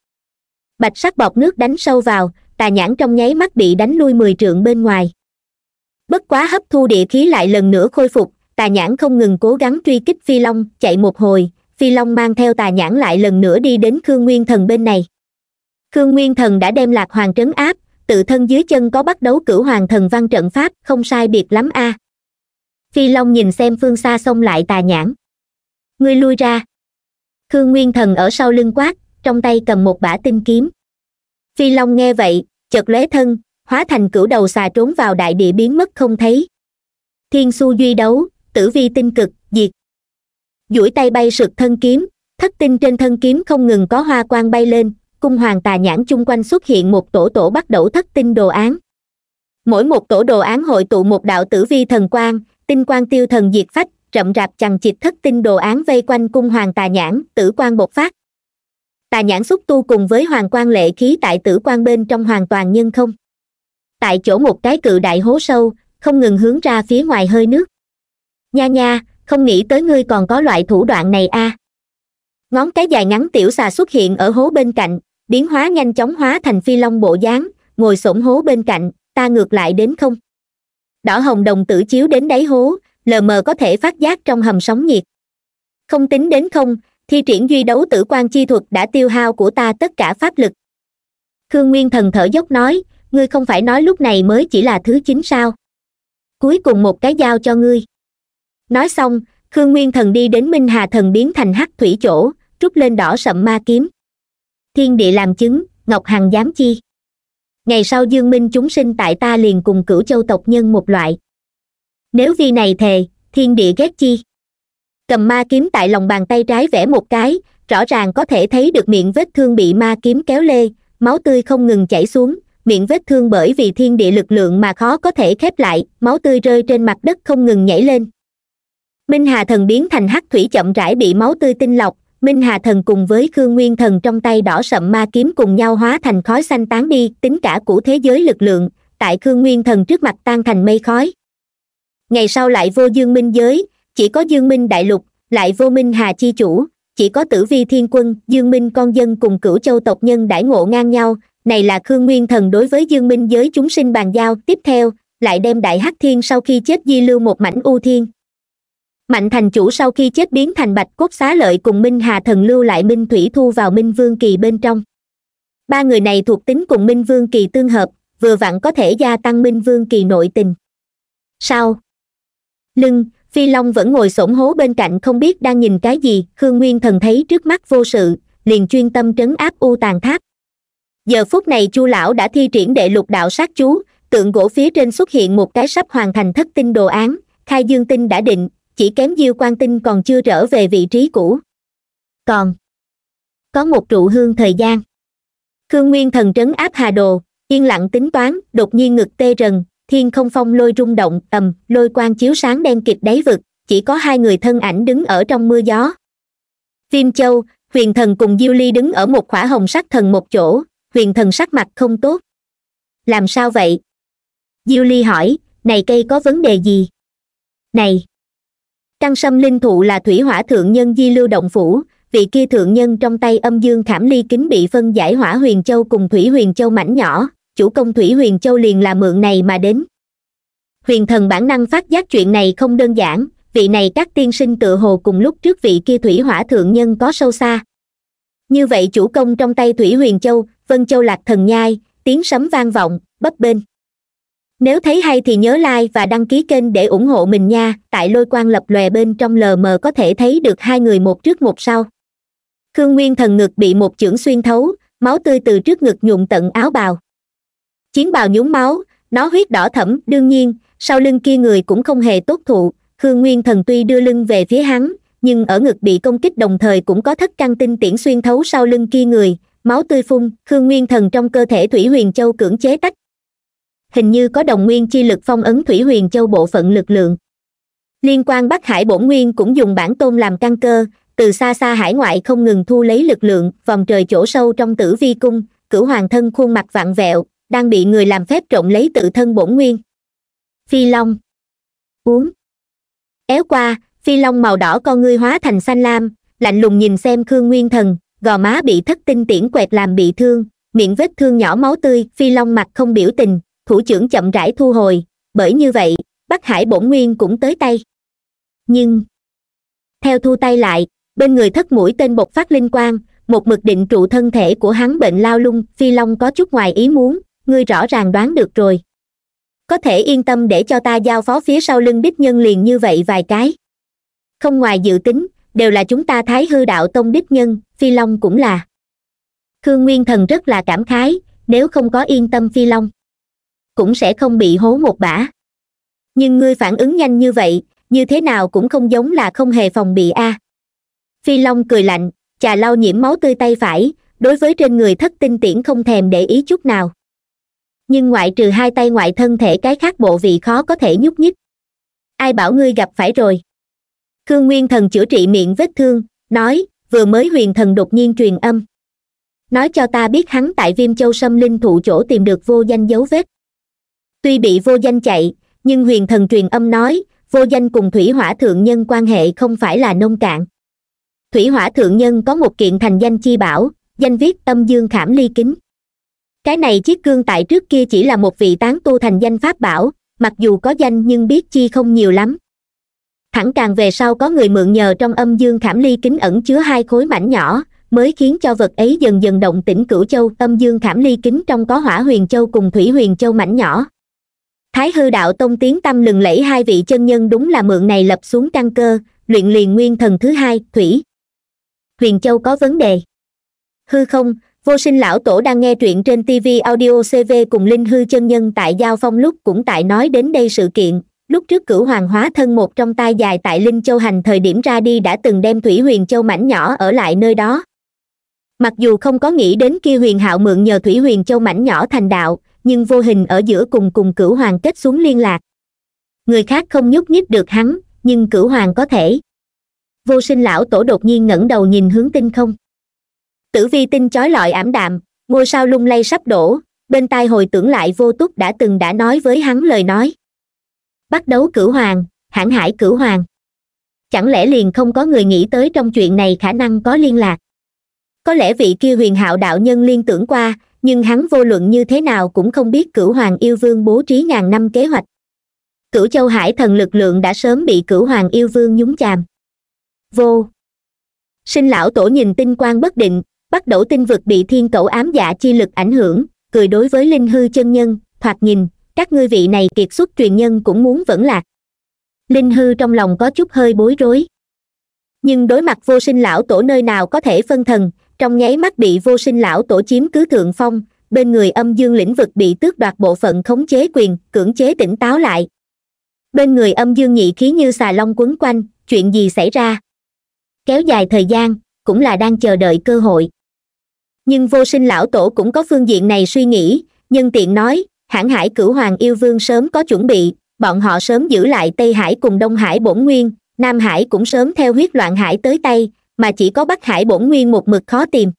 bạch sắc bọt nước đánh sâu vào tà nhãn trong nháy mắt bị đánh lui mười trượng bên ngoài bất quá hấp thu địa khí lại lần nữa khôi phục tà nhãn không ngừng cố gắng truy kích phi long chạy một hồi phi long mang theo tà nhãn lại lần nữa đi đến khương nguyên thần bên này khương nguyên thần đã đem lạc hoàng trấn áp tự thân dưới chân có bắt đấu cửu hoàng thần văn trận pháp không sai biệt lắm a à. phi long nhìn xem phương xa xông lại tà nhãn ngươi lui ra khương nguyên thần ở sau lưng quát trong tay cầm một bả tinh kiếm phi long nghe vậy chợt lóe thân hóa thành cửu đầu xà trốn vào đại địa biến mất không thấy thiên su duy đấu tử vi tinh cực diệt duỗi tay bay sực thân kiếm thất tinh trên thân kiếm không ngừng có hoa quang bay lên cung hoàng tà nhãn chung quanh xuất hiện một tổ tổ bắt đầu thất tinh đồ án mỗi một tổ đồ án hội tụ một đạo tử vi thần quang tinh quang tiêu thần diệt phách rậm rạp chằng chịt thất tinh đồ án vây quanh cung hoàng tà nhãn tử quang bộc phát tà nhãn xúc tu cùng với hoàng quan lệ khí tại tử quan bên trong hoàn toàn nhân không tại chỗ một cái cự đại hố sâu không ngừng hướng ra phía ngoài hơi nước nha nha không nghĩ tới ngươi còn có loại thủ đoạn này a à. ngón cái dài ngắn tiểu xà xuất hiện ở hố bên cạnh biến hóa nhanh chóng hóa thành phi long bộ dáng ngồi xổm hố bên cạnh ta ngược lại đến không đỏ hồng đồng tử chiếu đến đáy hố lờ mờ có thể phát giác trong hầm sóng nhiệt không tính đến không thi triển duy đấu tử quan chi thuật đã tiêu hao của ta tất cả pháp lực khương nguyên thần thở dốc nói ngươi không phải nói lúc này mới chỉ là thứ chín sao cuối cùng một cái dao cho ngươi nói xong khương nguyên thần đi đến minh hà thần biến thành hắc thủy chỗ rút lên đỏ sậm ma kiếm thiên địa làm chứng ngọc hằng dám chi ngày sau dương minh chúng sinh tại ta liền cùng cửu châu tộc nhân một loại nếu vi này thề thiên địa ghét chi cầm ma kiếm tại lòng bàn tay trái vẽ một cái rõ ràng có thể thấy được miệng vết thương bị ma kiếm kéo lê máu tươi không ngừng chảy xuống miệng vết thương bởi vì thiên địa lực lượng mà khó có thể khép lại máu tươi rơi trên mặt đất không ngừng nhảy lên minh hà thần biến thành hắc thủy chậm rãi bị máu tươi tinh lọc minh hà thần cùng với khương nguyên thần trong tay đỏ sậm ma kiếm cùng nhau hóa thành khói xanh tán đi tính cả của thế giới lực lượng tại khương nguyên thần trước mặt tan thành mây khói ngày sau lại vô dương minh giới chỉ có dương minh đại lục lại vô minh hà chi chủ chỉ có tử vi thiên quân dương minh con dân cùng cửu châu tộc nhân đãi ngộ ngang nhau này là khương nguyên thần đối với dương minh giới chúng sinh bàn giao tiếp theo lại đem đại hắc thiên sau khi chết di lưu một mảnh u thiên mạnh thành chủ sau khi chết biến thành bạch cốt xá lợi cùng minh hà thần lưu lại minh thủy thu vào minh vương kỳ bên trong ba người này thuộc tính cùng minh vương kỳ tương hợp vừa vặn có thể gia tăng minh vương kỳ nội tình Sao? lưng phi long vẫn ngồi s hố bên cạnh không biết đang nhìn cái gì khương nguyên thần thấy trước mắt vô sự liền chuyên tâm trấn áp u tàn tháp giờ phút này chu lão đã thi triển đệ lục đạo sát chú tượng gỗ phía trên xuất hiện một cái sắp hoàn thành thất tinh đồ án khai dương tinh đã định chỉ kém diêu quan tinh còn chưa trở về vị trí cũ còn có một trụ hương thời gian khương nguyên thần trấn áp hà đồ yên lặng tính toán đột nhiên ngực tê rần thiên không phong lôi rung động ầm lôi quang chiếu sáng đen kịp đáy vực chỉ có hai người thân ảnh đứng ở trong mưa gió viêm châu huyền thần cùng diêu ly đứng ở một khỏa hồng sắc thần một chỗ huyền thần sắc mặt không tốt làm sao vậy diêu ly hỏi này cây có vấn đề gì này trăng sâm linh thụ là thủy hỏa thượng nhân di lưu động phủ vị kia thượng nhân trong tay âm dương khảm ly kính bị phân giải hỏa huyền châu cùng thủy huyền châu mảnh nhỏ chủ công thủy huyền châu liền là mượn này mà đến huyền thần bản năng phát giác chuyện này không đơn giản vị này các tiên sinh tự hồ cùng lúc trước vị kia thủy hỏa thượng nhân có sâu xa như vậy chủ công trong tay thủy huyền châu vân châu lạc thần nhai tiếng sấm vang vọng bấp bên nếu thấy hay thì nhớ like và đăng ký kênh để ủng hộ mình nha tại lôi quan lập lòe bên trong lờ mờ có thể thấy được hai người một trước một sau khương nguyên thần ngực bị một chưởng xuyên thấu máu tươi từ trước ngực nhụm tận áo bào chiến bào nhúng máu nó huyết đỏ thẫm đương nhiên sau lưng kia người cũng không hề tốt thụ khương nguyên thần tuy đưa lưng về phía hắn nhưng ở ngực bị công kích đồng thời cũng có thất căn tinh tiễn xuyên thấu sau lưng kia người máu tươi phun khương nguyên thần trong cơ thể thủy huyền châu cưỡng chế tách hình như có đồng nguyên chi lực phong ấn thủy huyền châu bộ phận lực lượng liên quan bắc hải bổn nguyên cũng dùng bản tôn làm căn cơ từ xa xa hải ngoại không ngừng thu lấy lực lượng vòng trời chỗ sâu trong tử vi cung cửu hoàng thân khuôn mặt vặn vẹo đang bị người làm phép trộm lấy tự thân bổn nguyên phi long uống éo qua phi long màu đỏ con ngươi hóa thành xanh lam lạnh lùng nhìn xem khương nguyên thần gò má bị thất tinh tiễn quẹt làm bị thương miệng vết thương nhỏ máu tươi phi long mặt không biểu tình thủ trưởng chậm rãi thu hồi bởi như vậy bắc hải bổn nguyên cũng tới tay nhưng theo thu tay lại bên người thất mũi tên bộc phát linh quang một mực định trụ thân thể của hắn bệnh lao lung phi long có chút ngoài ý muốn ngươi rõ ràng đoán được rồi có thể yên tâm để cho ta giao phó phía sau lưng đích nhân liền như vậy vài cái không ngoài dự tính đều là chúng ta thái hư đạo tông đích nhân phi long cũng là khương nguyên thần rất là cảm khái nếu không có yên tâm phi long cũng sẽ không bị hố một bả nhưng ngươi phản ứng nhanh như vậy như thế nào cũng không giống là không hề phòng bị a à. phi long cười lạnh chà lau nhiễm máu tươi tay phải đối với trên người thất tinh tiễn không thèm để ý chút nào nhưng ngoại trừ hai tay ngoại thân thể cái khác bộ vị khó có thể nhúc nhích ai bảo ngươi gặp phải rồi khương nguyên thần chữa trị miệng vết thương nói vừa mới huyền thần đột nhiên truyền âm nói cho ta biết hắn tại viêm châu sâm linh thụ chỗ tìm được vô danh dấu vết tuy bị vô danh chạy nhưng huyền thần truyền âm nói vô danh cùng thủy hỏa thượng nhân quan hệ không phải là nông cạn thủy hỏa thượng nhân có một kiện thành danh chi bảo danh viết Tâm dương khảm ly kính cái này chiếc cương tại trước kia chỉ là một vị tán tu thành danh pháp bảo mặc dù có danh nhưng biết chi không nhiều lắm thẳng càng về sau có người mượn nhờ trong âm dương khảm ly kính ẩn chứa hai khối mảnh nhỏ mới khiến cho vật ấy dần dần động tỉnh cửu châu âm dương khảm ly kính trong có hỏa huyền châu cùng thủy huyền châu mảnh nhỏ thái hư đạo tông tiếng tâm lừng lẫy hai vị chân nhân đúng là mượn này lập xuống căn cơ luyện liền nguyên thần thứ hai thủy huyền châu có vấn đề hư không vô sinh lão tổ đang nghe truyện trên tv audio cv cùng linh hư chân nhân tại giao phong lúc cũng tại nói đến đây sự kiện lúc trước cửu hoàng hóa thân một trong tay dài tại linh châu hành thời điểm ra đi đã từng đem thủy huyền châu mảnh nhỏ ở lại nơi đó mặc dù không có nghĩ đến kia huyền hạo mượn nhờ thủy huyền châu mảnh nhỏ thành đạo nhưng vô hình ở giữa cùng cùng cửu hoàng kết xuống liên lạc người khác không nhúc nhích được hắn nhưng cửu hoàng có thể vô sinh lão tổ đột nhiên ngẩng đầu nhìn hướng tinh không tử vi tinh chói lọi ảm đạm ngôi sao lung lay sắp đổ bên tai hồi tưởng lại vô túc đã từng đã nói với hắn lời nói bắt đấu cửu hoàng hãn hải cửu hoàng chẳng lẽ liền không có người nghĩ tới trong chuyện này khả năng có liên lạc có lẽ vị kia huyền hạo đạo nhân liên tưởng qua nhưng hắn vô luận như thế nào cũng không biết cửu hoàng yêu vương bố trí ngàn năm kế hoạch cửu châu hải thần lực lượng đã sớm bị cửu hoàng yêu vương nhúng chàm vô sinh lão tổ nhìn tinh quang bất định bắt đầu tinh vực bị thiên cẩu ám dạ chi lực ảnh hưởng cười đối với linh hư chân nhân thoạt nhìn các ngươi vị này kiệt xuất truyền nhân cũng muốn vẫn lạc linh hư trong lòng có chút hơi bối rối nhưng đối mặt vô sinh lão tổ nơi nào có thể phân thần trong nháy mắt bị vô sinh lão tổ chiếm cứ thượng phong bên người âm dương lĩnh vực bị tước đoạt bộ phận khống chế quyền cưỡng chế tỉnh táo lại bên người âm dương nhị khí như xà long quấn quanh chuyện gì xảy ra kéo dài thời gian cũng là đang chờ đợi cơ hội nhưng vô sinh lão tổ cũng có phương diện này suy nghĩ nhân tiện nói hãn hải cửu hoàng yêu vương sớm có chuẩn bị bọn họ sớm giữ lại tây hải cùng đông hải bổn nguyên nam hải cũng sớm theo huyết loạn hải tới tây mà chỉ có bắc hải bổn nguyên một mực khó tìm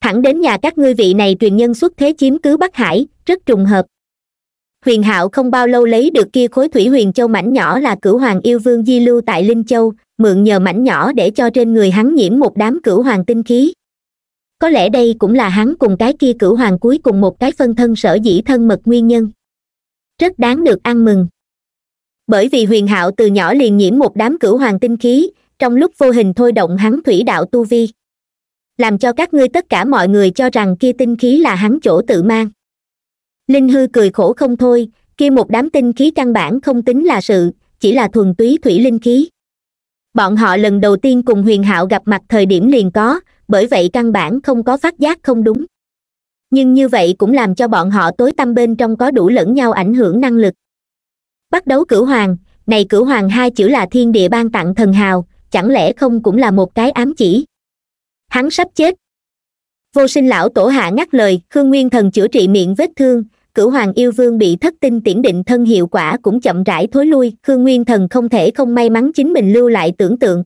thẳng đến nhà các ngươi vị này truyền nhân xuất thế chiếm cứ bắc hải rất trùng hợp huyền hạo không bao lâu lấy được kia khối thủy huyền châu mảnh nhỏ là cửu hoàng yêu vương di lưu tại linh châu mượn nhờ mảnh nhỏ để cho trên người hắn nhiễm một đám cửu hoàng tinh khí có lẽ đây cũng là hắn cùng cái kia cửu hoàng cuối cùng một cái phân thân sở dĩ thân mật nguyên nhân rất đáng được ăn mừng bởi vì huyền hạo từ nhỏ liền nhiễm một đám cửu hoàng tinh khí trong lúc vô hình thôi động hắn thủy đạo tu vi làm cho các ngươi tất cả mọi người cho rằng kia tinh khí là hắn chỗ tự mang linh hư cười khổ không thôi kia một đám tinh khí căn bản không tính là sự chỉ là thuần túy thủy linh khí bọn họ lần đầu tiên cùng huyền hạo gặp mặt thời điểm liền có bởi vậy căn bản không có phát giác không đúng nhưng như vậy cũng làm cho bọn họ tối tâm bên trong có đủ lẫn nhau ảnh hưởng năng lực bắt đấu cửu hoàng này cửu hoàng hai chữ là thiên địa ban tặng thần hào chẳng lẽ không cũng là một cái ám chỉ hắn sắp chết vô sinh lão tổ hạ ngắt lời khương nguyên thần chữa trị miệng vết thương cửu hoàng yêu vương bị thất tinh tiễn định thân hiệu quả cũng chậm rãi thối lui khương nguyên thần không thể không may mắn chính mình lưu lại tưởng tượng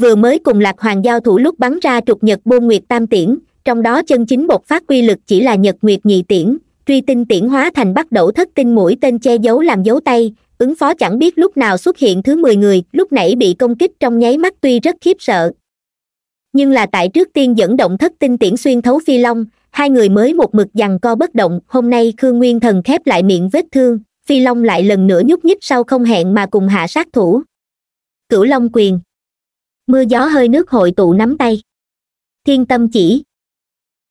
vừa mới cùng lạc hoàng giao thủ lúc bắn ra trục nhật bôn nguyệt tam tiễn trong đó chân chính bột phát quy lực chỉ là nhật nguyệt nhị tiễn truy tinh tiễn hóa thành bắt đầu thất tinh mũi tên che giấu làm dấu tay ứng phó chẳng biết lúc nào xuất hiện thứ mười người lúc nãy bị công kích trong nháy mắt tuy rất khiếp sợ nhưng là tại trước tiên dẫn động thất tinh tiễn xuyên thấu phi long hai người mới một mực dằn co bất động hôm nay khương nguyên thần khép lại miệng vết thương phi long lại lần nữa nhúc nhích sau không hẹn mà cùng hạ sát thủ cửu long quyền mưa gió hơi nước hội tụ nắm tay thiên tâm chỉ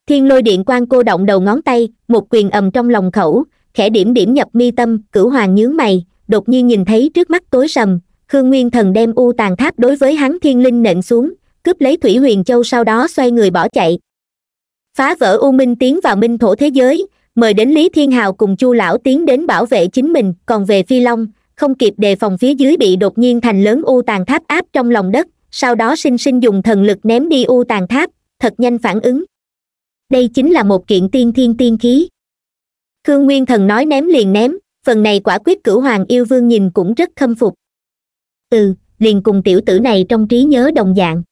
thiên lôi điện quan cô động đầu ngón tay một quyền ầm trong lòng khẩu khẽ điểm điểm nhập mi tâm cửu hoàng nhướng mày đột nhiên nhìn thấy trước mắt tối sầm khương nguyên thần đem u tàn tháp đối với hắn thiên linh nện xuống cướp lấy thủy huyền châu sau đó xoay người bỏ chạy phá vỡ u minh tiến vào minh thổ thế giới mời đến lý thiên hào cùng chu lão tiến đến bảo vệ chính mình còn về phi long không kịp đề phòng phía dưới bị đột nhiên thành lớn u tàn tháp áp trong lòng đất sau đó sinh sinh dùng thần lực ném đi u tàn tháp thật nhanh phản ứng đây chính là một kiện tiên thiên tiên khí khương nguyên thần nói ném liền ném phần này quả quyết cửu hoàng yêu vương nhìn cũng rất khâm phục ừ liền cùng tiểu tử này trong trí nhớ đồng dạng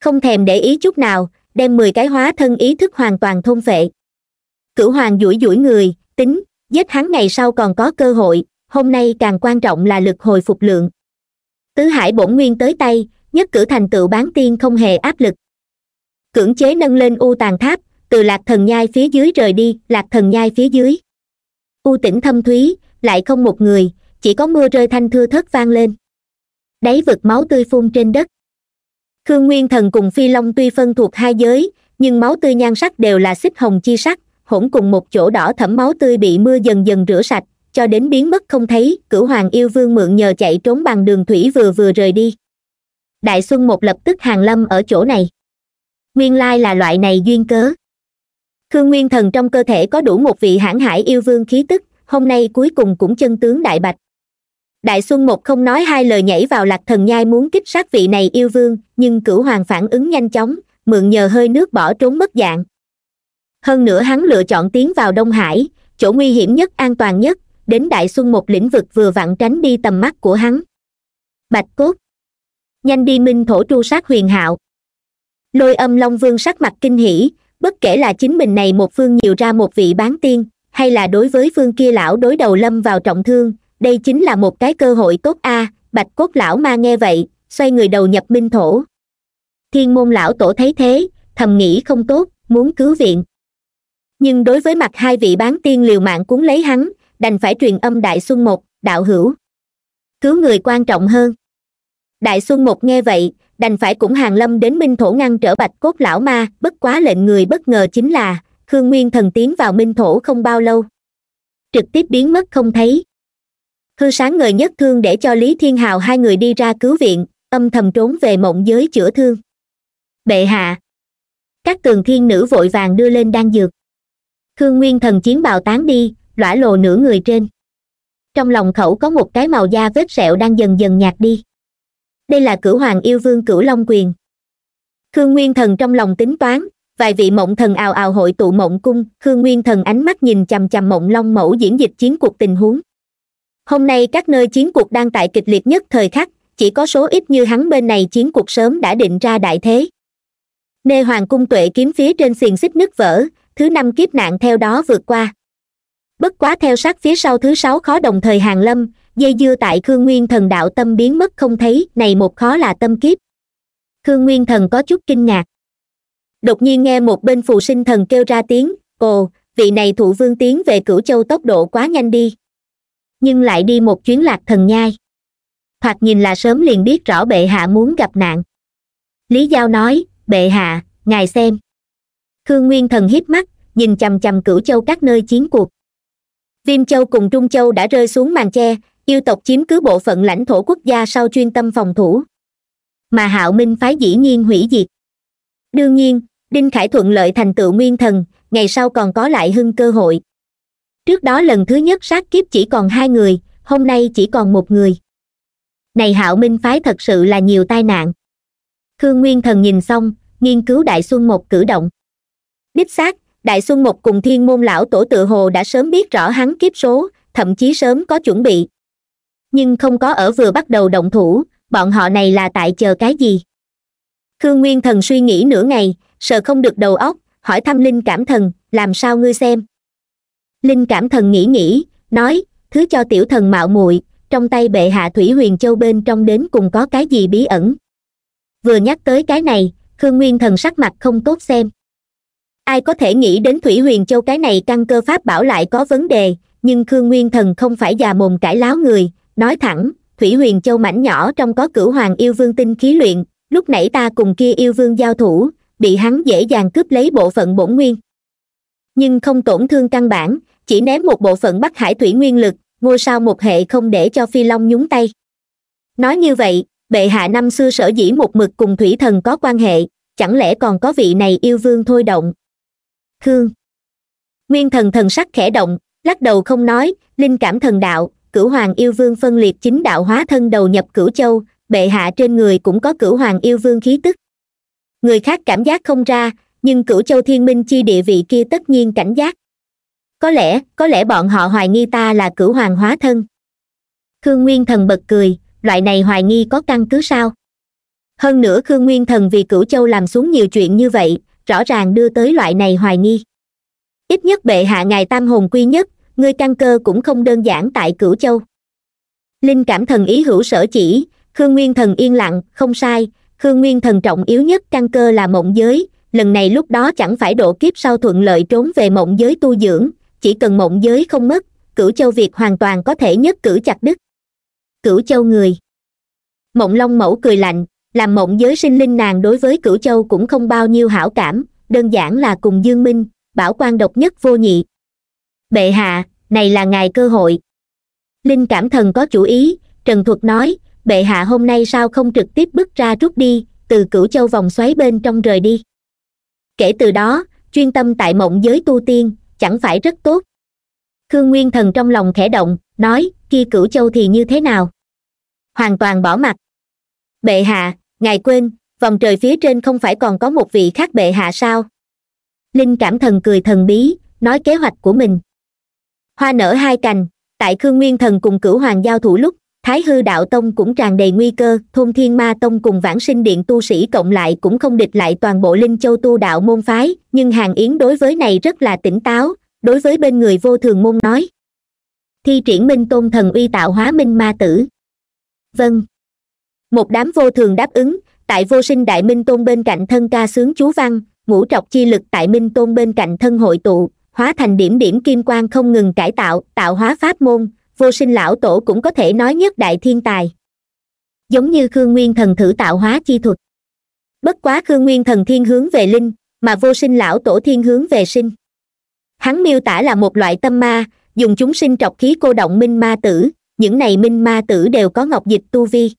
không thèm để ý chút nào đem mười cái hóa thân ý thức hoàn toàn thôn phệ cửu hoàng duỗi duỗi người tính giết hắn ngày sau còn có cơ hội hôm nay càng quan trọng là lực hồi phục lượng tứ hải bổn nguyên tới tay nhất cử thành tựu bán tiên không hề áp lực cưỡng chế nâng lên u tàn tháp từ lạc thần nhai phía dưới rời đi lạc thần nhai phía dưới u tĩnh thâm thúy lại không một người chỉ có mưa rơi thanh thưa thất vang lên đáy vực máu tươi phun trên đất khương nguyên thần cùng phi long tuy phân thuộc hai giới nhưng máu tươi nhan sắc đều là xích hồng chi sắc hỗn cùng một chỗ đỏ thẫm máu tươi bị mưa dần dần rửa sạch cho đến biến mất không thấy cửu hoàng yêu vương mượn nhờ chạy trốn bằng đường thủy vừa vừa rời đi đại xuân một lập tức hàng lâm ở chỗ này nguyên lai là loại này duyên cớ khương nguyên thần trong cơ thể có đủ một vị hãn hải yêu vương khí tức hôm nay cuối cùng cũng chân tướng đại bạch đại xuân một không nói hai lời nhảy vào lạc thần nhai muốn kích sát vị này yêu vương nhưng cửu hoàng phản ứng nhanh chóng mượn nhờ hơi nước bỏ trốn mất dạng hơn nữa hắn lựa chọn tiến vào đông hải chỗ nguy hiểm nhất an toàn nhất đến đại xuân một lĩnh vực vừa vặn tránh đi tầm mắt của hắn bạch cốt nhanh đi minh thổ tru sát huyền hạo lôi âm long vương sắc mặt kinh hỉ bất kể là chính mình này một phương nhiều ra một vị bán tiên hay là đối với phương kia lão đối đầu lâm vào trọng thương đây chính là một cái cơ hội tốt a à, bạch cốt lão ma nghe vậy xoay người đầu nhập minh thổ thiên môn lão tổ thấy thế thầm nghĩ không tốt muốn cứu viện nhưng đối với mặt hai vị bán tiên liều mạng cuốn lấy hắn đành phải truyền âm đại xuân một đạo hữu cứu người quan trọng hơn đại xuân một nghe vậy đành phải cũng hàng lâm đến minh thổ ngăn trở bạch cốt lão ma bất quá lệnh người bất ngờ chính là khương nguyên thần tiến vào minh thổ không bao lâu trực tiếp biến mất không thấy hư sáng ngời nhất thương để cho lý thiên hào hai người đi ra cứu viện âm thầm trốn về mộng giới chữa thương bệ hạ các tường thiên nữ vội vàng đưa lên đan dược khương nguyên thần chiến bào tán đi lõa lồ nửa người trên trong lòng khẩu có một cái màu da vết sẹo đang dần dần nhạt đi đây là cửu hoàng yêu vương cửu long quyền khương nguyên thần trong lòng tính toán vài vị mộng thần ào ào hội tụ mộng cung khương nguyên thần ánh mắt nhìn chằm chằm mộng long mẫu diễn dịch chiến cuộc tình huống hôm nay các nơi chiến cuộc đang tại kịch liệt nhất thời khắc chỉ có số ít như hắn bên này chiến cuộc sớm đã định ra đại thế nê hoàng cung tuệ kiếm phía trên xiềng xích nứt vỡ thứ năm kiếp nạn theo đó vượt qua bất quá theo sát phía sau thứ sáu khó đồng thời hàng lâm dây dưa tại khương nguyên thần đạo tâm biến mất không thấy này một khó là tâm kiếp khương nguyên thần có chút kinh ngạc đột nhiên nghe một bên phù sinh thần kêu ra tiếng cô vị này thụ vương tiến về cửu châu tốc độ quá nhanh đi nhưng lại đi một chuyến lạc thần nhai thoạt nhìn là sớm liền biết rõ bệ hạ muốn gặp nạn lý giao nói bệ hạ ngài xem khương nguyên thần hít mắt nhìn chằm chằm cửu châu các nơi chiến cuộc viêm châu cùng trung châu đã rơi xuống màn tre yêu tộc chiếm cứ bộ phận lãnh thổ quốc gia sau chuyên tâm phòng thủ mà hạo minh phái dĩ nhiên hủy diệt đương nhiên đinh khải thuận lợi thành tựu nguyên thần ngày sau còn có lại hưng cơ hội trước đó lần thứ nhất sát kiếp chỉ còn hai người hôm nay chỉ còn một người này hạo minh phái thật sự là nhiều tai nạn khương nguyên thần nhìn xong nghiên cứu đại xuân một cử động đích xác đại xuân một cùng thiên môn lão tổ tự hồ đã sớm biết rõ hắn kiếp số thậm chí sớm có chuẩn bị nhưng không có ở vừa bắt đầu động thủ bọn họ này là tại chờ cái gì khương nguyên thần suy nghĩ nửa ngày sợ không được đầu óc hỏi thăm linh cảm thần làm sao ngươi xem linh cảm thần nghĩ nghĩ nói thứ cho tiểu thần mạo muội trong tay bệ hạ thủy huyền châu bên trong đến cùng có cái gì bí ẩn vừa nhắc tới cái này khương nguyên thần sắc mặt không tốt xem ai có thể nghĩ đến thủy huyền châu cái này căn cơ pháp bảo lại có vấn đề nhưng khương nguyên thần không phải già mồm cãi láo người nói thẳng thủy huyền châu mảnh nhỏ trong có cửu hoàng yêu vương tinh khí luyện lúc nãy ta cùng kia yêu vương giao thủ bị hắn dễ dàng cướp lấy bộ phận bổn nguyên nhưng không tổn thương căn bản chỉ ném một bộ phận bắt hải thủy nguyên lực ngôi sao một hệ không để cho phi long nhúng tay nói như vậy bệ hạ năm xưa sở dĩ một mực cùng thủy thần có quan hệ chẳng lẽ còn có vị này yêu vương thôi động khương, nguyên thần thần sắc khẽ động lắc đầu không nói linh cảm thần đạo cửu hoàng yêu vương phân liệt chính đạo hóa thân đầu nhập cửu châu bệ hạ trên người cũng có cửu hoàng yêu vương khí tức người khác cảm giác không ra nhưng cửu châu thiên minh chi địa vị kia tất nhiên cảnh giác có lẽ có lẽ bọn họ hoài nghi ta là cửu hoàng hóa thân khương nguyên thần bật cười loại này hoài nghi có căn cứ sao hơn nữa khương nguyên thần vì cửu châu làm xuống nhiều chuyện như vậy rõ ràng đưa tới loại này hoài nghi ít nhất bệ hạ ngài tam hồn quy nhất ngươi căn cơ cũng không đơn giản tại cửu châu linh cảm thần ý hữu sở chỉ khương nguyên thần yên lặng không sai khương nguyên thần trọng yếu nhất căn cơ là mộng giới lần này lúc đó chẳng phải độ kiếp sau thuận lợi trốn về mộng giới tu dưỡng chỉ cần mộng giới không mất cửu châu việt hoàn toàn có thể nhất cử chặt đứt cửu châu người mộng long mẫu cười lạnh làm mộng giới sinh linh nàng đối với cửu châu cũng không bao nhiêu hảo cảm đơn giản là cùng dương minh bảo quan độc nhất vô nhị bệ hạ này là ngài cơ hội linh cảm thần có chủ ý trần thuật nói bệ hạ hôm nay sao không trực tiếp bước ra rút đi từ cửu châu vòng xoáy bên trong rời đi kể từ đó chuyên tâm tại mộng giới tu tiên chẳng phải rất tốt khương nguyên thần trong lòng khẽ động nói kia cửu châu thì như thế nào hoàn toàn bỏ mặt bệ hạ ngài quên vòng trời phía trên không phải còn có một vị khác bệ hạ sao linh cảm thần cười thần bí nói kế hoạch của mình hoa nở hai cành tại khương nguyên thần cùng cửu hoàng giao thủ lúc thái hư đạo tông cũng tràn đầy nguy cơ thôn thiên ma tông cùng vãng sinh điện tu sĩ cộng lại cũng không địch lại toàn bộ linh châu tu đạo môn phái nhưng hàng yến đối với này rất là tỉnh táo đối với bên người vô thường môn nói thi triển minh tôn thần uy tạo hóa minh ma tử vâng một đám vô thường đáp ứng tại vô sinh đại minh tôn bên cạnh thân ca sướng chú văn ngũ trọc chi lực tại minh tôn bên cạnh thân hội tụ hóa thành điểm điểm kim quang không ngừng cải tạo tạo hóa pháp môn vô sinh lão tổ cũng có thể nói nhất đại thiên tài giống như khương nguyên thần thử tạo hóa chi thuật bất quá khương nguyên thần thiên hướng về linh mà vô sinh lão tổ thiên hướng về sinh hắn miêu tả là một loại tâm ma dùng chúng sinh trọc khí cô động minh ma tử những này minh ma tử đều có ngọc dịch tu vi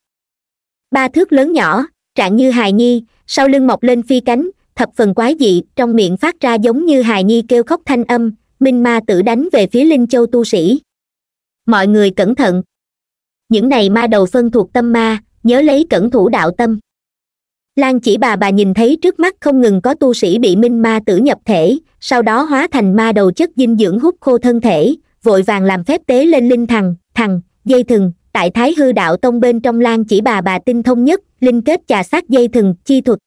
ba thước lớn nhỏ trạng như hài nhi sau lưng mọc lên phi cánh thập phần quái dị trong miệng phát ra giống như hài nhi kêu khóc thanh âm minh ma tử đánh về phía linh châu tu sĩ mọi người cẩn thận những này ma đầu phân thuộc tâm ma nhớ lấy cẩn thủ đạo tâm lan chỉ bà bà nhìn thấy trước mắt không ngừng có tu sĩ bị minh ma tử nhập thể sau đó hóa thành ma đầu chất dinh dưỡng hút khô thân thể vội vàng làm phép tế lên linh thằng thằng dây thừng tại thái hư đạo tông bên trong lan chỉ bà bà tinh thông nhất linh kết trà sát dây thừng chi thuật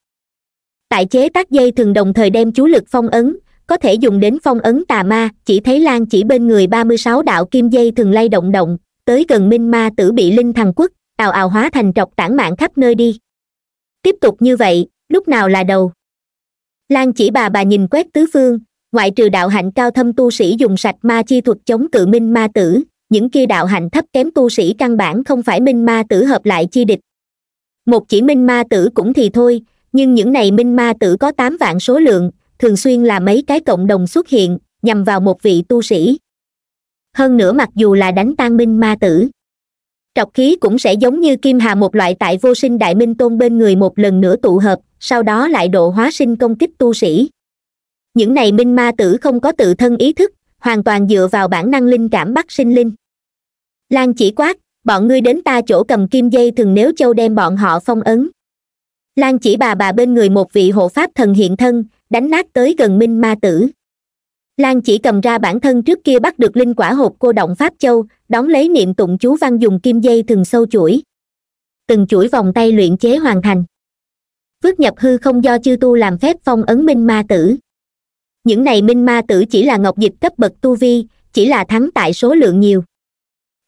tại chế tác dây thường đồng thời đem chú lực phong ấn có thể dùng đến phong ấn tà ma chỉ thấy lan chỉ bên người ba mươi sáu đạo kim dây thường lay động động tới gần minh ma tử bị linh thằng quất ào ào hóa thành trọc tản mạng khắp nơi đi tiếp tục như vậy lúc nào là đầu lan chỉ bà bà nhìn quét tứ phương ngoại trừ đạo hạnh cao thâm tu sĩ dùng sạch ma chi thuật chống cự minh ma tử những kia đạo hạnh thấp kém tu sĩ căn bản không phải minh ma tử hợp lại chi địch một chỉ minh ma tử cũng thì thôi nhưng những này minh ma tử có tám vạn số lượng thường xuyên là mấy cái cộng đồng xuất hiện nhằm vào một vị tu sĩ hơn nữa mặc dù là đánh tan minh ma tử trọc khí cũng sẽ giống như kim hà một loại tại vô sinh đại minh tôn bên người một lần nữa tụ hợp sau đó lại độ hóa sinh công kích tu sĩ những này minh ma tử không có tự thân ý thức hoàn toàn dựa vào bản năng linh cảm bắt sinh linh lan chỉ quát bọn ngươi đến ta chỗ cầm kim dây thường nếu châu đem bọn họ phong ấn lan chỉ bà bà bên người một vị hộ pháp thần hiện thân đánh nát tới gần minh ma tử lan chỉ cầm ra bản thân trước kia bắt được linh quả hộp cô động pháp châu đóng lấy niệm tụng chú văn dùng kim dây thường sâu chuỗi từng chuỗi vòng tay luyện chế hoàn thành phước nhập hư không do chư tu làm phép phong ấn minh ma tử những này minh ma tử chỉ là ngọc dịch cấp bậc tu vi chỉ là thắng tại số lượng nhiều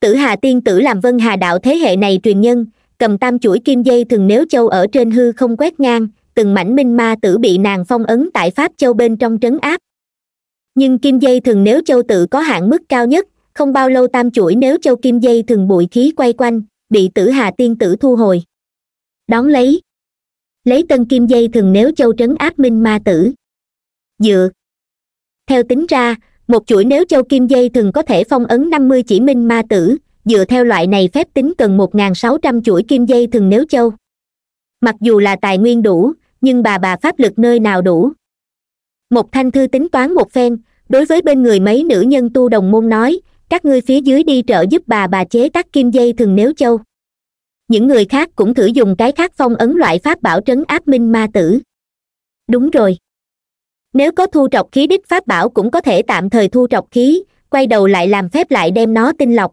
tử hà tiên tử làm vân hà đạo thế hệ này truyền nhân cầm tam chuỗi kim dây thường nếu châu ở trên hư không quét ngang từng mảnh minh ma tử bị nàng phong ấn tại pháp châu bên trong trấn áp nhưng kim dây thường nếu châu tự có hạn mức cao nhất không bao lâu tam chuỗi nếu châu kim dây thường bụi khí quay quanh bị tử hà tiên tử thu hồi đón lấy lấy tân kim dây thường nếu châu trấn áp minh ma tử dựa theo tính ra một chuỗi nếu châu kim dây thường có thể phong ấn năm mươi chỉ minh ma tử dựa theo loại này phép tính cần một ngàn sáu trăm chuỗi kim dây thừng nếu châu mặc dù là tài nguyên đủ nhưng bà bà pháp lực nơi nào đủ một thanh thư tính toán một phen đối với bên người mấy nữ nhân tu đồng môn nói các ngươi phía dưới đi trợ giúp bà bà chế tác kim dây thừng nếu châu những người khác cũng thử dùng cái khác phong ấn loại pháp bảo trấn áp minh ma tử đúng rồi nếu có thu trọc khí đích pháp bảo cũng có thể tạm thời thu trọc khí quay đầu lại làm phép lại đem nó tinh lọc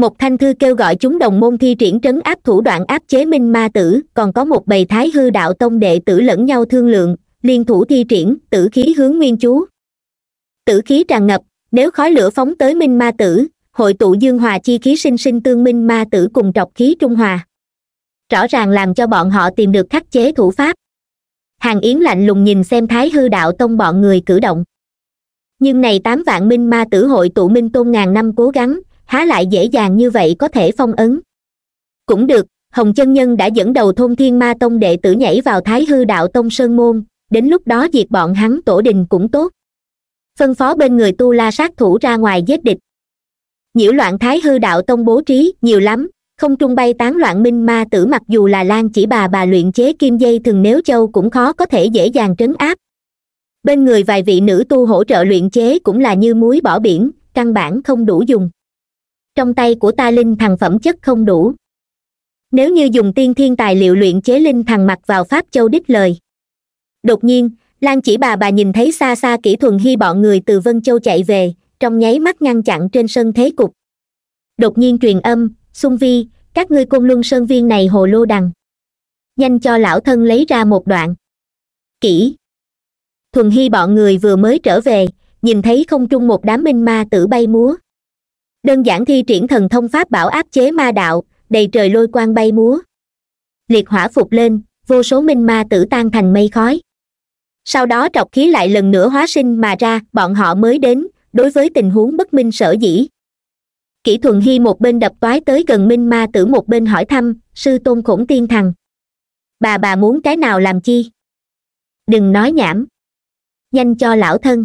một thanh thư kêu gọi chúng đồng môn thi triển trấn áp thủ đoạn áp chế minh ma tử còn có một bầy thái hư đạo tông đệ tử lẫn nhau thương lượng liên thủ thi triển tử khí hướng nguyên chú tử khí tràn ngập nếu khói lửa phóng tới minh ma tử hội tụ dương hòa chi khí sinh sinh tương minh ma tử cùng trọc khí trung hòa rõ ràng làm cho bọn họ tìm được khắc chế thủ pháp hàng yến lạnh lùng nhìn xem thái hư đạo tông bọn người cử động nhưng này tám vạn minh ma tử hội tụ minh tôn ngàn năm cố gắng há lại dễ dàng như vậy có thể phong ấn cũng được hồng chân nhân đã dẫn đầu thôn thiên ma tông đệ tử nhảy vào thái hư đạo tông sơn môn đến lúc đó diệt bọn hắn tổ đình cũng tốt phân phó bên người tu la sát thủ ra ngoài giết địch nhiễu loạn thái hư đạo tông bố trí nhiều lắm không trung bay tán loạn minh ma tử mặc dù là lan chỉ bà bà luyện chế kim dây thường nếu châu cũng khó có thể dễ dàng trấn áp bên người vài vị nữ tu hỗ trợ luyện chế cũng là như muối bỏ biển căn bản không đủ dùng trong tay của ta linh thằng phẩm chất không đủ nếu như dùng tiên thiên tài liệu luyện chế linh thằng mặc vào pháp châu đích lời đột nhiên lan chỉ bà bà nhìn thấy xa xa kỹ thuần hy bọn người từ vân châu chạy về trong nháy mắt ngăn chặn trên sân thế cục đột nhiên truyền âm sung vi các ngươi côn luân sơn viên này hồ lô đằng nhanh cho lão thân lấy ra một đoạn kỹ thuần hy bọn người vừa mới trở về nhìn thấy không trung một đám minh ma tử bay múa đơn giản thi triển thần thông pháp bảo áp chế ma đạo đầy trời lôi quang bay múa liệt hỏa phục lên vô số minh ma tử tan thành mây khói sau đó trọc khí lại lần nữa hóa sinh mà ra bọn họ mới đến đối với tình huống bất minh sở dĩ kỹ thuần hy một bên đập toái tới gần minh ma tử một bên hỏi thăm sư tôn khổng tiên thằng bà bà muốn cái nào làm chi đừng nói nhảm nhanh cho lão thân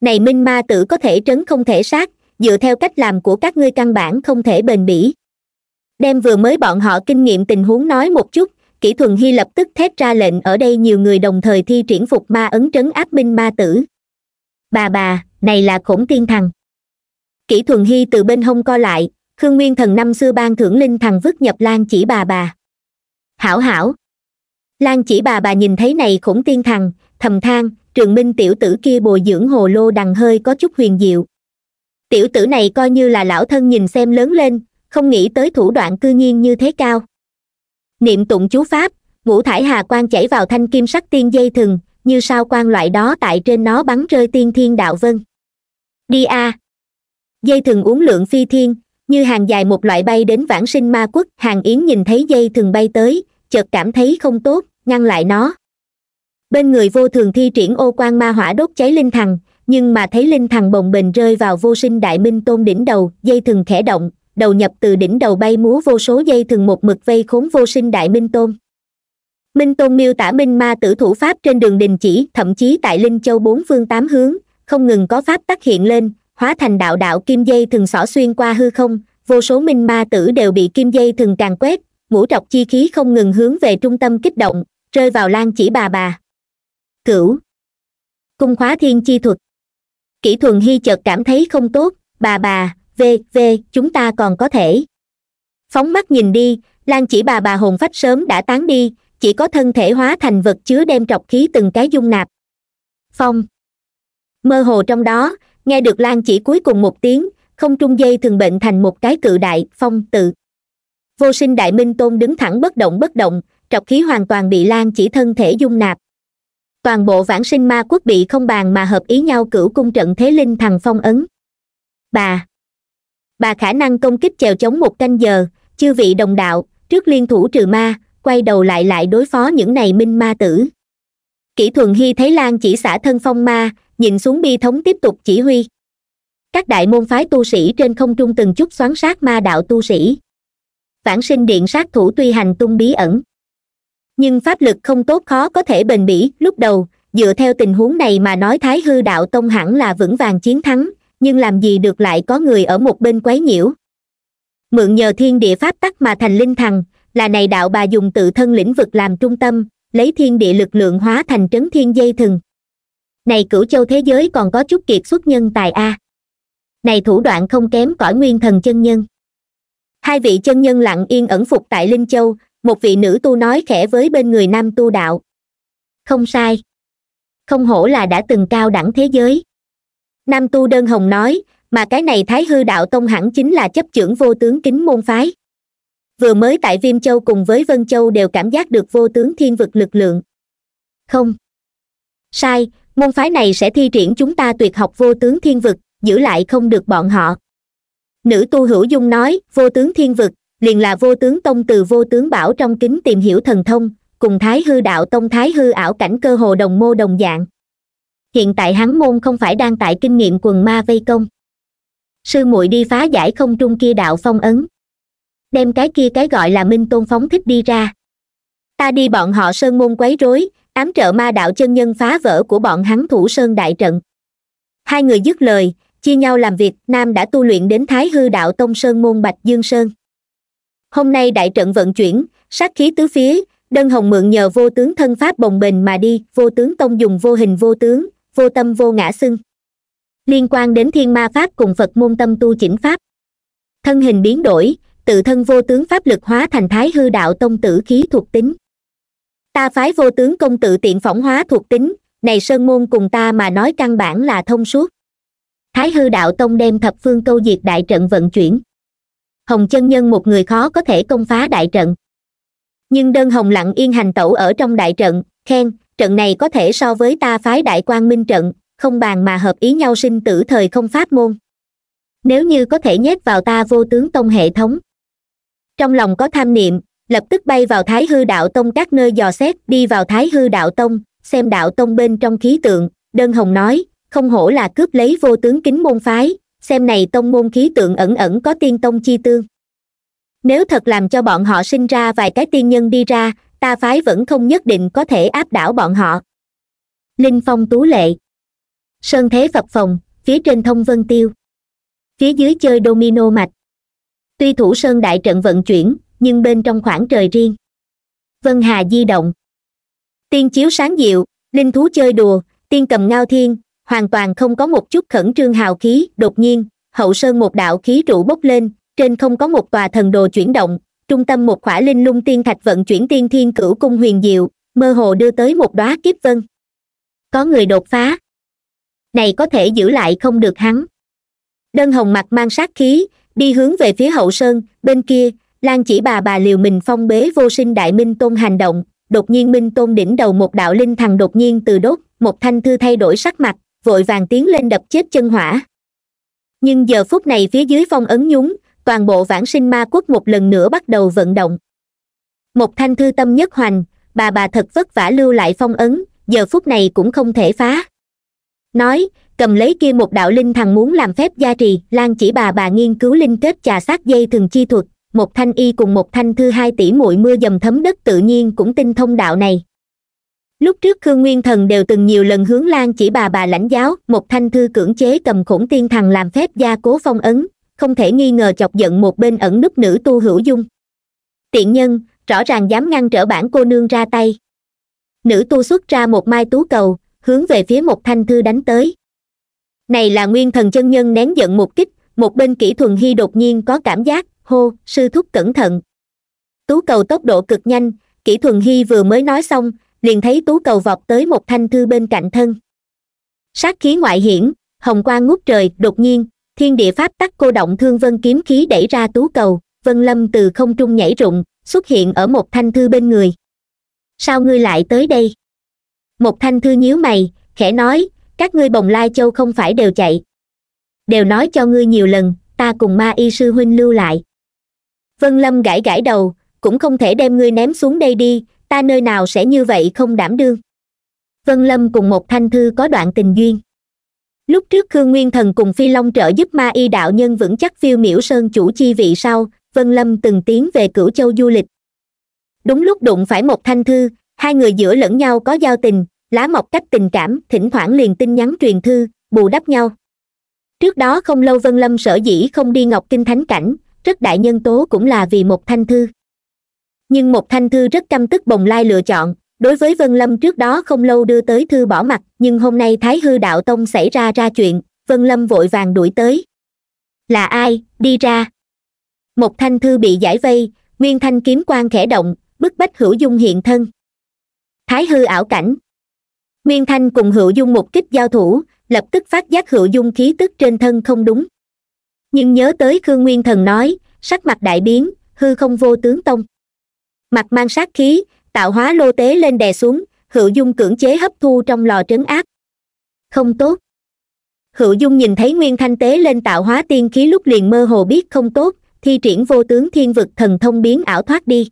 này minh ma tử có thể trấn không thể sát dựa theo cách làm của các ngươi căn bản không thể bền bỉ đem vừa mới bọn họ kinh nghiệm tình huống nói một chút kỹ thuần hy lập tức thét ra lệnh ở đây nhiều người đồng thời thi triển phục ma ấn trấn áp minh ma tử bà bà này là khổng tiên thằng kỹ thuần hy từ bên hông co lại khương nguyên thần năm xưa ban thưởng linh thằng vứt nhập lan chỉ bà bà hảo hảo lan chỉ bà bà nhìn thấy này khổng tiên thằng thầm than trường minh tiểu tử kia bồi dưỡng hồ lô đằng hơi có chút huyền diệu tiểu tử này coi như là lão thân nhìn xem lớn lên không nghĩ tới thủ đoạn cư nhiên như thế cao niệm tụng chú pháp ngũ thải hà quang chảy vào thanh kim sắc tiên dây thừng như sao quan loại đó tại trên nó bắn rơi tiên thiên đạo vân đi a à. dây thừng uống lượng phi thiên như hàng dài một loại bay đến vãng sinh ma quốc hàng yến nhìn thấy dây thừng bay tới chợt cảm thấy không tốt ngăn lại nó bên người vô thường thi triển ô quan ma hỏa đốt cháy linh thằng nhưng mà thấy linh thằng bồng bềnh rơi vào vô sinh đại minh tôn đỉnh đầu dây thừng khẽ động đầu nhập từ đỉnh đầu bay múa vô số dây thừng một mực vây khốn vô sinh đại minh tôn minh tôn miêu tả minh ma tử thủ pháp trên đường đình chỉ thậm chí tại linh châu bốn phương tám hướng không ngừng có pháp tác hiện lên hóa thành đạo đạo kim dây thừng xỏ xuyên qua hư không vô số minh ma tử đều bị kim dây thừng càng quét ngũ trọc chi khí không ngừng hướng về trung tâm kích động rơi vào lan chỉ bà bà cửu cung khóa thiên chi thuật kỹ thuần hy chợt cảm thấy không tốt bà bà v v chúng ta còn có thể phóng mắt nhìn đi lan chỉ bà bà hồn phách sớm đã tán đi chỉ có thân thể hóa thành vật chứa đem trọc khí từng cái dung nạp phong mơ hồ trong đó nghe được lan chỉ cuối cùng một tiếng không trung dây thường bệnh thành một cái cự đại phong tự vô sinh đại minh tôn đứng thẳng bất động bất động trọc khí hoàn toàn bị lan chỉ thân thể dung nạp toàn bộ vãng sinh ma quốc bị không bàn mà hợp ý nhau cửu cung trận thế linh thằng phong ấn bà bà khả năng công kích chèo chống một canh giờ chư vị đồng đạo trước liên thủ trừ ma quay đầu lại lại đối phó những này minh ma tử kỹ thuần hy thấy lan chỉ xả thân phong ma nhìn xuống bi thống tiếp tục chỉ huy các đại môn phái tu sĩ trên không trung từng chút xoắn sát ma đạo tu sĩ vãng sinh điện sát thủ tuy hành tung bí ẩn nhưng pháp lực không tốt khó có thể bền bỉ lúc đầu dựa theo tình huống này mà nói thái hư đạo tông hẳn là vững vàng chiến thắng nhưng làm gì được lại có người ở một bên quấy nhiễu mượn nhờ thiên địa pháp tắc mà thành linh thằng là này đạo bà dùng tự thân lĩnh vực làm trung tâm lấy thiên địa lực lượng hóa thành trấn thiên dây thừng này cửu châu thế giới còn có chút kiệt xuất nhân tài a này thủ đoạn không kém cõi nguyên thần chân nhân hai vị chân nhân lặng yên ẩn phục tại linh châu một vị nữ tu nói khẽ với bên người nam tu đạo không sai không hổ là đã từng cao đẳng thế giới nam tu đơn hồng nói mà cái này thái hư đạo tông hẳn chính là chấp trưởng vô tướng kính môn phái vừa mới tại viêm châu cùng với vân châu đều cảm giác được vô tướng thiên vực lực lượng không sai môn phái này sẽ thi triển chúng ta tuyệt học vô tướng thiên vực giữ lại không được bọn họ nữ tu hữu dung nói vô tướng thiên vực liền là vô tướng tông từ vô tướng bảo trong kính tìm hiểu thần thông cùng thái hư đạo tông thái hư ảo cảnh cơ hồ đồng mô đồng dạng hiện tại hắn môn không phải đang tại kinh nghiệm quần ma vây công sư muội đi phá giải không trung kia đạo phong ấn đem cái kia cái gọi là minh tôn phóng thích đi ra ta đi bọn họ sơn môn quấy rối ám trợ ma đạo chân nhân phá vỡ của bọn hắn thủ sơn đại trận hai người dứt lời chia nhau làm việc nam đã tu luyện đến thái hư đạo tông sơn môn bạch dương sơn hôm nay đại trận vận chuyển sát khí tứ phía đơn hồng mượn nhờ vô tướng thân pháp bồng bềnh mà đi vô tướng tông dùng vô hình vô tướng vô tâm vô ngã xưng liên quan đến thiên ma pháp cùng phật môn tâm tu chỉnh pháp thân hình biến đổi tự thân vô tướng pháp lực hóa thành thái hư đạo tông tử khí thuộc tính ta phái vô tướng công tự tiện phỏng hóa thuộc tính này sơn môn cùng ta mà nói căn bản là thông suốt thái hư đạo tông đem thập phương câu diệt đại trận vận chuyển hồng chân nhân một người khó có thể công phá đại trận nhưng đơn hồng lặng yên hành tẩu ở trong đại trận khen trận này có thể so với ta phái đại quan minh trận không bàn mà hợp ý nhau sinh tử thời không pháp môn nếu như có thể nhét vào ta vô tướng tông hệ thống trong lòng có tham niệm lập tức bay vào thái hư đạo tông các nơi dò xét đi vào thái hư đạo tông xem đạo tông bên trong khí tượng đơn hồng nói không hổ là cướp lấy vô tướng kính môn phái xem này tông môn khí tượng ẩn ẩn có tiên tông chi tương nếu thật làm cho bọn họ sinh ra vài cái tiên nhân đi ra ta phái vẫn không nhất định có thể áp đảo bọn họ linh phong tú lệ sơn thế phập phòng phía trên thông vân tiêu phía dưới chơi domino mạch tuy thủ sơn đại trận vận chuyển nhưng bên trong khoảng trời riêng vân hà di động tiên chiếu sáng diệu linh thú chơi đùa tiên cầm ngao thiên hoàn toàn không có một chút khẩn trương hào khí đột nhiên hậu sơn một đạo khí trụ bốc lên trên không có một tòa thần đồ chuyển động trung tâm một khỏa linh lung tiên thạch vận chuyển tiên thiên cửu cung huyền diệu mơ hồ đưa tới một đóa kiếp vân có người đột phá này có thể giữ lại không được hắn đơn hồng mặt mang sát khí đi hướng về phía hậu sơn bên kia lan chỉ bà bà liều mình phong bế vô sinh đại minh tôn hành động đột nhiên minh tôn đỉnh đầu một đạo linh thần đột nhiên từ đốt một thanh thư thay đổi sắc mặt vội vàng tiến lên đập chết chân hỏa nhưng giờ phút này phía dưới phong ấn nhúng toàn bộ vãng sinh ma quốc một lần nữa bắt đầu vận động một thanh thư tâm nhất hoành bà bà thật vất vả lưu lại phong ấn giờ phút này cũng không thể phá nói cầm lấy kia một đạo linh thằng muốn làm phép gia trì lan chỉ bà bà nghiên cứu linh kết trà sát dây thường chi thuật một thanh y cùng một thanh thư hai tỷ muội mưa dầm thấm đất tự nhiên cũng tinh thông đạo này lúc trước khương nguyên thần đều từng nhiều lần hướng lan chỉ bà bà lãnh giáo một thanh thư cưỡng chế cầm khủng tiên thằng làm phép gia cố phong ấn không thể nghi ngờ chọc giận một bên ẩn núp nữ tu hữu dung tiện nhân rõ ràng dám ngăn trở bản cô nương ra tay nữ tu xuất ra một mai tú cầu hướng về phía một thanh thư đánh tới này là nguyên thần chân nhân nén giận một kích một bên kỹ thuần hy đột nhiên có cảm giác hô sư thúc cẩn thận tú cầu tốc độ cực nhanh kỹ thuần hy vừa mới nói xong liền thấy tú cầu vọt tới một thanh thư bên cạnh thân sát khí ngoại hiển hồng quang ngút trời đột nhiên thiên địa pháp tắc cô động thương vân kiếm khí đẩy ra tú cầu vân lâm từ không trung nhảy rụng xuất hiện ở một thanh thư bên người sao ngươi lại tới đây một thanh thư nhíu mày khẽ nói các ngươi bồng lai châu không phải đều chạy đều nói cho ngươi nhiều lần ta cùng ma y sư huynh lưu lại vân lâm gãi gãi đầu cũng không thể đem ngươi ném xuống đây đi ta nơi nào sẽ như vậy không đảm đương vân lâm cùng một thanh thư có đoạn tình duyên lúc trước khương nguyên thần cùng phi long trợ giúp ma y đạo nhân vững chắc phiêu miễu sơn chủ chi vị sau vân lâm từng tiến về cửu châu du lịch đúng lúc đụng phải một thanh thư hai người giữa lẫn nhau có giao tình lá mọc cách tình cảm thỉnh thoảng liền tin nhắn truyền thư bù đắp nhau trước đó không lâu vân lâm sở dĩ không đi ngọc kinh thánh cảnh rất đại nhân tố cũng là vì một thanh thư nhưng một thanh thư rất căm tức bồng lai lựa chọn đối với vân lâm trước đó không lâu đưa tới thư bỏ mặt nhưng hôm nay thái hư đạo tông xảy ra ra chuyện vân lâm vội vàng đuổi tới là ai đi ra một thanh thư bị giải vây nguyên thanh kiếm quan khẽ động bức bách hữu dung hiện thân thái hư ảo cảnh nguyên thanh cùng hữu dung một kích giao thủ lập tức phát giác hữu dung khí tức trên thân không đúng nhưng nhớ tới khương nguyên thần nói sắc mặt đại biến hư không vô tướng tông mặt mang sát khí tạo hóa lô tế lên đè xuống hữu dung cưỡng chế hấp thu trong lò trấn áp không tốt hữu dung nhìn thấy nguyên thanh tế lên tạo hóa tiên khí lúc liền mơ hồ biết không tốt thi triển vô tướng thiên vực thần thông biến ảo thoát đi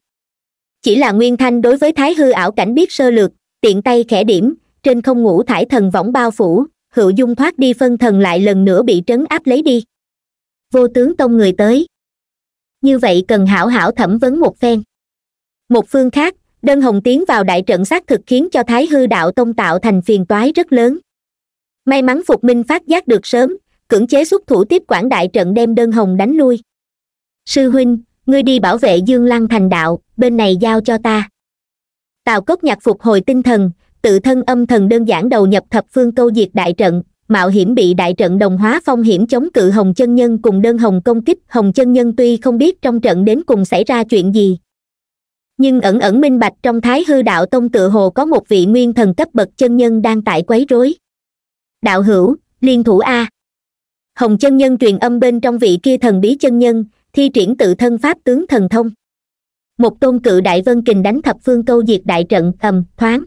chỉ là nguyên thanh đối với thái hư ảo cảnh biết sơ lược tiện tay khẽ điểm trên không ngủ thải thần võng bao phủ hữu dung thoát đi phân thần lại lần nữa bị trấn áp lấy đi vô tướng tông người tới như vậy cần hảo hảo thẩm vấn một phen một phương khác đơn hồng tiến vào đại trận xác thực khiến cho thái hư đạo tông tạo thành phiền toái rất lớn may mắn phục minh phát giác được sớm cưỡng chế xuất thủ tiếp quản đại trận đem đơn hồng đánh lui sư huynh ngươi đi bảo vệ dương lăng thành đạo bên này giao cho ta tào cốc nhạc phục hồi tinh thần tự thân âm thần đơn giản đầu nhập thập phương câu diệt đại trận mạo hiểm bị đại trận đồng hóa phong hiểm chống cự hồng chân nhân cùng đơn hồng công kích hồng chân nhân tuy không biết trong trận đến cùng xảy ra chuyện gì nhưng ẩn ẩn minh bạch trong thái hư đạo tông tựa hồ có một vị nguyên thần cấp bậc chân nhân đang tại quấy rối đạo hữu liên thủ a hồng chân nhân truyền âm bên trong vị kia thần bí chân nhân thi triển tự thân pháp tướng thần thông một tôn cự đại vân kình đánh thập phương câu diệt đại trận ầm thoáng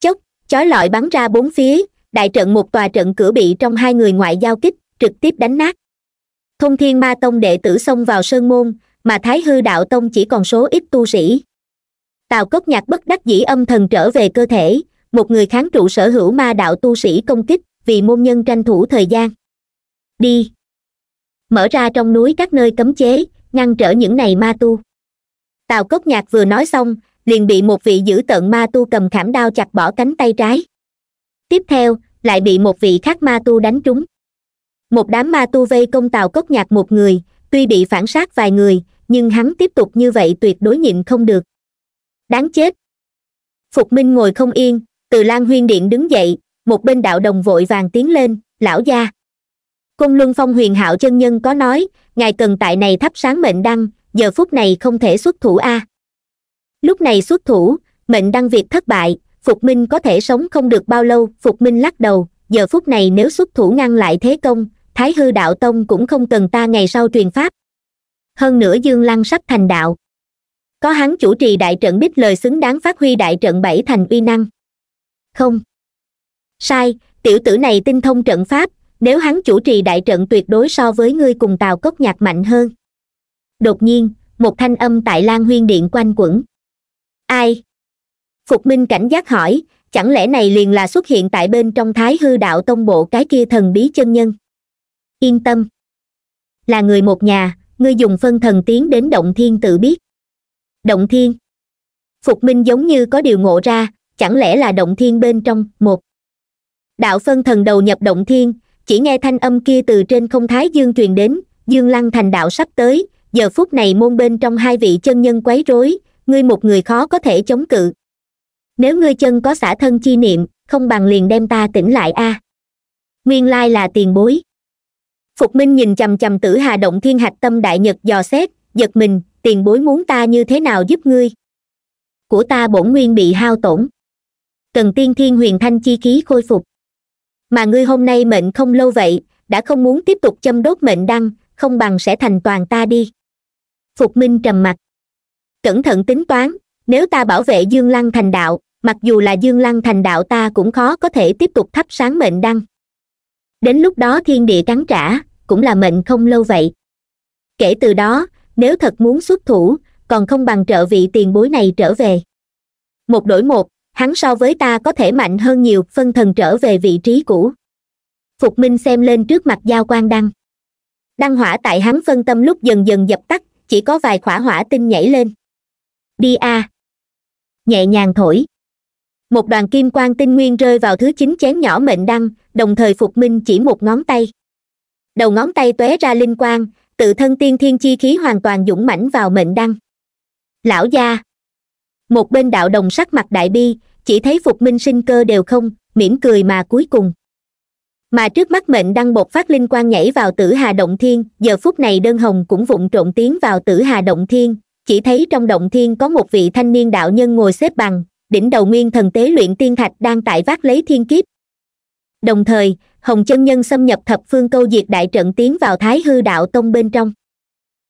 chốc chói lọi bắn ra bốn phía đại trận một tòa trận cửa bị trong hai người ngoại giao kích trực tiếp đánh nát thông thiên ma tông đệ tử xông vào sơn môn mà thái hư đạo tông chỉ còn số ít tu sĩ tào cốc nhạc bất đắc dĩ âm thần trở về cơ thể một người kháng trụ sở hữu ma đạo tu sĩ công kích vì môn nhân tranh thủ thời gian đi mở ra trong núi các nơi cấm chế ngăn trở những này ma tu tào cốc nhạc vừa nói xong liền bị một vị giữ tận ma tu cầm khảm đao chặt bỏ cánh tay trái tiếp theo lại bị một vị khác ma tu đánh trúng một đám ma tu vây công Tào cốc nhạc một người tuy bị phản sát vài người nhưng hắn tiếp tục như vậy tuyệt đối nhịn không được đáng chết phục minh ngồi không yên từ lan huyên điện đứng dậy một bên đạo đồng vội vàng tiến lên lão gia cung luân phong huyền hạo chân nhân có nói ngài cần tại này thắp sáng mệnh đăng giờ phút này không thể xuất thủ a à. lúc này xuất thủ mệnh đăng việc thất bại phục minh có thể sống không được bao lâu phục minh lắc đầu giờ phút này nếu xuất thủ ngăn lại thế công thái hư đạo tông cũng không cần ta ngày sau truyền pháp hơn nữa dương lăng sắp thành đạo có hắn chủ trì đại trận bích lời xứng đáng phát huy đại trận bảy thành uy năng không sai tiểu tử này tinh thông trận pháp nếu hắn chủ trì đại trận tuyệt đối so với ngươi cùng tào cốc nhạc mạnh hơn đột nhiên một thanh âm tại lan huyên điện quanh quẩn ai phục minh cảnh giác hỏi chẳng lẽ này liền là xuất hiện tại bên trong thái hư đạo tông bộ cái kia thần bí chân nhân yên tâm là người một nhà ngươi dùng phân thần tiến đến động thiên tự biết động thiên phục minh giống như có điều ngộ ra chẳng lẽ là động thiên bên trong một đạo phân thần đầu nhập động thiên chỉ nghe thanh âm kia từ trên không thái dương truyền đến dương lăng thành đạo sắp tới giờ phút này môn bên trong hai vị chân nhân quấy rối ngươi một người khó có thể chống cự nếu ngươi chân có xả thân chi niệm không bằng liền đem ta tỉnh lại a à. nguyên lai là tiền bối phục minh nhìn chằm chằm tử hà động thiên hạch tâm đại nhật dò xét giật mình tiền bối muốn ta như thế nào giúp ngươi của ta bổn nguyên bị hao tổn cần tiên thiên huyền thanh chi khí khôi phục mà ngươi hôm nay mệnh không lâu vậy đã không muốn tiếp tục châm đốt mệnh đăng không bằng sẽ thành toàn ta đi phục minh trầm mặt cẩn thận tính toán nếu ta bảo vệ dương lăng thành đạo mặc dù là dương lăng thành đạo ta cũng khó có thể tiếp tục thắp sáng mệnh đăng đến lúc đó thiên địa cắn trả cũng là mệnh không lâu vậy kể từ đó nếu thật muốn xuất thủ còn không bằng trợ vị tiền bối này trở về một đổi một hắn so với ta có thể mạnh hơn nhiều phân thần trở về vị trí cũ phục minh xem lên trước mặt giao quan đăng đăng hỏa tại hắn phân tâm lúc dần dần dập tắt chỉ có vài khỏa hỏa tinh nhảy lên đi a à. nhẹ nhàng thổi một đoàn kim quang tinh nguyên rơi vào thứ chín chén nhỏ mệnh đăng đồng thời phục minh chỉ một ngón tay đầu ngón tay tóe ra linh quang tự thân tiên thiên chi khí hoàn toàn dũng mãnh vào mệnh đăng lão gia một bên đạo đồng sắc mặt đại bi chỉ thấy phục minh sinh cơ đều không mỉm cười mà cuối cùng mà trước mắt mệnh đăng bột phát linh quang nhảy vào tử hà động thiên giờ phút này đơn hồng cũng vụng trộn tiến vào tử hà động thiên chỉ thấy trong động thiên có một vị thanh niên đạo nhân ngồi xếp bằng đỉnh đầu nguyên thần tế luyện tiên thạch đang tại vác lấy thiên kiếp đồng thời hồng chân nhân xâm nhập thập phương câu diệt đại trận tiến vào thái hư đạo tông bên trong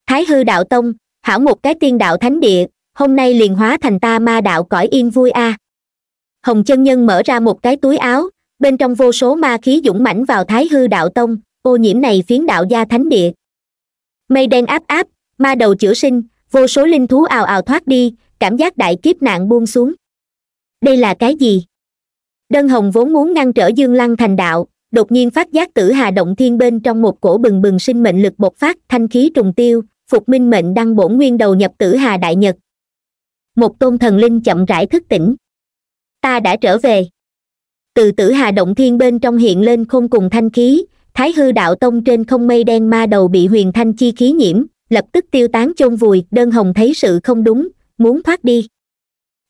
thái hư đạo tông hảo một cái tiên đạo thánh địa hôm nay liền hóa thành ta ma đạo cõi yên vui a à. hồng chân nhân mở ra một cái túi áo bên trong vô số ma khí dũng mãnh vào thái hư đạo tông ô nhiễm này phiến đạo gia thánh địa mây đen áp áp ma đầu chữa sinh vô số linh thú ào ào thoát đi cảm giác đại kiếp nạn buông xuống đây là cái gì đơn hồng vốn muốn ngăn trở dương lăng thành đạo đột nhiên phát giác tử hà động thiên bên trong một cổ bừng bừng sinh mệnh lực bộc phát thanh khí trùng tiêu phục minh mệnh đăng bổn nguyên đầu nhập tử hà đại nhật một tôn thần linh chậm rãi thức tỉnh ta đã trở về từ tử hà động thiên bên trong hiện lên không cùng thanh khí thái hư đạo tông trên không mây đen ma đầu bị huyền thanh chi khí nhiễm lập tức tiêu tán chôn vùi đơn hồng thấy sự không đúng muốn thoát đi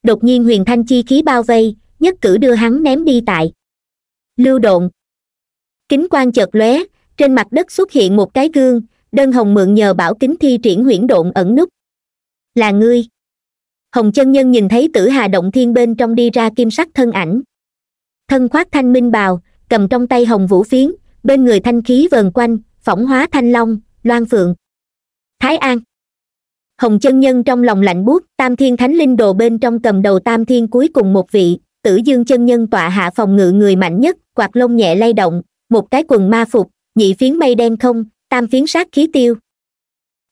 đột nhiên huyền thanh chi khí bao vây nhất cử đưa hắn ném đi tại lưu độn kính quan chợt lóe trên mặt đất xuất hiện một cái gương đơn hồng mượn nhờ bảo kính thi triển huyễn độn ẩn nút là ngươi hồng chân nhân nhìn thấy tử hà động thiên bên trong đi ra kim sắc thân ảnh thân khoác thanh minh bào cầm trong tay hồng vũ phiến bên người thanh khí vờn quanh phỏng hóa thanh long loan phượng thái an hồng chân nhân trong lòng lạnh buốt tam thiên thánh linh đồ bên trong cầm đầu tam thiên cuối cùng một vị tử dương chân nhân tọa hạ phòng ngự người mạnh nhất quạt lông nhẹ lay động một cái quần ma phục nhị phiến mây đen không tam phiến sát khí tiêu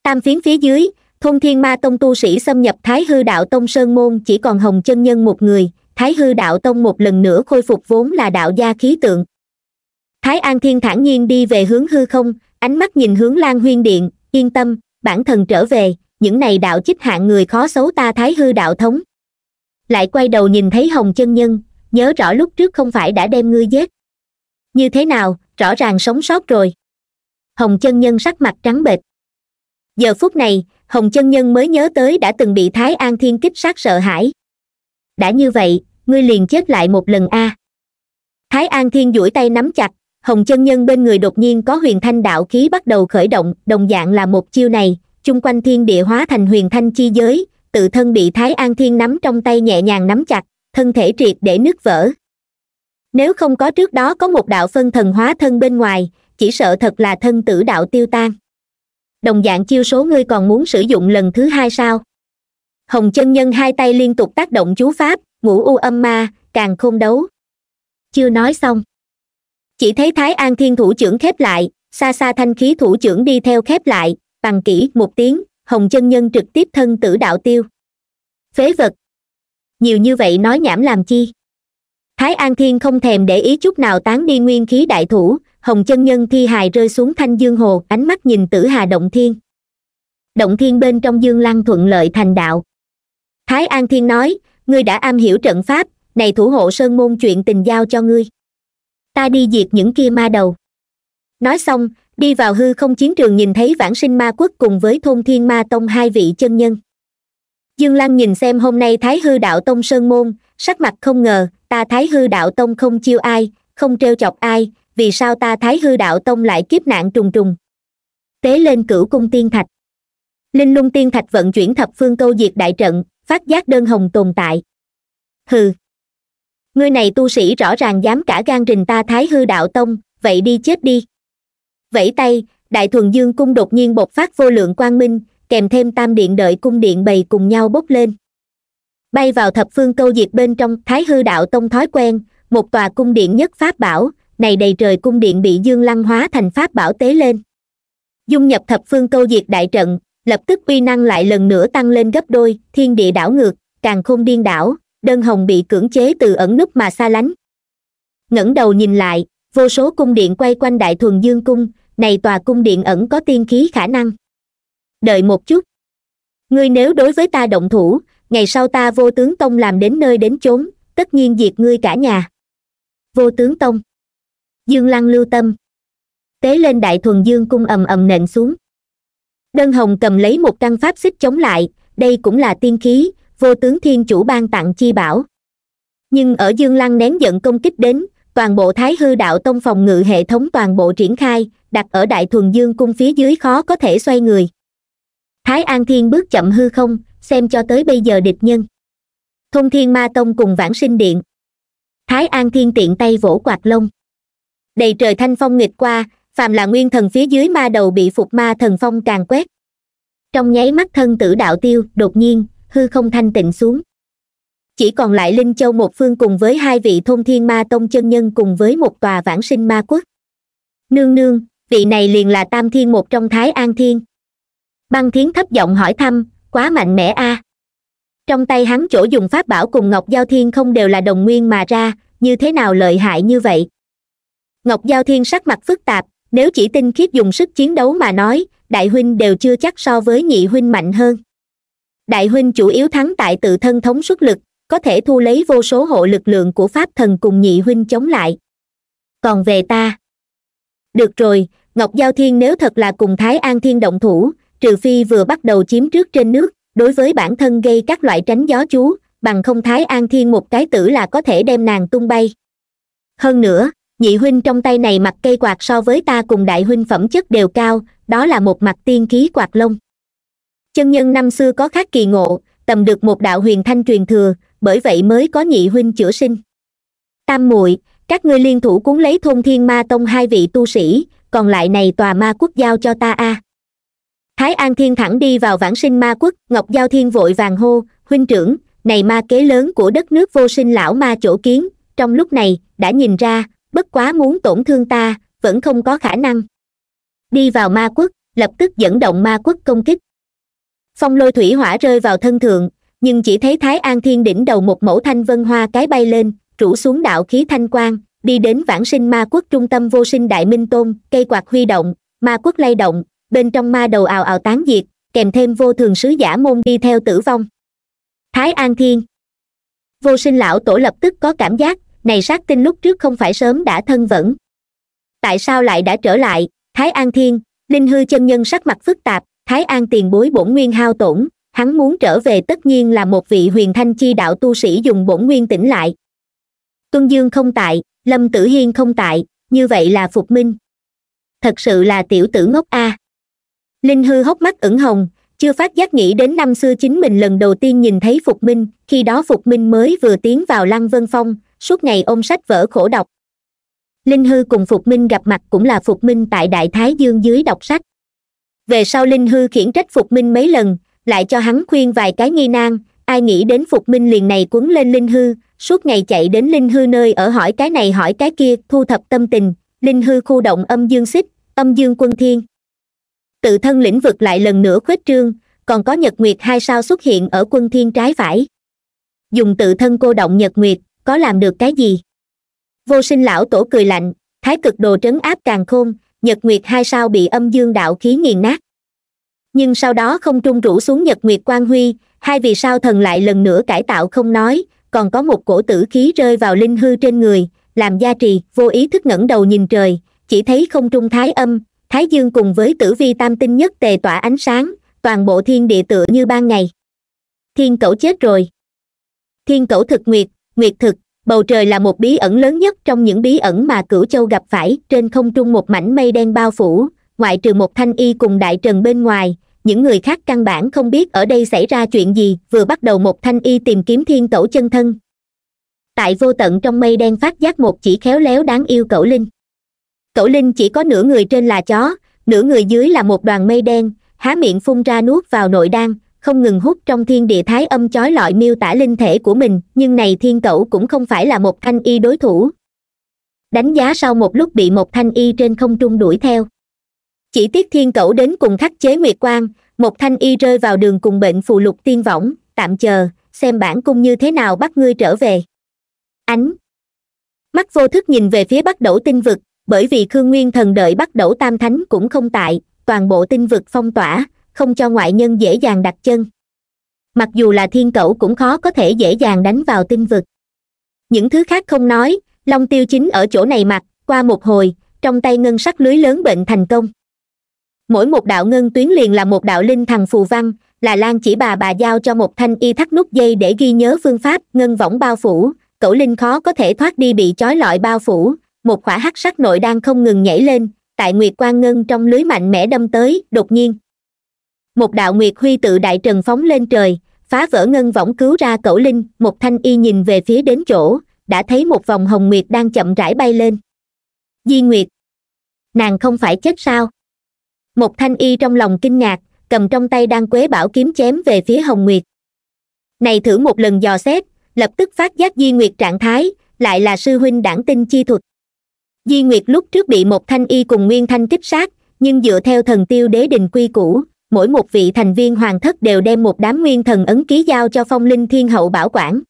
tam phiến phía dưới thôn thiên ma tông tu sĩ xâm nhập thái hư đạo tông sơn môn chỉ còn hồng chân nhân một người thái hư đạo tông một lần nữa khôi phục vốn là đạo gia khí tượng thái an thiên thản nhiên đi về hướng hư không ánh mắt nhìn hướng lan huyên điện yên tâm bản thân trở về những này đạo chích hạng người khó xấu ta thái hư đạo thống lại quay đầu nhìn thấy hồng chân nhân nhớ rõ lúc trước không phải đã đem ngươi giết như thế nào rõ ràng sống sót rồi hồng chân nhân sắc mặt trắng bệch giờ phút này hồng chân nhân mới nhớ tới đã từng bị thái an thiên kích sát sợ hãi đã như vậy ngươi liền chết lại một lần a à. thái an thiên duỗi tay nắm chặt hồng chân nhân bên người đột nhiên có huyền thanh đạo khí bắt đầu khởi động đồng dạng là một chiêu này chung quanh thiên địa hóa thành huyền thanh chi giới tự thân bị thái an thiên nắm trong tay nhẹ nhàng nắm chặt thân thể triệt để nứt vỡ nếu không có trước đó có một đạo phân thần hóa thân bên ngoài chỉ sợ thật là thân tử đạo tiêu tan đồng dạng chiêu số ngươi còn muốn sử dụng lần thứ hai sao hồng chân nhân hai tay liên tục tác động chú pháp ngũ u âm ma càng khôn đấu chưa nói xong chỉ thấy thái an thiên thủ trưởng khép lại xa xa thanh khí thủ trưởng đi theo khép lại bằng kỹ một tiếng hồng chân nhân trực tiếp thân tử đạo tiêu phế vật nhiều như vậy nói nhảm làm chi thái an thiên không thèm để ý chút nào tán đi nguyên khí đại thủ hồng chân nhân thi hài rơi xuống thanh dương hồ ánh mắt nhìn tử hà động thiên động thiên bên trong dương lăng thuận lợi thành đạo thái an thiên nói ngươi đã am hiểu trận pháp này thủ hộ sơn môn chuyện tình giao cho ngươi ta đi diệt những kia ma đầu nói xong đi vào hư không chiến trường nhìn thấy vãng sinh ma quốc cùng với thôn thiên ma tông hai vị chân nhân dương lan nhìn xem hôm nay thái hư đạo tông sơn môn sắc mặt không ngờ ta thái hư đạo tông không chiêu ai không t chọc ai vì sao ta thái hư đạo tông lại kiếp nạn trùng trùng tế lên cửu cung tiên thạch linh lung tiên thạch vận chuyển thập phương câu diệt đại trận phát giác đơn hồng tồn tại hừ ngươi này tu sĩ rõ ràng dám cả gan rình ta thái hư đạo tông vậy đi chết đi vẫy tay đại thuần dương cung đột nhiên bộc phát vô lượng quang minh kèm thêm tam điện đợi cung điện bày cùng nhau bốc lên bay vào thập phương câu diệt bên trong thái hư đạo tông thói quen một tòa cung điện nhất pháp bảo này đầy trời cung điện bị dương lăng hóa thành pháp bảo tế lên dung nhập thập phương câu diệt đại trận lập tức uy năng lại lần nữa tăng lên gấp đôi thiên địa đảo ngược càng không điên đảo đơn hồng bị cưỡng chế từ ẩn nút mà xa lánh ngẩng đầu nhìn lại vô số cung điện quay quanh đại thuần dương cung này tòa cung điện ẩn có tiên khí khả năng đợi một chút ngươi nếu đối với ta động thủ ngày sau ta vô tướng tông làm đến nơi đến chốn tất nhiên diệt ngươi cả nhà vô tướng tông dương lăng lưu tâm tế lên đại thuần dương cung ầm ầm nện xuống đơn hồng cầm lấy một căn pháp xích chống lại đây cũng là tiên khí vô tướng thiên chủ ban tặng chi bảo nhưng ở dương lăng nén giận công kích đến toàn bộ thái hư đạo tông phòng ngự hệ thống toàn bộ triển khai đặt ở đại thuần dương cung phía dưới khó có thể xoay người thái an thiên bước chậm hư không xem cho tới bây giờ địch nhân thông thiên ma tông cùng vãng sinh điện thái an thiên tiện tay vỗ quạt lông đầy trời thanh phong nghịch qua phàm là nguyên thần phía dưới ma đầu bị phục ma thần phong càng quét trong nháy mắt thân tử đạo tiêu đột nhiên hư không thanh tịnh xuống chỉ còn lại linh châu một phương cùng với hai vị thôn thiên ma tông chân nhân cùng với một tòa vãng sinh ma quốc nương nương vị này liền là tam thiên một trong thái an thiên băng thiến thấp giọng hỏi thăm quá mạnh mẽ a à. trong tay hắn chỗ dùng pháp bảo cùng ngọc giao thiên không đều là đồng nguyên mà ra như thế nào lợi hại như vậy ngọc giao thiên sắc mặt phức tạp nếu chỉ tin khiếp dùng sức chiến đấu mà nói đại huynh đều chưa chắc so với nhị huynh mạnh hơn đại huynh chủ yếu thắng tại tự thân thống suất lực có thể thu lấy vô số hộ lực lượng của pháp thần cùng nhị huynh chống lại còn về ta được rồi ngọc giao thiên nếu thật là cùng thái an thiên động thủ trừ phi vừa bắt đầu chiếm trước trên nước đối với bản thân gây các loại tránh gió chú bằng không thái an thiên một cái tử là có thể đem nàng tung bay hơn nữa nhị huynh trong tay này mặc cây quạt so với ta cùng đại huynh phẩm chất đều cao đó là một mặt tiên khí quạt lông chân nhân năm xưa có khác kỳ ngộ tầm được một đạo huyền thanh truyền thừa bởi vậy mới có nhị huynh chữa sinh tam muội các ngươi liên thủ cuốn lấy thôn thiên ma tông hai vị tu sĩ còn lại này tòa ma quốc giao cho ta a à. thái an thiên thẳng đi vào vãng sinh ma quốc ngọc giao thiên vội vàng hô huynh trưởng này ma kế lớn của đất nước vô sinh lão ma chỗ kiến trong lúc này đã nhìn ra bất quá muốn tổn thương ta vẫn không có khả năng đi vào ma quốc lập tức dẫn động ma quốc công kích phong lôi thủy hỏa rơi vào thân thượng nhưng chỉ thấy thái an thiên đỉnh đầu một mẫu thanh vân hoa cái bay lên rủ xuống đạo khí thanh quang đi đến vãng sinh ma quốc trung tâm vô sinh đại minh tôn cây quạt huy động ma quốc lay động bên trong ma đầu ào ào tán diệt kèm thêm vô thường sứ giả môn đi theo tử vong thái an thiên vô sinh lão tổ lập tức có cảm giác này sát tinh lúc trước không phải sớm đã thân vẫn tại sao lại đã trở lại thái an thiên linh hư chân nhân sắc mặt phức tạp thái an tiền bối bổn nguyên hao tổn hắn muốn trở về tất nhiên là một vị huyền thanh chi đạo tu sĩ dùng bổn nguyên tỉnh lại tuân dương không tại lâm tử hiên không tại như vậy là phục minh thật sự là tiểu tử ngốc a linh hư hốc mắt ửng hồng chưa phát giác nghĩ đến năm xưa chính mình lần đầu tiên nhìn thấy phục minh khi đó phục minh mới vừa tiến vào lăng vân phong suốt ngày ôm sách vở khổ đọc linh hư cùng phục minh gặp mặt cũng là phục minh tại đại thái dương dưới đọc sách về sau linh hư khiển trách phục minh mấy lần lại cho hắn khuyên vài cái nghi nan ai nghĩ đến phục minh liền này quấn lên linh hư suốt ngày chạy đến linh hư nơi ở hỏi cái này hỏi cái kia thu thập tâm tình linh hư khu động âm dương xích âm dương quân thiên tự thân lĩnh vực lại lần nữa khuếch trương còn có nhật nguyệt hai sao xuất hiện ở quân thiên trái phải dùng tự thân cô động nhật nguyệt có làm được cái gì vô sinh lão tổ cười lạnh thái cực đồ trấn áp càng khôn nhật nguyệt hai sao bị âm dương đạo khí nghiền nát nhưng sau đó không trung rủ xuống nhật nguyệt quang huy hai vì sao thần lại lần nữa cải tạo không nói còn có một cổ tử khí rơi vào linh hư trên người làm gia trì vô ý thức ngẩng đầu nhìn trời chỉ thấy không trung thái âm thái dương cùng với tử vi tam tinh nhất tề tỏa ánh sáng toàn bộ thiên địa tựa như ban ngày thiên cẩu chết rồi thiên cẩu thực nguyệt nguyệt thực bầu trời là một bí ẩn lớn nhất trong những bí ẩn mà cửu châu gặp phải trên không trung một mảnh mây đen bao phủ ngoại trừ một thanh y cùng đại trần bên ngoài những người khác căn bản không biết ở đây xảy ra chuyện gì vừa bắt đầu một thanh y tìm kiếm thiên tổ chân thân tại vô tận trong mây đen phát giác một chỉ khéo léo đáng yêu cẩu linh cẩu linh chỉ có nửa người trên là chó nửa người dưới là một đoàn mây đen há miệng phun ra nuốt vào nội đan không ngừng hút trong thiên địa thái âm chói lọi miêu tả linh thể của mình nhưng này thiên tổ cũng không phải là một thanh y đối thủ đánh giá sau một lúc bị một thanh y trên không trung đuổi theo chỉ tiếc thiên cẩu đến cùng khắc chế nguyệt quang một thanh y rơi vào đường cùng bệnh phù lục tiên võng tạm chờ xem bản cung như thế nào bắt ngươi trở về ánh mắt vô thức nhìn về phía bắc đẩu tinh vực bởi vì khương nguyên thần đợi bắt đẩu tam thánh cũng không tại toàn bộ tinh vực phong tỏa không cho ngoại nhân dễ dàng đặt chân mặc dù là thiên cẩu cũng khó có thể dễ dàng đánh vào tinh vực những thứ khác không nói long tiêu chính ở chỗ này mặc qua một hồi trong tay ngân sắc lưới lớn bệnh thành công mỗi một đạo ngân tuyến liền là một đạo linh thằng phù văn là lan chỉ bà bà giao cho một thanh y thắt nút dây để ghi nhớ phương pháp ngân võng bao phủ cẩu linh khó có thể thoát đi bị chói lọi bao phủ một khỏa hắc sắc nội đang không ngừng nhảy lên tại nguyệt Quan ngân trong lưới mạnh mẽ đâm tới đột nhiên một đạo nguyệt huy tự đại trần phóng lên trời phá vỡ ngân võng cứu ra cẩu linh một thanh y nhìn về phía đến chỗ đã thấy một vòng hồng nguyệt đang chậm rãi bay lên di nguyệt nàng không phải chết sao một thanh y trong lòng kinh ngạc cầm trong tay đang quế bảo kiếm chém về phía hồng nguyệt này thử một lần dò xét lập tức phát giác di nguyệt trạng thái lại là sư huynh đảng tinh chi thuật di nguyệt lúc trước bị một thanh y cùng nguyên thanh kích sát nhưng dựa theo thần tiêu đế đình quy cũ mỗi một vị thành viên hoàng thất đều đem một đám nguyên thần ấn ký giao cho phong linh thiên hậu bảo quản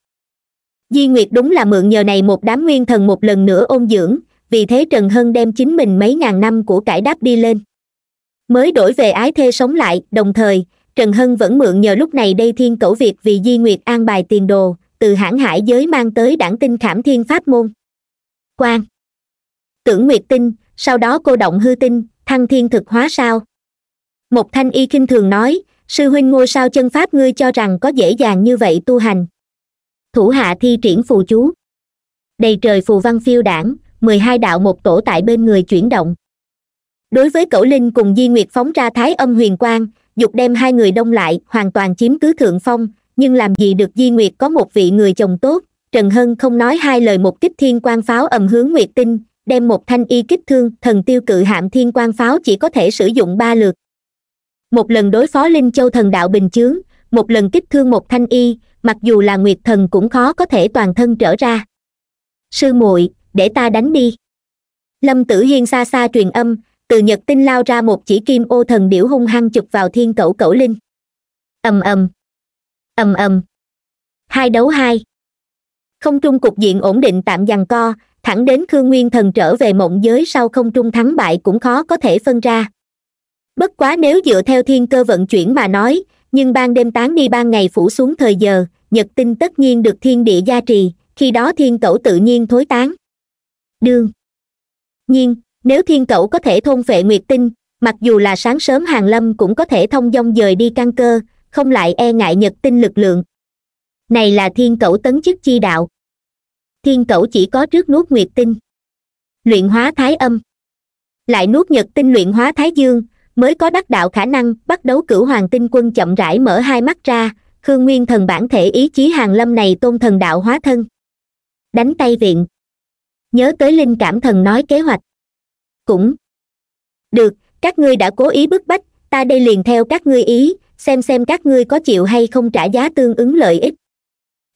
di nguyệt đúng là mượn nhờ này một đám nguyên thần một lần nữa ôn dưỡng vì thế trần hân đem chính mình mấy ngàn năm của cải đáp đi lên mới đổi về ái thê sống lại đồng thời trần hân vẫn mượn nhờ lúc này đây thiên cẩu việt vì di nguyệt an bài tiền đồ từ hãng hải giới mang tới đảng tinh khảm thiên pháp môn quan tưởng nguyệt tinh sau đó cô động hư tinh thăng thiên thực hóa sao một thanh y kinh thường nói sư huynh ngôi sao chân pháp ngươi cho rằng có dễ dàng như vậy tu hành thủ hạ thi triển phù chú đầy trời phù văn phiêu đảng mười hai đạo một tổ tại bên người chuyển động đối với cẩu linh cùng di nguyệt phóng ra thái âm huyền quang dục đem hai người đông lại hoàn toàn chiếm cứ thượng phong nhưng làm gì được di nguyệt có một vị người chồng tốt trần hân không nói hai lời một kích thiên quan pháo ầm hướng nguyệt tinh đem một thanh y kích thương thần tiêu cự hạm thiên quan pháo chỉ có thể sử dụng ba lượt một lần đối phó linh châu thần đạo bình chướng một lần kích thương một thanh y mặc dù là nguyệt thần cũng khó có thể toàn thân trở ra sư muội để ta đánh đi lâm tử hiên xa xa truyền âm từ nhật tinh lao ra một chỉ kim ô thần điểu hung hăng chụp vào thiên cẩu cẩu linh ầm ầm ầm ầm hai đấu hai không trung cục diện ổn định tạm giằng co thẳng đến khương nguyên thần trở về mộng giới sau không trung thắng bại cũng khó có thể phân ra bất quá nếu dựa theo thiên cơ vận chuyển mà nói nhưng ban đêm tán đi ban ngày phủ xuống thời giờ nhật tinh tất nhiên được thiên địa gia trì khi đó thiên cẩu tự nhiên thối tán đương nhiên nếu thiên cẩu có thể thôn vệ nguyệt tinh mặc dù là sáng sớm hàng lâm cũng có thể thông dong dời đi căn cơ không lại e ngại nhật tinh lực lượng này là thiên cẩu tấn chức chi đạo thiên cẩu chỉ có trước nuốt nguyệt tinh luyện hóa thái âm lại nuốt nhật tinh luyện hóa thái dương mới có đắc đạo khả năng bắt đấu cửu hoàng tinh quân chậm rãi mở hai mắt ra khương nguyên thần bản thể ý chí hàng lâm này tôn thần đạo hóa thân đánh tay viện nhớ tới linh cảm thần nói kế hoạch cũng được các ngươi đã cố ý bức bách ta đây liền theo các ngươi ý xem xem các ngươi có chịu hay không trả giá tương ứng lợi ích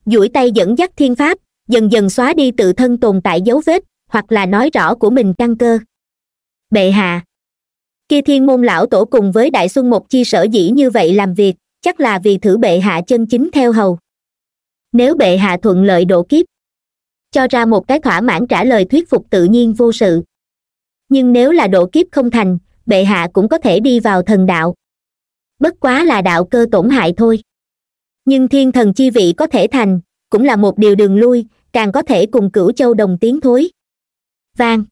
duỗi tay dẫn dắt thiên pháp dần dần xóa đi tự thân tồn tại dấu vết hoặc là nói rõ của mình căn cơ bệ hạ kia thiên môn lão tổ cùng với đại xuân một chi sở dĩ như vậy làm việc chắc là vì thử bệ hạ chân chính theo hầu nếu bệ hạ thuận lợi độ kiếp cho ra một cái thỏa mãn trả lời thuyết phục tự nhiên vô sự nhưng nếu là độ kiếp không thành bệ hạ cũng có thể đi vào thần đạo bất quá là đạo cơ tổn hại thôi nhưng thiên thần chi vị có thể thành cũng là một điều đường lui càng có thể cùng cửu châu đồng tiến thối vang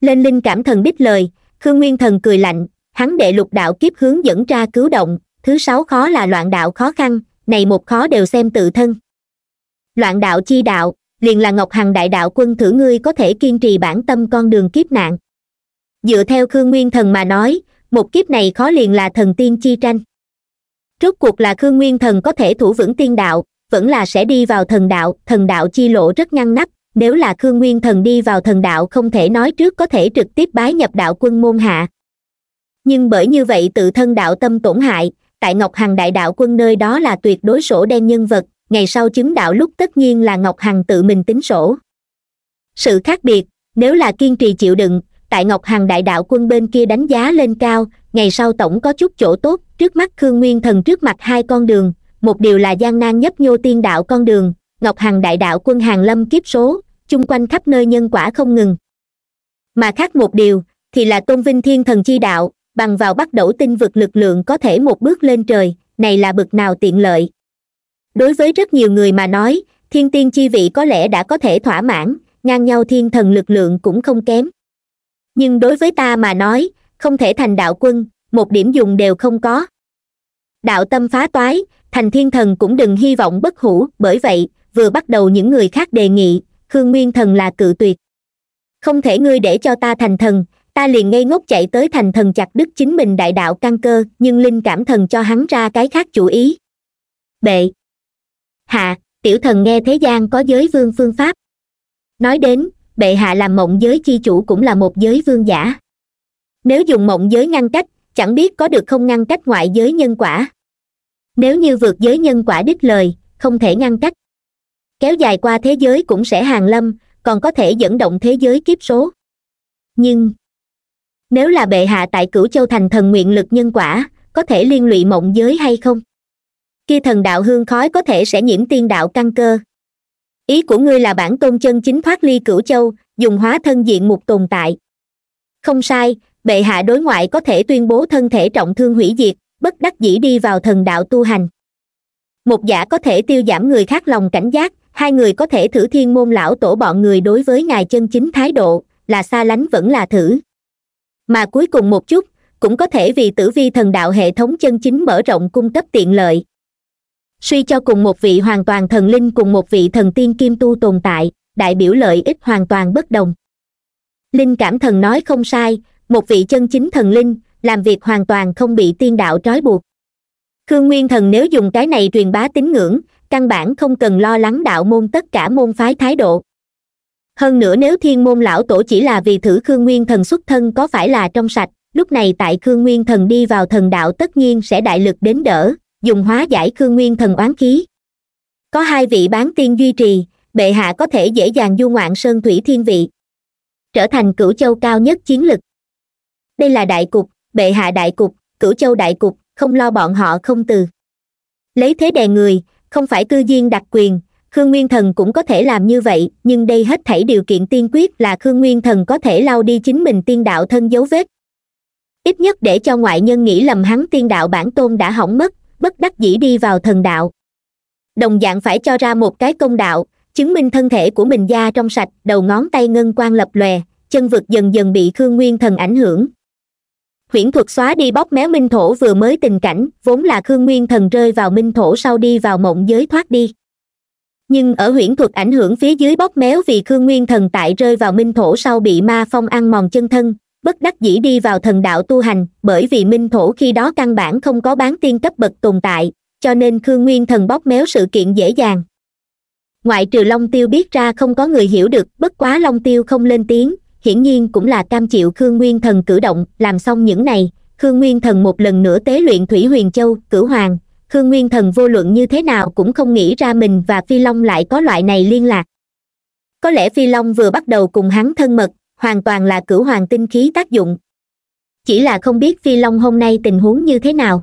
lên linh cảm thần biết lời khương nguyên thần cười lạnh hắn đệ lục đạo kiếp hướng dẫn ra cứu động thứ sáu khó là loạn đạo khó khăn này một khó đều xem tự thân loạn đạo chi đạo liền là ngọc hằng đại đạo quân thử ngươi có thể kiên trì bản tâm con đường kiếp nạn dựa theo khương nguyên thần mà nói một kiếp này khó liền là thần tiên chi tranh rốt cuộc là khương nguyên thần có thể thủ vững tiên đạo vẫn là sẽ đi vào thần đạo thần đạo chi lộ rất ngăn nắp nếu là khương nguyên thần đi vào thần đạo không thể nói trước có thể trực tiếp bái nhập đạo quân môn hạ nhưng bởi như vậy tự thân đạo tâm tổn hại tại ngọc hằng đại đạo quân nơi đó là tuyệt đối sổ đen nhân vật ngày sau chứng đạo lúc tất nhiên là ngọc hằng tự mình tính sổ sự khác biệt nếu là kiên trì chịu đựng tại ngọc hằng đại đạo quân bên kia đánh giá lên cao ngày sau tổng có chút chỗ tốt trước mắt khương nguyên thần trước mặt hai con đường một điều là gian nan nhấp nhô tiên đạo con đường ngọc hằng đại đạo quân hàng lâm kiếp số chung quanh khắp nơi nhân quả không ngừng mà khác một điều thì là tôn vinh thiên thần chi đạo bằng vào bắt đầu tinh vực lực lượng có thể một bước lên trời này là bực nào tiện lợi đối với rất nhiều người mà nói thiên tiên chi vị có lẽ đã có thể thỏa mãn ngang nhau thiên thần lực lượng cũng không kém nhưng đối với ta mà nói không thể thành đạo quân một điểm dùng đều không có đạo tâm phá toái thành thiên thần cũng đừng hy vọng bất hủ bởi vậy vừa bắt đầu những người khác đề nghị khương nguyên thần là cự tuyệt không thể ngươi để cho ta thành thần ta liền ngây ngốc chạy tới thành thần chặt đứt chính mình đại đạo căn cơ nhưng linh cảm thần cho hắn ra cái khác chủ ý bệ hạ tiểu thần nghe thế gian có giới vương phương pháp nói đến bệ hạ làm mộng giới chi chủ cũng là một giới vương giả nếu dùng mộng giới ngăn cách chẳng biết có được không ngăn cách ngoại giới nhân quả nếu như vượt giới nhân quả đích lời không thể ngăn cách kéo dài qua thế giới cũng sẽ hàng lâm còn có thể dẫn động thế giới kiếp số nhưng nếu là bệ hạ tại cửu châu thành thần nguyện lực nhân quả có thể liên lụy mộng giới hay không kia thần đạo hương khói có thể sẽ nhiễm tiên đạo căn cơ ý của ngươi là bản tôn chân chính thoát ly cửu châu dùng hóa thân diện mục tồn tại không sai bệ hạ đối ngoại có thể tuyên bố thân thể trọng thương hủy diệt bất đắc dĩ đi vào thần đạo tu hành một giả có thể tiêu giảm người khác lòng cảnh giác hai người có thể thử thiên môn lão tổ bọn người đối với ngài chân chính thái độ là xa lánh vẫn là thử mà cuối cùng một chút cũng có thể vì tử vi thần đạo hệ thống chân chính mở rộng cung cấp tiện lợi suy cho cùng một vị hoàn toàn thần linh cùng một vị thần tiên kim tu tồn tại đại biểu lợi ích hoàn toàn bất đồng linh cảm thần nói không sai một vị chân chính thần linh làm việc hoàn toàn không bị tiên đạo trói buộc khương nguyên thần nếu dùng cái này truyền bá tín ngưỡng căn bản không cần lo lắng đạo môn tất cả môn phái thái độ hơn nữa nếu thiên môn lão tổ chỉ là vì thử khương nguyên thần xuất thân có phải là trong sạch lúc này tại khương nguyên thần đi vào thần đạo tất nhiên sẽ đại lực đến đỡ dùng hóa giải khương nguyên thần oán khí có hai vị bán tiên duy trì bệ hạ có thể dễ dàng du ngoạn sơn thủy thiên vị trở thành cửu châu cao nhất chiến lực đây là đại cục bệ hạ đại cục cửu châu đại cục không lo bọn họ không từ lấy thế đè người không phải cư duyên đặc quyền khương nguyên thần cũng có thể làm như vậy nhưng đây hết thảy điều kiện tiên quyết là khương nguyên thần có thể lau đi chính mình tiên đạo thân dấu vết ít nhất để cho ngoại nhân nghĩ lầm hắn tiên đạo bản tôn đã hỏng mất bất đắc dĩ đi vào thần đạo đồng dạng phải cho ra một cái công đạo chứng minh thân thể của mình da trong sạch đầu ngón tay ngân quan lập lòe chân vực dần dần bị khương nguyên thần ảnh hưởng huyễn thuật xóa đi bóc méo minh thổ vừa mới tình cảnh vốn là khương nguyên thần rơi vào minh thổ sau đi vào mộng giới thoát đi nhưng ở huyễn thuật ảnh hưởng phía dưới bóc méo vì khương nguyên thần tại rơi vào minh thổ sau bị ma phong ăn mòn chân thân bất đắc dĩ đi vào thần đạo tu hành bởi vì minh thổ khi đó căn bản không có bán tiên cấp bậc tồn tại cho nên khương nguyên thần bóp méo sự kiện dễ dàng ngoại trừ long tiêu biết ra không có người hiểu được bất quá long tiêu không lên tiếng hiển nhiên cũng là cam chịu khương nguyên thần cử động làm xong những này khương nguyên thần một lần nữa tế luyện thủy huyền châu cửu hoàng khương nguyên thần vô luận như thế nào cũng không nghĩ ra mình và phi long lại có loại này liên lạc có lẽ phi long vừa bắt đầu cùng hắn thân mật hoàn toàn là cửu hoàng tinh khí tác dụng chỉ là không biết phi long hôm nay tình huống như thế nào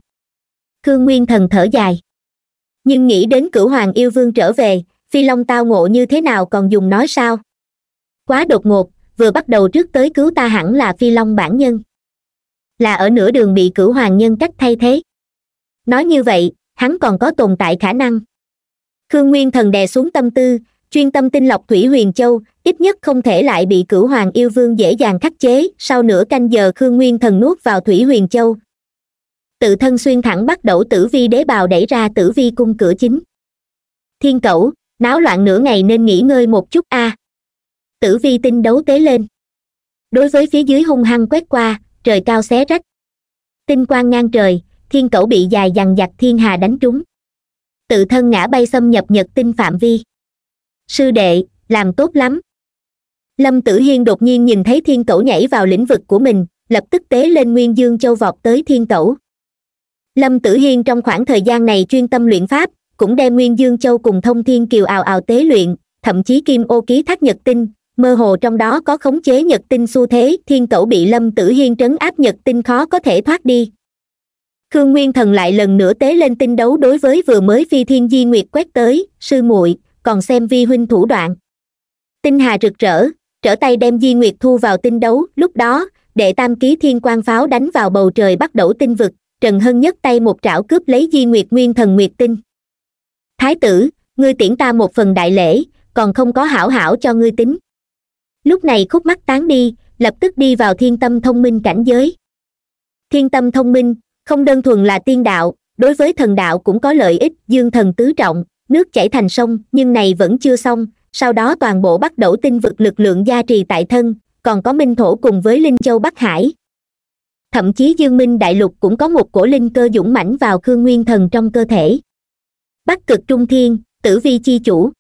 khương nguyên thần thở dài nhưng nghĩ đến cửu hoàng yêu vương trở về phi long tao ngộ như thế nào còn dùng nói sao quá đột ngột vừa bắt đầu trước tới cứu ta hẳn là phi long bản nhân là ở nửa đường bị cửu hoàng nhân cách thay thế nói như vậy hắn còn có tồn tại khả năng khương nguyên thần đè xuống tâm tư chuyên tâm tinh lọc thủy huyền châu ít nhất không thể lại bị cửu hoàng yêu vương dễ dàng khắc chế sau nửa canh giờ khương nguyên thần nuốt vào thủy huyền châu tự thân xuyên thẳng bắt đẩu tử vi đế bào đẩy ra tử vi cung cửa chính thiên cẩu náo loạn nửa ngày nên nghỉ ngơi một chút a à. tử vi tinh đấu tế lên đối với phía dưới hung hăng quét qua trời cao xé rách tinh quang ngang trời thiên cẩu bị dài dằng dặc thiên hà đánh trúng tự thân ngã bay xâm nhập nhật tinh phạm vi sư đệ làm tốt lắm lâm tử hiên đột nhiên nhìn thấy thiên tổ nhảy vào lĩnh vực của mình lập tức tế lên nguyên dương châu vọt tới thiên tổ. lâm tử hiên trong khoảng thời gian này chuyên tâm luyện pháp cũng đem nguyên dương châu cùng thông thiên kiều ào ào tế luyện thậm chí kim ô ký thác nhật tinh mơ hồ trong đó có khống chế nhật tinh xu thế thiên tổ bị lâm tử hiên trấn áp nhật tinh khó có thể thoát đi khương nguyên thần lại lần nữa tế lên tinh đấu đối với vừa mới phi thiên di nguyệt quét tới sư muội còn xem vi huynh thủ đoạn tinh hà rực rỡ trở tay đem di nguyệt thu vào tinh đấu lúc đó đệ tam ký thiên quan pháo đánh vào bầu trời bắt đẩu tinh vực trần hân nhất tay một trảo cướp lấy di nguyệt nguyên thần nguyệt tinh thái tử ngươi tiễn ta một phần đại lễ còn không có hảo hảo cho ngươi tính lúc này khúc mắt tán đi lập tức đi vào thiên tâm thông minh cảnh giới thiên tâm thông minh không đơn thuần là tiên đạo đối với thần đạo cũng có lợi ích dương thần tứ trọng nước chảy thành sông nhưng này vẫn chưa xong sau đó toàn bộ bắt đầu tinh vực lực lượng gia trì tại thân còn có minh thổ cùng với linh châu bắc hải thậm chí dương minh đại lục cũng có một cổ linh cơ dũng mãnh vào khương nguyên thần trong cơ thể bắc cực trung thiên tử vi chi chủ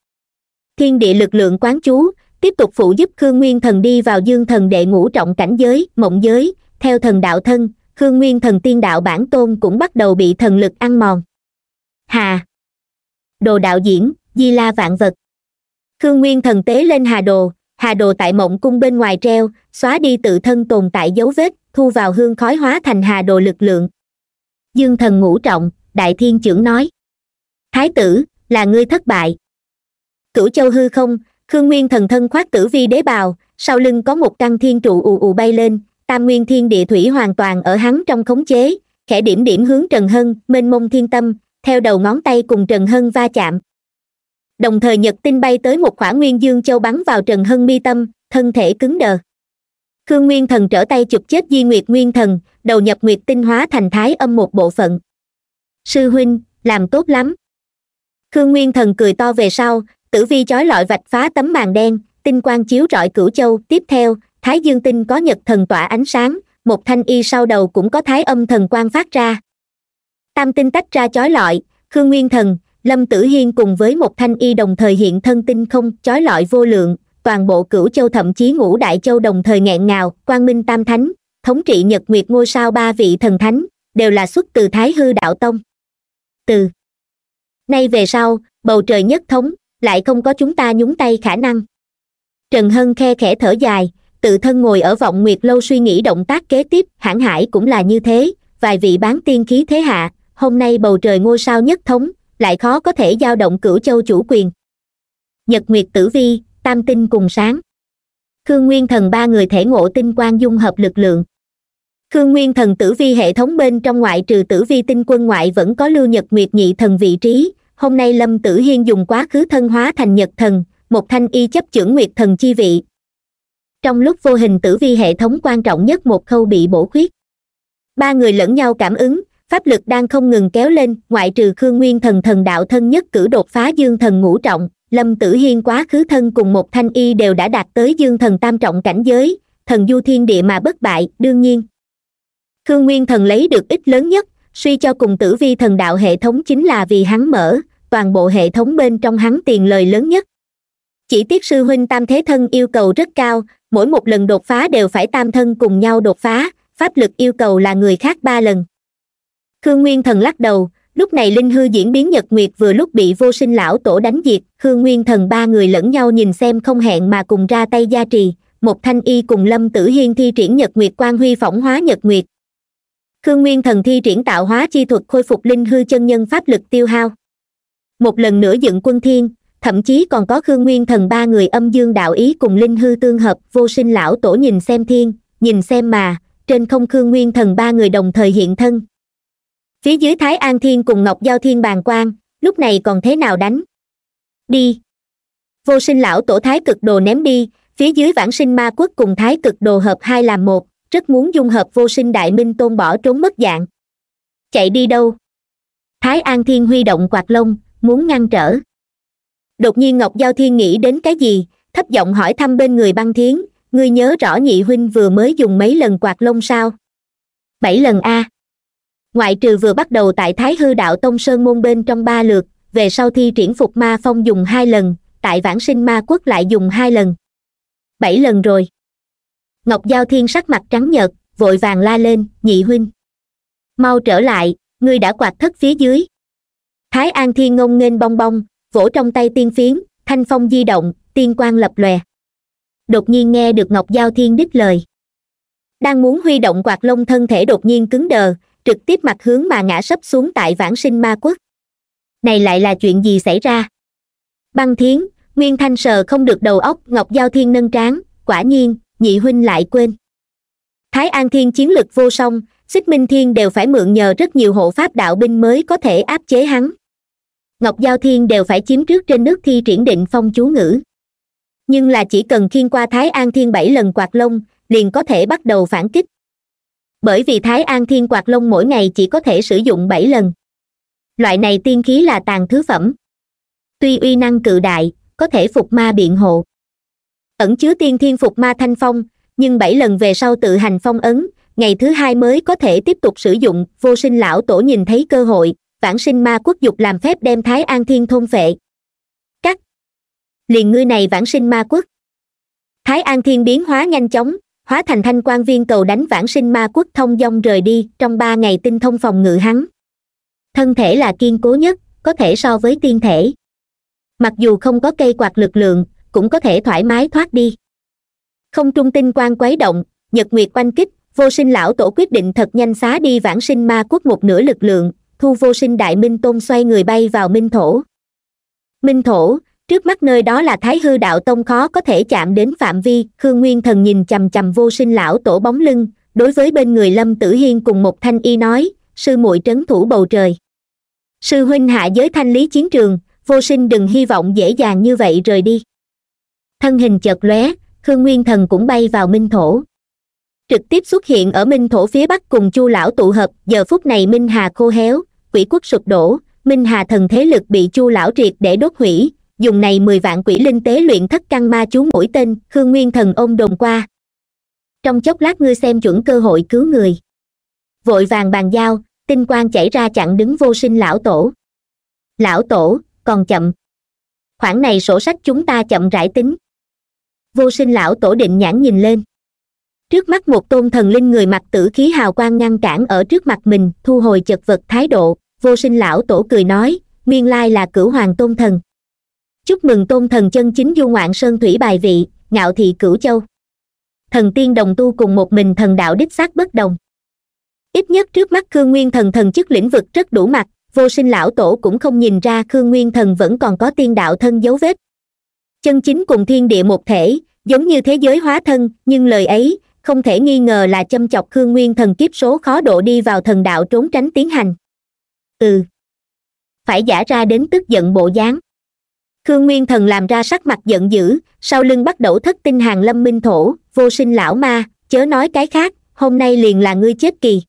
thiên địa lực lượng quán chú tiếp tục phụ giúp khương nguyên thần đi vào dương thần đệ ngũ trọng cảnh giới mộng giới theo thần đạo thân khương nguyên thần tiên đạo bản tôn cũng bắt đầu bị thần lực ăn mòn hà đồ đạo diễn di la vạn vật khương nguyên thần tế lên hà đồ hà đồ tại mộng cung bên ngoài treo xóa đi tự thân tồn tại dấu vết thu vào hương khói hóa thành hà đồ lực lượng dương thần ngũ trọng đại thiên trưởng nói thái tử là ngươi thất bại cửu châu hư không khương nguyên thần thân khoác tử vi đế bào sau lưng có một căn thiên trụ ù ù bay lên tam nguyên thiên địa thủy hoàn toàn ở hắn trong khống chế khẽ điểm điểm hướng trần hân mênh mông thiên tâm theo đầu ngón tay cùng trần hân va chạm đồng thời nhật tinh bay tới một khỏa nguyên dương châu bắn vào trần hân mi tâm thân thể cứng đờ khương nguyên thần trở tay chụp chết di nguyệt nguyên thần đầu nhập nguyệt tinh hóa thành thái âm một bộ phận sư huynh làm tốt lắm khương nguyên thần cười to về sau tử vi chói lọi vạch phá tấm màn đen tinh quang chiếu rọi cửu châu tiếp theo thái dương tinh có nhật thần tỏa ánh sáng một thanh y sau đầu cũng có thái âm thần quang phát ra tam tinh tách ra chói lọi khương nguyên thần lâm tử hiên cùng với một thanh y đồng thời hiện thân tinh không chói lọi vô lượng toàn bộ cửu châu thậm chí ngũ đại châu đồng thời nghẹn ngào quang minh tam thánh thống trị nhật nguyệt ngôi sao ba vị thần thánh đều là xuất từ thái hư đạo tông từ nay về sau bầu trời nhất thống lại không có chúng ta nhúng tay khả năng trần hân khe khẽ thở dài tự thân ngồi ở vọng nguyệt lâu suy nghĩ động tác kế tiếp hãn hải cũng là như thế vài vị bán tiên khí thế hạ hôm nay bầu trời ngôi sao nhất thống lại khó có thể giao động cửu châu chủ quyền nhật nguyệt tử vi tam tinh cùng sáng khương nguyên thần ba người thể ngộ tinh quang dung hợp lực lượng khương nguyên thần tử vi hệ thống bên trong ngoại trừ tử vi tinh quân ngoại vẫn có lưu nhật nguyệt nhị thần vị trí hôm nay lâm tử hiên dùng quá khứ thân hóa thành nhật thần một thanh y chấp trưởng nguyệt thần chi vị trong lúc vô hình tử vi hệ thống quan trọng nhất một khâu bị bổ khuyết ba người lẫn nhau cảm ứng pháp lực đang không ngừng kéo lên ngoại trừ khương nguyên thần thần đạo thân nhất cử đột phá dương thần ngũ trọng lâm tử hiên quá khứ thân cùng một thanh y đều đã đạt tới dương thần tam trọng cảnh giới thần du thiên địa mà bất bại đương nhiên khương nguyên thần lấy được ít lớn nhất suy cho cùng tử vi thần đạo hệ thống chính là vì hắn mở toàn bộ hệ thống bên trong hắn tiền lời lớn nhất chỉ tiếc sư huynh tam thế thân yêu cầu rất cao mỗi một lần đột phá đều phải tam thân cùng nhau đột phá pháp lực yêu cầu là người khác ba lần khương nguyên thần lắc đầu lúc này linh hư diễn biến nhật nguyệt vừa lúc bị vô sinh lão tổ đánh diệt khương nguyên thần ba người lẫn nhau nhìn xem không hẹn mà cùng ra tay gia trì một thanh y cùng lâm tử hiên thi triển nhật nguyệt quang huy phỏng hóa nhật nguyệt khương nguyên thần thi triển tạo hóa chi thuật khôi phục linh hư chân nhân pháp lực tiêu hao một lần nữa dựng quân thiên thậm chí còn có khương nguyên thần ba người âm dương đạo ý cùng linh hư tương hợp vô sinh lão tổ nhìn xem thiên nhìn xem mà trên không khương nguyên thần ba người đồng thời hiện thân phía dưới thái an thiên cùng ngọc giao thiên bàn quan lúc này còn thế nào đánh đi vô sinh lão tổ thái cực đồ ném đi phía dưới vãng sinh ma quốc cùng thái cực đồ hợp hai làm một rất muốn dung hợp vô sinh đại minh tôn bỏ trốn mất dạng chạy đi đâu thái an thiên huy động quạt lông muốn ngăn trở đột nhiên ngọc giao thiên nghĩ đến cái gì thấp giọng hỏi thăm bên người băng thiến ngươi nhớ rõ nhị huynh vừa mới dùng mấy lần quạt lông sao bảy lần a ngoại trừ vừa bắt đầu tại thái hư đạo tông sơn môn bên trong ba lượt về sau thi triển phục ma phong dùng hai lần tại vãng sinh ma quốc lại dùng hai lần bảy lần rồi ngọc giao thiên sắc mặt trắng nhợt vội vàng la lên nhị huynh mau trở lại ngươi đã quạt thất phía dưới thái an thiên ngông nghênh bong bong vỗ trong tay tiên phiến thanh phong di động tiên quan lập lòe đột nhiên nghe được ngọc giao thiên đích lời đang muốn huy động quạt lông thân thể đột nhiên cứng đờ trực tiếp mặt hướng mà ngã sấp xuống tại vãng sinh ma quốc này lại là chuyện gì xảy ra băng thiến nguyên thanh sờ không được đầu óc ngọc giao thiên nâng trán quả nhiên nhị huynh lại quên thái an thiên chiến lực vô song xích minh thiên đều phải mượn nhờ rất nhiều hộ pháp đạo binh mới có thể áp chế hắn ngọc giao thiên đều phải chiếm trước trên nước thi triển định phong chú ngữ nhưng là chỉ cần khiên qua thái an thiên bảy lần quạt lông liền có thể bắt đầu phản kích bởi vì thái an thiên quạt long mỗi ngày chỉ có thể sử dụng bảy lần loại này tiên khí là tàn thứ phẩm tuy uy năng cự đại có thể phục ma biện hộ ẩn chứa tiên thiên phục ma thanh phong nhưng bảy lần về sau tự hành phong ấn ngày thứ hai mới có thể tiếp tục sử dụng vô sinh lão tổ nhìn thấy cơ hội vãng sinh ma quốc dục làm phép đem thái an thiên thôn phệ cắt liền ngươi này vãng sinh ma quốc thái an thiên biến hóa nhanh chóng hóa thành thanh quan viên cầu đánh vãng sinh ma quốc thông dong rời đi trong ba ngày tinh thông phòng ngự hắn thân thể là kiên cố nhất có thể so với tiên thể mặc dù không có cây quạt lực lượng cũng có thể thoải mái thoát đi không trung tinh quan quấy động nhật nguyệt oanh kích vô sinh lão tổ quyết định thật nhanh xá đi vãng sinh ma quốc một nửa lực lượng thu vô sinh đại minh tôn xoay người bay vào minh thổ minh thổ trước mắt nơi đó là thái hư đạo tông khó có thể chạm đến phạm vi khương nguyên thần nhìn chằm chằm vô sinh lão tổ bóng lưng đối với bên người lâm tử hiên cùng một thanh y nói sư muội trấn thủ bầu trời sư huynh hạ giới thanh lý chiến trường vô sinh đừng hy vọng dễ dàng như vậy rời đi thân hình chợt lóe khương nguyên thần cũng bay vào minh thổ trực tiếp xuất hiện ở minh thổ phía bắc cùng chu lão tụ hợp giờ phút này minh hà khô héo quỷ quốc sụp đổ minh hà thần thế lực bị chu lão triệt để đốt hủy dùng này mười vạn quỷ linh tế luyện thất căn ma chú mũi tên hương nguyên thần ôm đồn qua trong chốc lát ngươi xem chuẩn cơ hội cứu người vội vàng bàn giao tinh quang chảy ra chặn đứng vô sinh lão tổ lão tổ còn chậm khoảng này sổ sách chúng ta chậm rãi tính vô sinh lão tổ định nhãn nhìn lên trước mắt một tôn thần linh người mặc tử khí hào quang ngăn cản ở trước mặt mình thu hồi chật vật thái độ vô sinh lão tổ cười nói nguyên lai là cửu hoàng tôn thần chúc mừng tôn thần chân chính du ngoạn sơn thủy bài vị ngạo thị cửu châu thần tiên đồng tu cùng một mình thần đạo đích xác bất đồng ít nhất trước mắt khương nguyên thần thần chức lĩnh vực rất đủ mặt vô sinh lão tổ cũng không nhìn ra khương nguyên thần vẫn còn có tiên đạo thân dấu vết chân chính cùng thiên địa một thể giống như thế giới hóa thân nhưng lời ấy không thể nghi ngờ là châm chọc khương nguyên thần kiếp số khó độ đi vào thần đạo trốn tránh tiến hành ừ phải giả ra đến tức giận bộ dáng khương nguyên thần làm ra sắc mặt giận dữ sau lưng bắt đầu thất tinh hàng lâm minh thổ vô sinh lão ma chớ nói cái khác hôm nay liền là ngươi chết kỳ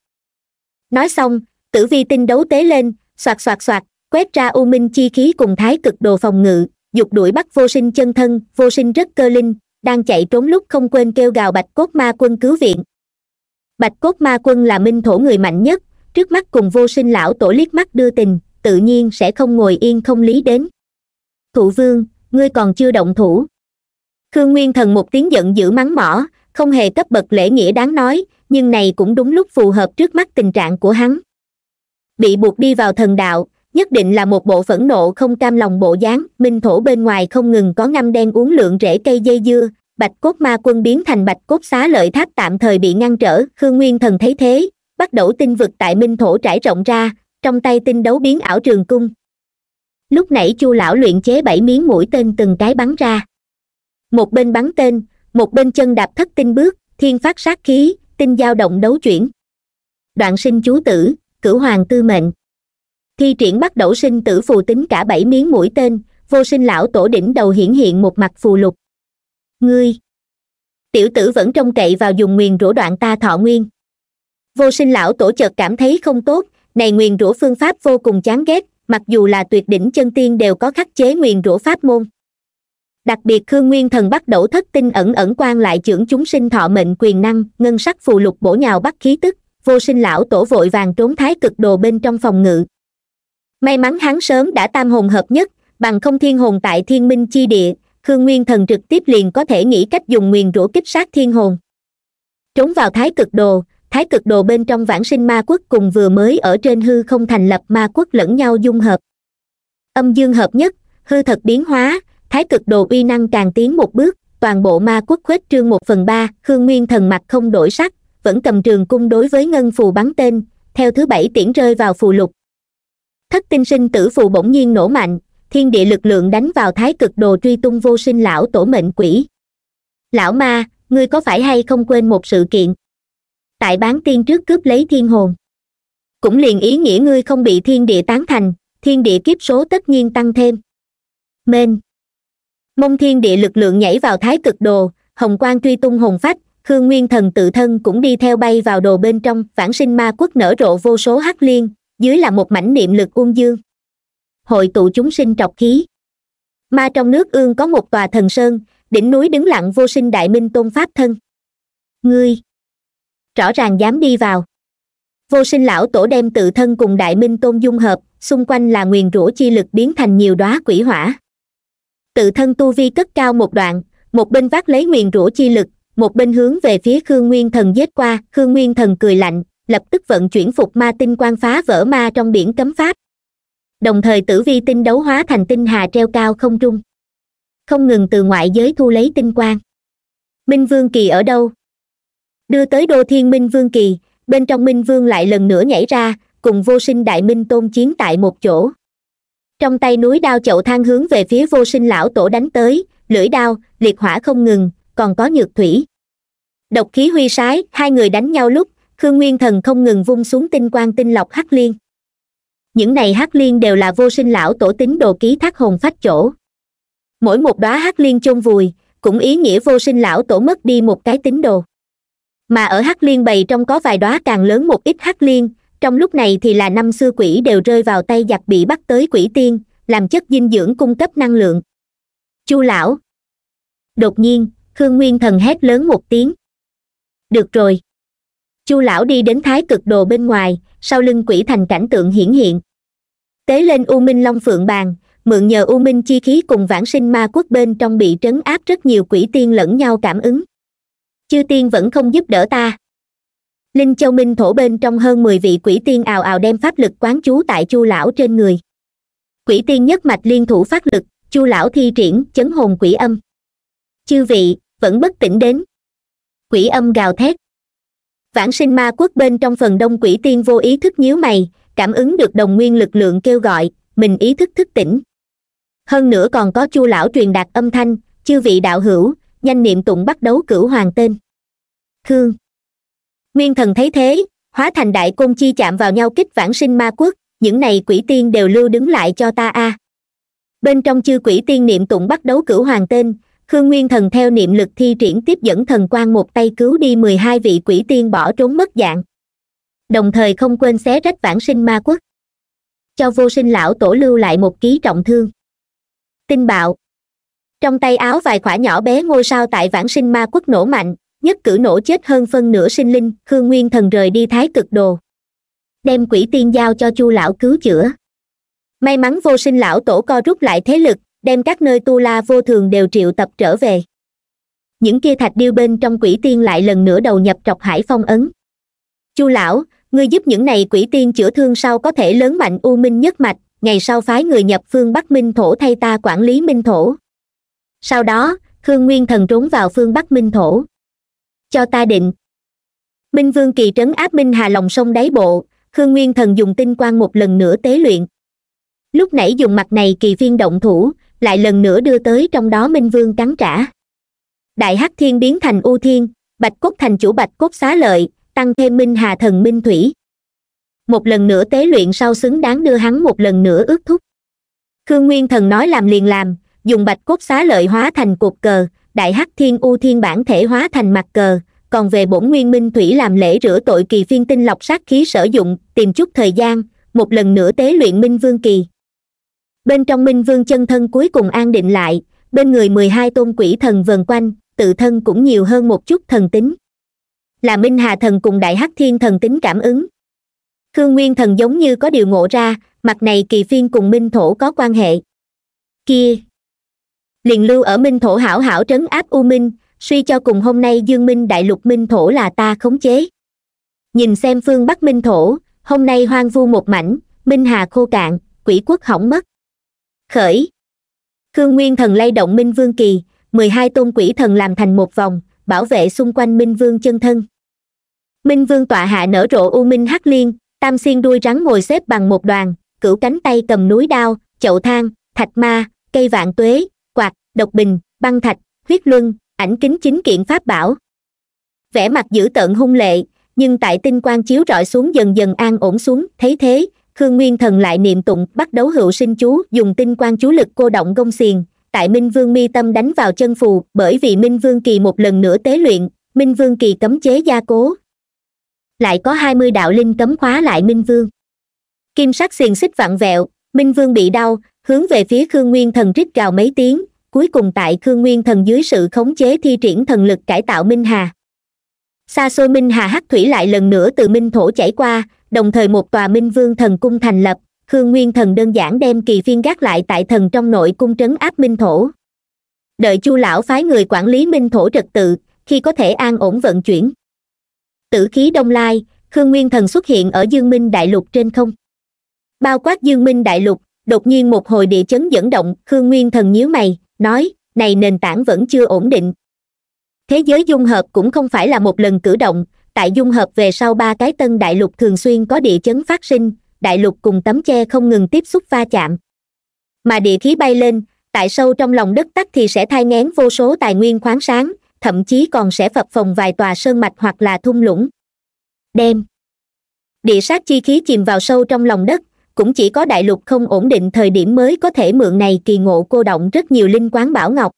nói xong tử vi tinh đấu tế lên xoạt xoạt xoạt quét ra u minh chi khí cùng thái cực đồ phòng ngự dục đuổi bắt vô sinh chân thân vô sinh rất cơ linh đang chạy trốn lúc không quên kêu gào bạch cốt ma quân cứu viện bạch cốt ma quân là minh thổ người mạnh nhất trước mắt cùng vô sinh lão tổ liếc mắt đưa tình tự nhiên sẽ không ngồi yên không lý đến thụ vương ngươi còn chưa động thủ khương nguyên thần một tiếng giận dữ mắng mỏ không hề cấp bậc lễ nghĩa đáng nói nhưng này cũng đúng lúc phù hợp trước mắt tình trạng của hắn bị buộc đi vào thần đạo nhất định là một bộ phẫn nộ không cam lòng bộ dáng minh thổ bên ngoài không ngừng có ngâm đen uống lượng rễ cây dây dưa bạch cốt ma quân biến thành bạch cốt xá lợi tháp tạm thời bị ngăn trở khương nguyên thần thấy thế bắt đầu tinh vực tại minh thổ trải rộng ra trong tay tinh đấu biến ảo trường cung lúc nãy chu lão luyện chế bảy miếng mũi tên từng cái bắn ra một bên bắn tên một bên chân đạp thất tinh bước thiên phát sát khí tinh dao động đấu chuyển đoạn sinh chú tử cửu hoàng tư mệnh thi triển bắt đầu sinh tử phù tính cả bảy miếng mũi tên vô sinh lão tổ đỉnh đầu hiển hiện một mặt phù lục ngươi tiểu tử vẫn trông cậy vào dùng nguyền rũ đoạn ta thọ nguyên vô sinh lão tổ chợt cảm thấy không tốt này nguyền rũ phương pháp vô cùng chán ghét mặc dù là tuyệt đỉnh chân tiên đều có khắc chế nguyền rủa pháp môn đặc biệt khương nguyên thần bắt đẩu thất tinh ẩn ẩn quan lại trưởng chúng sinh thọ mệnh quyền năng ngân sắc phù lục bổ nhào bắt khí tức vô sinh lão tổ vội vàng trốn thái cực đồ bên trong phòng ngự may mắn hắn sớm đã tam hồn hợp nhất bằng không thiên hồn tại thiên minh chi địa khương nguyên thần trực tiếp liền có thể nghĩ cách dùng nguyền rủa kích sát thiên hồn trốn vào thái cực đồ thái cực đồ bên trong vãng sinh ma quốc cùng vừa mới ở trên hư không thành lập ma quốc lẫn nhau dung hợp âm dương hợp nhất hư thật biến hóa thái cực đồ uy năng càng tiến một bước toàn bộ ma quốc khuếch trương một phần ba hương nguyên thần mặt không đổi sắc vẫn cầm trường cung đối với ngân phù bắn tên theo thứ bảy tiễn rơi vào phù lục thất tinh sinh tử phù bỗng nhiên nổ mạnh thiên địa lực lượng đánh vào thái cực đồ truy tung vô sinh lão tổ mệnh quỷ lão ma ngươi có phải hay không quên một sự kiện tại bán tiên trước cướp lấy thiên hồn cũng liền ý nghĩa ngươi không bị thiên địa tán thành thiên địa kiếp số tất nhiên tăng thêm Mên mông thiên địa lực lượng nhảy vào thái cực đồ hồng quang truy tung hồn phách khương nguyên thần tự thân cũng đi theo bay vào đồ bên trong vãng sinh ma quốc nở rộ vô số hắc liên dưới là một mảnh niệm lực uông dương hội tụ chúng sinh trọc khí ma trong nước ương có một tòa thần sơn đỉnh núi đứng lặng vô sinh đại minh tôn pháp thân ngươi rõ ràng dám đi vào vô sinh lão tổ đem tự thân cùng đại minh tôn dung hợp xung quanh là nguyền rủa chi lực biến thành nhiều đóa quỷ hỏa tự thân tu vi cất cao một đoạn một bên vác lấy nguyền rủa chi lực một bên hướng về phía khương nguyên thần giết qua khương nguyên thần cười lạnh lập tức vận chuyển phục ma tinh quan phá vỡ ma trong biển cấm pháp đồng thời tử vi tinh đấu hóa thành tinh hà treo cao không trung không ngừng từ ngoại giới thu lấy tinh quang minh vương kỳ ở đâu đưa tới đô thiên minh vương kỳ bên trong minh vương lại lần nữa nhảy ra cùng vô sinh đại minh tôn chiến tại một chỗ trong tay núi đao chậu thang hướng về phía vô sinh lão tổ đánh tới lưỡi đao liệt hỏa không ngừng còn có nhược thủy độc khí huy sái hai người đánh nhau lúc khương nguyên thần không ngừng vung xuống tinh quang tinh lọc hắc liên những này hắc liên đều là vô sinh lão tổ tính đồ ký thác hồn phách chỗ mỗi một đóa hắc liên chôn vùi cũng ý nghĩa vô sinh lão tổ mất đi một cái tín đồ mà ở hắc liên bày trong có vài đóa càng lớn một ít hắc liên trong lúc này thì là năm xưa quỷ đều rơi vào tay giặc bị bắt tới quỷ tiên làm chất dinh dưỡng cung cấp năng lượng chu lão đột nhiên khương nguyên thần hét lớn một tiếng được rồi chu lão đi đến thái cực đồ bên ngoài sau lưng quỷ thành cảnh tượng hiển hiện tế lên u minh long phượng bàn mượn nhờ u minh chi khí cùng vãng sinh ma quốc bên trong bị trấn áp rất nhiều quỷ tiên lẫn nhau cảm ứng chư tiên vẫn không giúp đỡ ta linh châu minh thổ bên trong hơn mười vị quỷ tiên ào ào đem pháp lực quán chú tại chu lão trên người quỷ tiên nhất mạch liên thủ phát lực chu lão thi triển chấn hồn quỷ âm chư vị vẫn bất tỉnh đến quỷ âm gào thét vãng sinh ma quốc bên trong phần đông quỷ tiên vô ý thức nhíu mày cảm ứng được đồng nguyên lực lượng kêu gọi mình ý thức thức tỉnh hơn nữa còn có chu lão truyền đạt âm thanh chư vị đạo hữu nhanh niệm tụng bắt đấu cửu hoàng tên khương nguyên thần thấy thế hóa thành đại côn chi chạm vào nhau kích vãng sinh ma quốc những này quỷ tiên đều lưu đứng lại cho ta a à. bên trong chư quỷ tiên niệm tụng bắt đấu cửu hoàng tên khương nguyên thần theo niệm lực thi triển tiếp dẫn thần quan một tay cứu đi mười hai vị quỷ tiên bỏ trốn mất dạng đồng thời không quên xé rách vãng sinh ma quốc cho vô sinh lão tổ lưu lại một ký trọng thương tin bạo trong tay áo vài khỏa nhỏ bé ngôi sao tại vãng sinh ma quốc nổ mạnh nhất cử nổ chết hơn phân nửa sinh linh khương nguyên thần rời đi thái cực đồ đem quỷ tiên giao cho chu lão cứu chữa may mắn vô sinh lão tổ co rút lại thế lực đem các nơi tu la vô thường đều triệu tập trở về những kia thạch điêu bên trong quỷ tiên lại lần nữa đầu nhập trọc hải phong ấn chu lão ngươi giúp những này quỷ tiên chữa thương sau có thể lớn mạnh u minh nhất mạch ngày sau phái người nhập phương bắc minh thổ thay ta quản lý minh thổ sau đó khương nguyên thần trốn vào phương bắc minh thổ cho ta định minh vương kỳ trấn áp minh hà lòng sông đáy bộ khương nguyên thần dùng tinh quang một lần nữa tế luyện lúc nãy dùng mặt này kỳ viên động thủ lại lần nữa đưa tới trong đó minh vương cắn trả đại hắc thiên biến thành u thiên bạch cốt thành chủ bạch cốt xá lợi tăng thêm minh hà thần minh thủy một lần nữa tế luyện sau xứng đáng đưa hắn một lần nữa ước thúc khương nguyên thần nói làm liền làm dùng bạch cốt xá lợi hóa thành cột cờ đại hắc thiên u thiên bản thể hóa thành mặt cờ còn về bổn nguyên minh thủy làm lễ rửa tội kỳ phiên tinh lọc sát khí sử dụng tìm chút thời gian một lần nữa tế luyện minh vương kỳ bên trong minh vương chân thân cuối cùng an định lại bên người mười hai tôn quỷ thần vần quanh tự thân cũng nhiều hơn một chút thần tính là minh hà thần cùng đại hắc thiên thần tính cảm ứng khương nguyên thần giống như có điều ngộ ra mặt này kỳ phiên cùng minh thổ có quan hệ kia liền lưu ở minh thổ hảo hảo trấn áp u minh suy cho cùng hôm nay dương minh đại lục minh thổ là ta khống chế nhìn xem phương bắc minh thổ hôm nay hoang vu một mảnh minh hà khô cạn quỷ quốc hỏng mất khởi khương nguyên thần lay động minh vương kỳ mười hai tôn quỷ thần làm thành một vòng bảo vệ xung quanh minh vương chân thân minh vương tọa hạ nở rộ u minh hắc liên tam xiên đuôi rắn ngồi xếp bằng một đoàn cửu cánh tay cầm núi đao chậu thang thạch ma cây vạn tuế độc bình băng thạch huyết luân ảnh kính chính kiện pháp bảo vẻ mặt dữ tợn hung lệ nhưng tại tinh quang chiếu rọi xuống dần dần an ổn xuống thấy thế khương nguyên thần lại niệm tụng bắt đấu hữu sinh chú dùng tinh quang chú lực cô động gông xiềng tại minh vương mi tâm đánh vào chân phù bởi vì minh vương kỳ một lần nữa tế luyện minh vương kỳ cấm chế gia cố lại có hai mươi đạo linh cấm khóa lại minh vương kim sắc xiềng xích vặn vẹo minh vương bị đau hướng về phía khương nguyên thần rít gào mấy tiếng cuối cùng tại khương nguyên thần dưới sự khống chế thi triển thần lực cải tạo minh hà xa xôi minh hà hắc thủy lại lần nữa từ minh thổ chảy qua đồng thời một tòa minh vương thần cung thành lập khương nguyên thần đơn giản đem kỳ phiên gác lại tại thần trong nội cung trấn áp minh thổ đợi chu lão phái người quản lý minh thổ trật tự khi có thể an ổn vận chuyển tử khí đông lai khương nguyên thần xuất hiện ở dương minh đại lục trên không bao quát dương minh đại lục đột nhiên một hồi địa chấn dẫn động khương nguyên thần nhíu mày nói này nền tảng vẫn chưa ổn định thế giới dung hợp cũng không phải là một lần cử động tại dung hợp về sau ba cái tân đại lục thường xuyên có địa chấn phát sinh đại lục cùng tấm che không ngừng tiếp xúc va chạm mà địa khí bay lên tại sâu trong lòng đất tắc thì sẽ thai ngén vô số tài nguyên khoáng sáng thậm chí còn sẽ phập phồng vài tòa sơn mạch hoặc là thung lũng đêm địa sát chi khí chìm vào sâu trong lòng đất cũng chỉ có đại lục không ổn định thời điểm mới có thể mượn này kỳ ngộ cô động rất nhiều linh quán bảo ngọc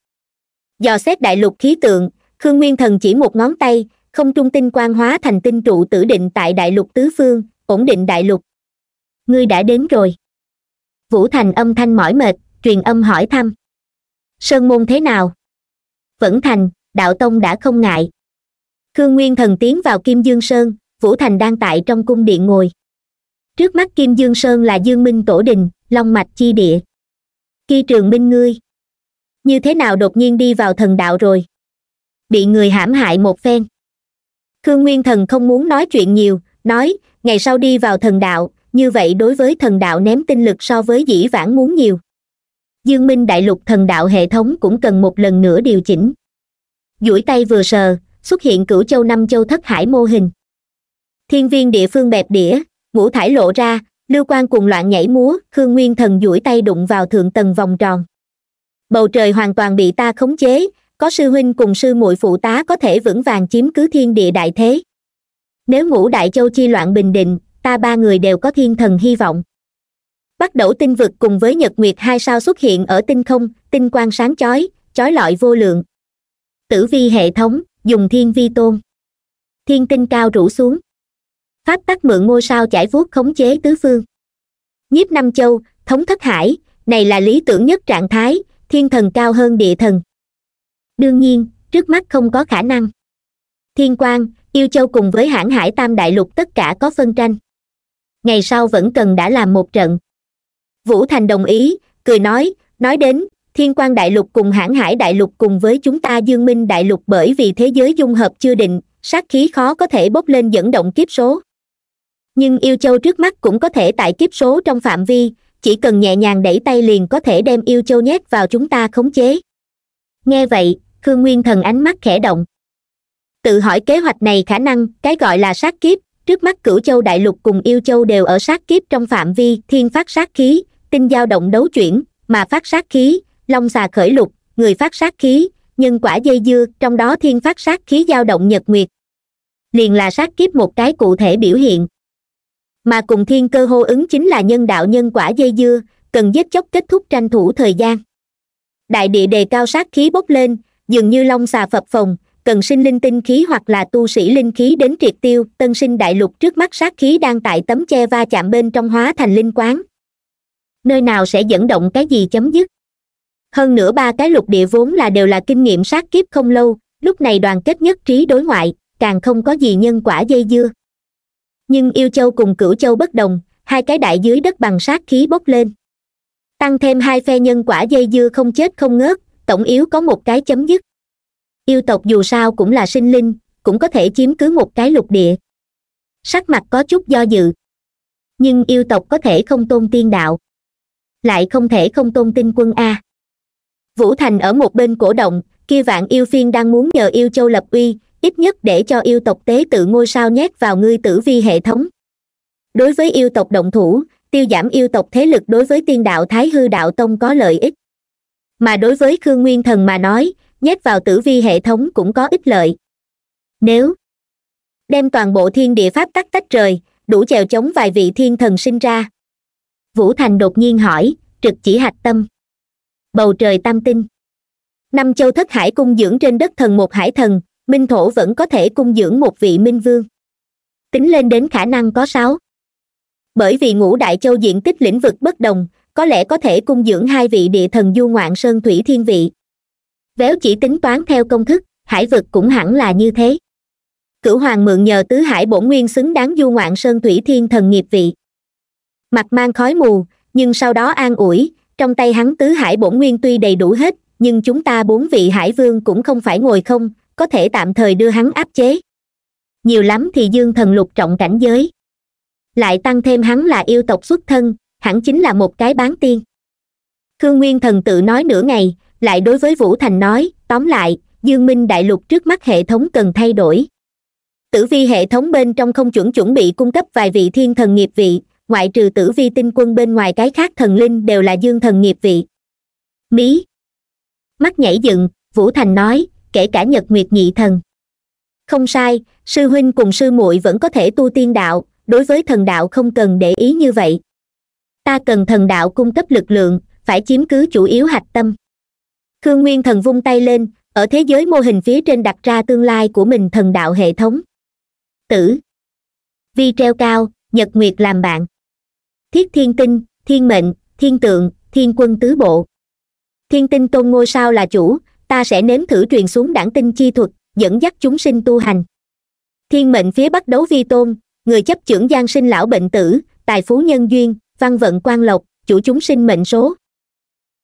dò xét đại lục khí tượng khương nguyên thần chỉ một ngón tay không trung tinh quan hóa thành tinh trụ tử định tại đại lục tứ phương ổn định đại lục ngươi đã đến rồi vũ thành âm thanh mỏi mệt truyền âm hỏi thăm sơn môn thế nào vẫn thành đạo tông đã không ngại khương nguyên thần tiến vào kim dương sơn vũ thành đang tại trong cung điện ngồi trước mắt kim dương sơn là dương minh tổ đình long mạch chi địa ki trường minh ngươi như thế nào đột nhiên đi vào thần đạo rồi bị người hãm hại một phen khương nguyên thần không muốn nói chuyện nhiều nói ngày sau đi vào thần đạo như vậy đối với thần đạo ném tinh lực so với dĩ vãng muốn nhiều dương minh đại lục thần đạo hệ thống cũng cần một lần nữa điều chỉnh duỗi tay vừa sờ xuất hiện cửu châu năm châu thất hải mô hình thiên viên địa phương bẹp đĩa ngũ thải lộ ra lưu quan cùng loạn nhảy múa khương nguyên thần duỗi tay đụng vào thượng tầng vòng tròn bầu trời hoàn toàn bị ta khống chế có sư huynh cùng sư muội phụ tá có thể vững vàng chiếm cứ thiên địa đại thế nếu ngũ đại châu chi loạn bình định ta ba người đều có thiên thần hy vọng bắt đầu tinh vực cùng với nhật nguyệt hai sao xuất hiện ở tinh không tinh quang sáng chói chói lọi vô lượng tử vi hệ thống dùng thiên vi tôn thiên tinh cao rủ xuống pháp tắc mượn ngôi sao chải vuốt khống chế tứ phương nhiếp năm châu thống thất hải này là lý tưởng nhất trạng thái thiên thần cao hơn địa thần đương nhiên trước mắt không có khả năng thiên quang yêu châu cùng với hãng hải tam đại lục tất cả có phân tranh ngày sau vẫn cần đã làm một trận vũ thành đồng ý cười nói nói đến thiên quang đại lục cùng hãng hải đại lục cùng với chúng ta dương minh đại lục bởi vì thế giới dung hợp chưa định sát khí khó có thể bốc lên dẫn động kiếp số nhưng yêu châu trước mắt cũng có thể tại kiếp số trong phạm vi chỉ cần nhẹ nhàng đẩy tay liền có thể đem yêu châu nhét vào chúng ta khống chế nghe vậy khương nguyên thần ánh mắt khẽ động tự hỏi kế hoạch này khả năng cái gọi là sát kiếp trước mắt cửu châu đại lục cùng yêu châu đều ở sát kiếp trong phạm vi thiên phát sát khí tinh giao động đấu chuyển mà phát sát khí long xà khởi lục người phát sát khí nhân quả dây dưa trong đó thiên phát sát khí giao động nhật nguyệt liền là sát kiếp một cái cụ thể biểu hiện mà cùng thiên cơ hô ứng chính là nhân đạo nhân quả dây dưa cần giết chóc kết thúc tranh thủ thời gian đại địa đề cao sát khí bốc lên dường như long xà phập phồng cần sinh linh tinh khí hoặc là tu sĩ linh khí đến triệt tiêu tân sinh đại lục trước mắt sát khí đang tại tấm che va chạm bên trong hóa thành linh quán nơi nào sẽ dẫn động cái gì chấm dứt hơn nữa ba cái lục địa vốn là đều là kinh nghiệm sát kiếp không lâu lúc này đoàn kết nhất trí đối ngoại càng không có gì nhân quả dây dưa nhưng yêu châu cùng cửu châu bất đồng hai cái đại dưới đất bằng sát khí bốc lên tăng thêm hai phe nhân quả dây dưa không chết không ngớt tổng yếu có một cái chấm dứt yêu tộc dù sao cũng là sinh linh cũng có thể chiếm cứ một cái lục địa sắc mặt có chút do dự nhưng yêu tộc có thể không tôn tiên đạo lại không thể không tôn tin quân a vũ thành ở một bên cổ động kia vạn yêu phiên đang muốn nhờ yêu châu lập uy ít nhất để cho yêu tộc tế tự ngôi sao nhét vào ngươi tử vi hệ thống đối với yêu tộc động thủ tiêu giảm yêu tộc thế lực đối với tiên đạo thái hư đạo tông có lợi ích mà đối với khương nguyên thần mà nói nhét vào tử vi hệ thống cũng có ích lợi nếu đem toàn bộ thiên địa pháp tắc tách rời đủ chèo chống vài vị thiên thần sinh ra vũ thành đột nhiên hỏi trực chỉ hạch tâm bầu trời tam tinh năm châu thất hải cung dưỡng trên đất thần một hải thần minh thổ vẫn có thể cung dưỡng một vị minh vương tính lên đến khả năng có sáu bởi vì ngũ đại châu diện tích lĩnh vực bất đồng có lẽ có thể cung dưỡng hai vị địa thần du ngoạn sơn thủy thiên vị véo chỉ tính toán theo công thức hải vực cũng hẳn là như thế cửu hoàng mượn nhờ tứ hải bổn nguyên xứng đáng du ngoạn sơn thủy thiên thần nghiệp vị mặt mang khói mù nhưng sau đó an ủi trong tay hắn tứ hải bổn nguyên tuy đầy đủ hết nhưng chúng ta bốn vị hải vương cũng không phải ngồi không có thể tạm thời đưa hắn áp chế nhiều lắm thì dương thần lục trọng cảnh giới lại tăng thêm hắn là yêu tộc xuất thân hẳn chính là một cái bán tiên khương nguyên thần tự nói nửa ngày lại đối với vũ thành nói tóm lại dương minh đại lục trước mắt hệ thống cần thay đổi tử vi hệ thống bên trong không chuẩn chuẩn bị cung cấp vài vị thiên thần nghiệp vị ngoại trừ tử vi tinh quân bên ngoài cái khác thần linh đều là dương thần nghiệp vị mí mắt nhảy dựng vũ thành nói kể cả nhật nguyệt nhị thần không sai sư huynh cùng sư muội vẫn có thể tu tiên đạo đối với thần đạo không cần để ý như vậy ta cần thần đạo cung cấp lực lượng phải chiếm cứ chủ yếu hạch tâm khương nguyên thần vung tay lên ở thế giới mô hình phía trên đặt ra tương lai của mình thần đạo hệ thống tử vi treo cao nhật nguyệt làm bạn thiết thiên tinh thiên mệnh thiên tượng thiên quân tứ bộ thiên tinh tôn ngôi sao là chủ ta sẽ nếm thử truyền xuống đảng tinh chi thuật dẫn dắt chúng sinh tu hành thiên mệnh phía bắc đấu vi tôn người chấp trưởng giang sinh lão bệnh tử tài phú nhân duyên văn vận quan lộc chủ chúng sinh mệnh số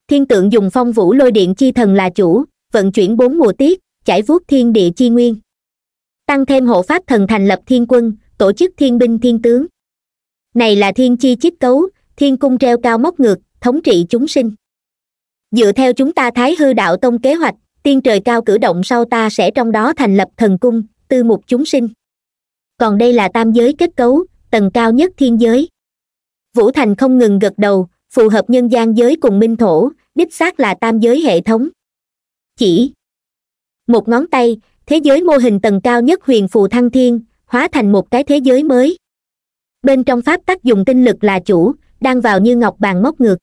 thiên tượng dùng phong vũ lôi điện chi thần là chủ vận chuyển bốn mùa tiết chảy vuốt thiên địa chi nguyên tăng thêm hộ pháp thần thành lập thiên quân tổ chức thiên binh thiên tướng này là thiên chi chiết cấu thiên cung treo cao móc ngược thống trị chúng sinh dựa theo chúng ta thái hư đạo tông kế hoạch tiên trời cao cử động sau ta sẽ trong đó thành lập thần cung tư mục chúng sinh còn đây là tam giới kết cấu tầng cao nhất thiên giới vũ thành không ngừng gật đầu phù hợp nhân gian giới cùng minh thổ đích xác là tam giới hệ thống chỉ một ngón tay thế giới mô hình tầng cao nhất huyền phù thăng thiên hóa thành một cái thế giới mới bên trong pháp tác dụng tinh lực là chủ đang vào như ngọc bàn móc ngược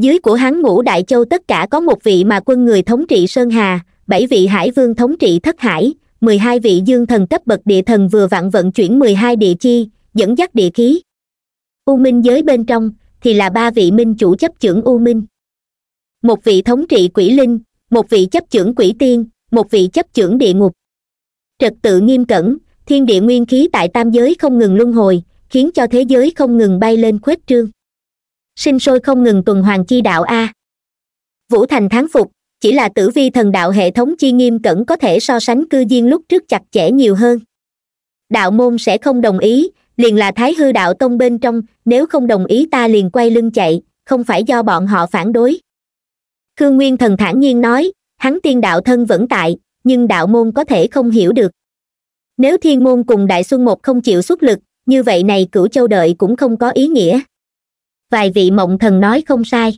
dưới của hắn ngũ đại châu tất cả có một vị mà quân người thống trị sơn hà bảy vị hải vương thống trị thất hải mười hai vị dương thần cấp bậc địa thần vừa vặn vận chuyển mười hai địa chi dẫn dắt địa khí u minh giới bên trong thì là ba vị minh chủ chấp trưởng u minh một vị thống trị quỷ linh một vị chấp trưởng quỷ tiên một vị chấp trưởng địa ngục trật tự nghiêm cẩn thiên địa nguyên khí tại tam giới không ngừng luân hồi khiến cho thế giới không ngừng bay lên khuếch trương sinh sôi không ngừng tuần hoàn chi đạo a vũ thành thán phục chỉ là tử vi thần đạo hệ thống chi nghiêm cẩn có thể so sánh cư diên lúc trước chặt chẽ nhiều hơn đạo môn sẽ không đồng ý liền là thái hư đạo tông bên trong nếu không đồng ý ta liền quay lưng chạy không phải do bọn họ phản đối khương nguyên thần thản nhiên nói hắn tiên đạo thân vẫn tại nhưng đạo môn có thể không hiểu được nếu thiên môn cùng đại xuân một không chịu xuất lực như vậy này cửu châu đợi cũng không có ý nghĩa vài vị mộng thần nói không sai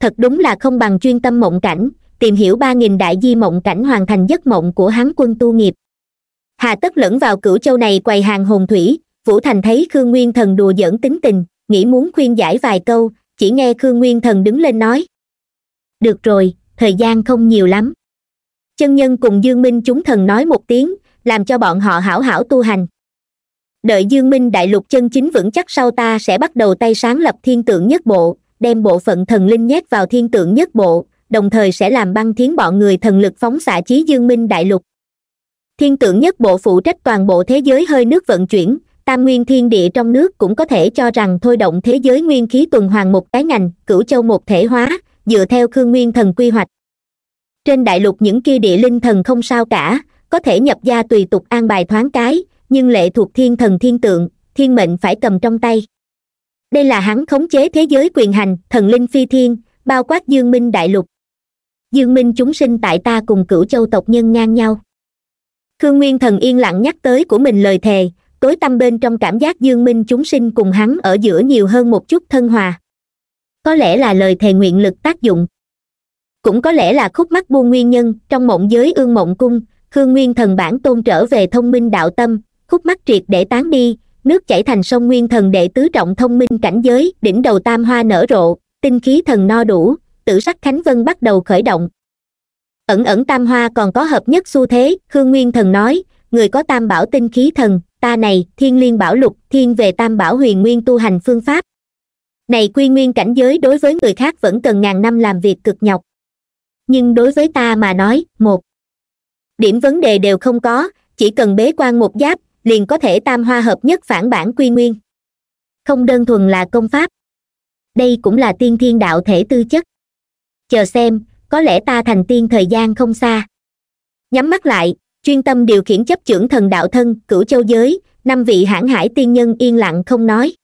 thật đúng là không bằng chuyên tâm mộng cảnh tìm hiểu ba nghìn đại di mộng cảnh hoàn thành giấc mộng của hán quân tu nghiệp hà tất lẫn vào cửu châu này quầy hàng hồn thủy vũ thành thấy khương nguyên thần đùa giỡn tính tình nghĩ muốn khuyên giải vài câu chỉ nghe khương nguyên thần đứng lên nói được rồi thời gian không nhiều lắm chân nhân cùng dương minh chúng thần nói một tiếng làm cho bọn họ hảo hảo tu hành đợi dương minh đại lục chân chính vững chắc sau ta sẽ bắt đầu tay sáng lập thiên tượng nhất bộ đem bộ phận thần linh nhét vào thiên tượng nhất bộ đồng thời sẽ làm băng thiến bọn người thần lực phóng xạ chí dương minh đại lục thiên tượng nhất bộ phụ trách toàn bộ thế giới hơi nước vận chuyển tam nguyên thiên địa trong nước cũng có thể cho rằng thôi động thế giới nguyên khí tuần hoàn một cái ngành cửu châu một thể hóa dựa theo khương nguyên thần quy hoạch trên đại lục những kia địa linh thần không sao cả có thể nhập gia tùy tục an bài thoáng cái nhưng lệ thuộc thiên thần thiên tượng thiên mệnh phải cầm trong tay đây là hắn khống chế thế giới quyền hành thần linh phi thiên bao quát dương minh đại lục dương minh chúng sinh tại ta cùng cửu châu tộc nhân ngang nhau khương nguyên thần yên lặng nhắc tới của mình lời thề tối tâm bên trong cảm giác dương minh chúng sinh cùng hắn ở giữa nhiều hơn một chút thân hòa có lẽ là lời thề nguyện lực tác dụng cũng có lẽ là khúc mắc buông nguyên nhân trong mộng giới ương mộng cung khương nguyên thần bản tôn trở về thông minh đạo tâm khúc mắt triệt để tán đi nước chảy thành sông nguyên thần đệ tứ trọng thông minh cảnh giới đỉnh đầu tam hoa nở rộ tinh khí thần no đủ tử sắc khánh vân bắt đầu khởi động ẩn ẩn tam hoa còn có hợp nhất xu thế khương nguyên thần nói người có tam bảo tinh khí thần ta này thiên liên bảo lục thiên về tam bảo huyền nguyên tu hành phương pháp này quy nguyên cảnh giới đối với người khác vẫn cần ngàn năm làm việc cực nhọc nhưng đối với ta mà nói một điểm vấn đề đều không có chỉ cần bế quan một giáp liền có thể tam hoa hợp nhất phản bản quy nguyên không đơn thuần là công pháp đây cũng là tiên thiên đạo thể tư chất chờ xem có lẽ ta thành tiên thời gian không xa nhắm mắt lại chuyên tâm điều khiển chấp trưởng thần đạo thân cửu châu giới năm vị hãn hải tiên nhân yên lặng không nói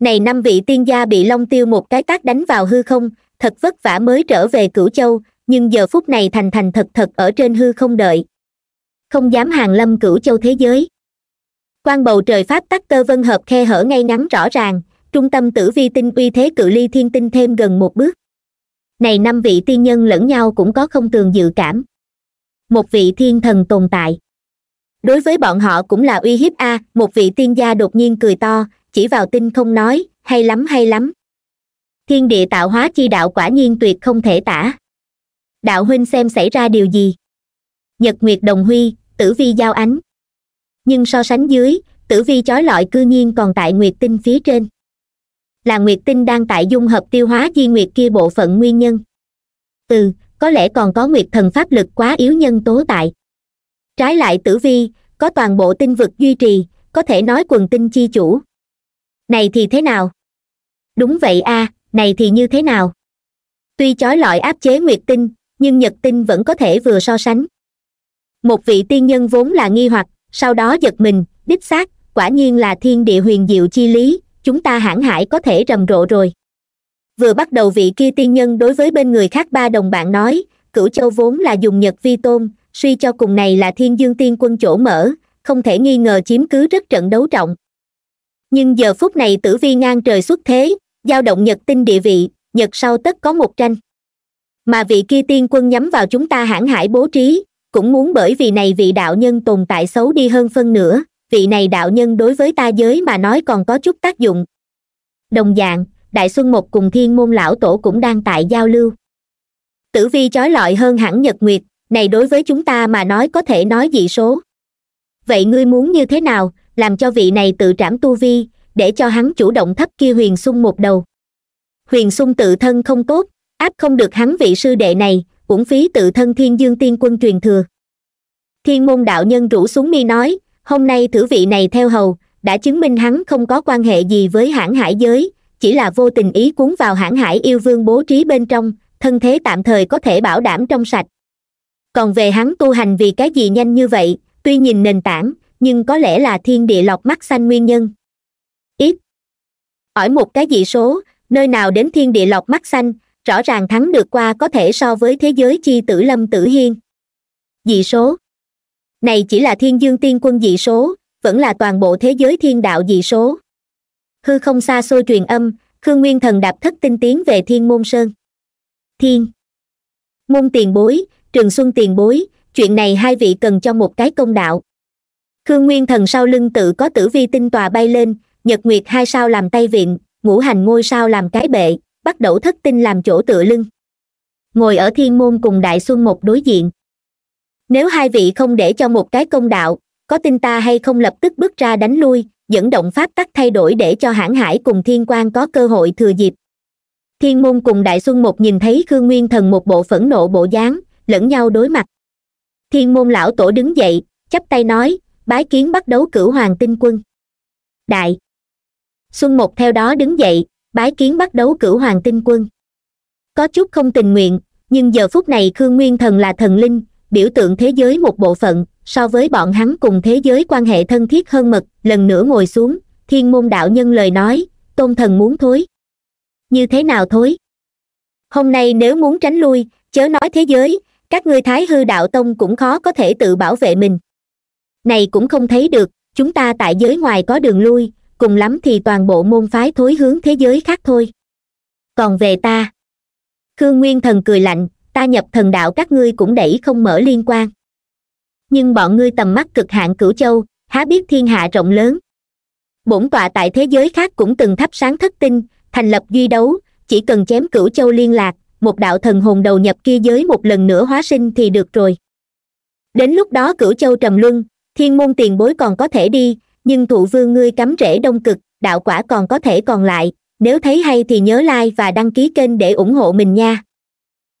này năm vị tiên gia bị long tiêu một cái tác đánh vào hư không thật vất vả mới trở về cửu châu nhưng giờ phút này thành thành thật thật ở trên hư không đợi không dám hàng lâm cửu châu thế giới quan bầu trời pháp tắc cơ vân hợp khe hở ngay ngắn rõ ràng trung tâm tử vi tinh uy thế cự ly thiên tinh thêm gần một bước này năm vị tiên nhân lẫn nhau cũng có không tường dự cảm một vị thiên thần tồn tại đối với bọn họ cũng là uy hiếp a một vị tiên gia đột nhiên cười to chỉ vào tinh không nói hay lắm hay lắm thiên địa tạo hóa chi đạo quả nhiên tuyệt không thể tả đạo huynh xem xảy ra điều gì nhật nguyệt đồng huy tử vi giao ánh nhưng so sánh dưới tử vi chói lọi cư nhiên còn tại nguyệt tinh phía trên là nguyệt tinh đang tại dung hợp tiêu hóa di nguyệt kia bộ phận nguyên nhân từ có lẽ còn có nguyệt thần pháp lực quá yếu nhân tố tại trái lại tử vi có toàn bộ tinh vực duy trì có thể nói quần tinh chi chủ này thì thế nào đúng vậy a à, này thì như thế nào tuy chói lọi áp chế nguyệt tinh nhưng nhật tinh vẫn có thể vừa so sánh một vị tiên nhân vốn là nghi hoặc sau đó giật mình đích xác quả nhiên là thiên địa huyền diệu chi lý chúng ta hãn hải có thể rầm rộ rồi vừa bắt đầu vị kia tiên nhân đối với bên người khác ba đồng bạn nói cửu châu vốn là dùng nhật vi tôn suy cho cùng này là thiên dương tiên quân chỗ mở không thể nghi ngờ chiếm cứ rất trận đấu trọng nhưng giờ phút này tử vi ngang trời xuất thế giao động nhật tinh địa vị nhật sau tất có một tranh mà vị kia tiên quân nhắm vào chúng ta hãn hải bố trí cũng muốn bởi vì này vị đạo nhân tồn tại xấu đi hơn phân nữa vị này đạo nhân đối với ta giới mà nói còn có chút tác dụng đồng dạng đại xuân một cùng thiên môn lão tổ cũng đang tại giao lưu tử vi chói lọi hơn hẳn nhật nguyệt này đối với chúng ta mà nói có thể nói dị số vậy ngươi muốn như thế nào làm cho vị này tự trảm tu vi để cho hắn chủ động thấp kia huyền sung một đầu huyền sung tự thân không tốt áp không được hắn vị sư đệ này uổng phí tự thân thiên dương tiên quân truyền thừa thiên môn đạo nhân rủ xuống mi nói hôm nay thử vị này theo hầu đã chứng minh hắn không có quan hệ gì với hãng hải giới chỉ là vô tình ý cuốn vào hãng hải yêu vương bố trí bên trong thân thế tạm thời có thể bảo đảm trong sạch còn về hắn tu hành vì cái gì nhanh như vậy tuy nhìn nền tảng nhưng có lẽ là thiên địa lọc mắt xanh nguyên nhân ít ỏi một cái dị số nơi nào đến thiên địa lọc mắt xanh rõ ràng thắng được qua có thể so với thế giới chi tử lâm tử hiên dị số này chỉ là thiên dương tiên quân dị số vẫn là toàn bộ thế giới thiên đạo dị số hư không xa xôi truyền âm khương nguyên thần đạp thất tinh tiến về thiên môn sơn thiên môn tiền bối trường xuân tiền bối chuyện này hai vị cần cho một cái công đạo khương nguyên thần sau lưng tự có tử vi tinh tòa bay lên nhật nguyệt hai sao làm tay viện ngũ hành ngôi sao làm cái bệ bắt đẩu thất tinh làm chỗ tựa lưng ngồi ở thiên môn cùng đại xuân một đối diện nếu hai vị không để cho một cái công đạo có tin ta hay không lập tức bước ra đánh lui dẫn động pháp tắc thay đổi để cho hãn hải cùng thiên quan có cơ hội thừa dịp thiên môn cùng đại xuân một nhìn thấy khương nguyên thần một bộ phẫn nộ bộ dáng lẫn nhau đối mặt thiên môn lão tổ đứng dậy chắp tay nói bái kiến bắt đấu cửu hoàng tinh quân đại xuân một theo đó đứng dậy bái kiến bắt đấu cửu hoàng tinh quân có chút không tình nguyện nhưng giờ phút này khương nguyên thần là thần linh biểu tượng thế giới một bộ phận so với bọn hắn cùng thế giới quan hệ thân thiết hơn mật lần nữa ngồi xuống thiên môn đạo nhân lời nói tôn thần muốn thối như thế nào thối hôm nay nếu muốn tránh lui chớ nói thế giới các ngươi thái hư đạo tông cũng khó có thể tự bảo vệ mình này cũng không thấy được chúng ta tại giới ngoài có đường lui cùng lắm thì toàn bộ môn phái thối hướng thế giới khác thôi còn về ta khương nguyên thần cười lạnh ta nhập thần đạo các ngươi cũng đẩy không mở liên quan nhưng bọn ngươi tầm mắt cực hạn cửu châu há biết thiên hạ rộng lớn bổn tọa tại thế giới khác cũng từng thắp sáng thất tinh thành lập duy đấu chỉ cần chém cửu châu liên lạc một đạo thần hồn đầu nhập kia giới một lần nữa hóa sinh thì được rồi đến lúc đó cửu châu trầm luân thiên môn tiền bối còn có thể đi nhưng thụ vương ngươi cắm rễ đông cực đạo quả còn có thể còn lại nếu thấy hay thì nhớ like và đăng ký kênh để ủng hộ mình nha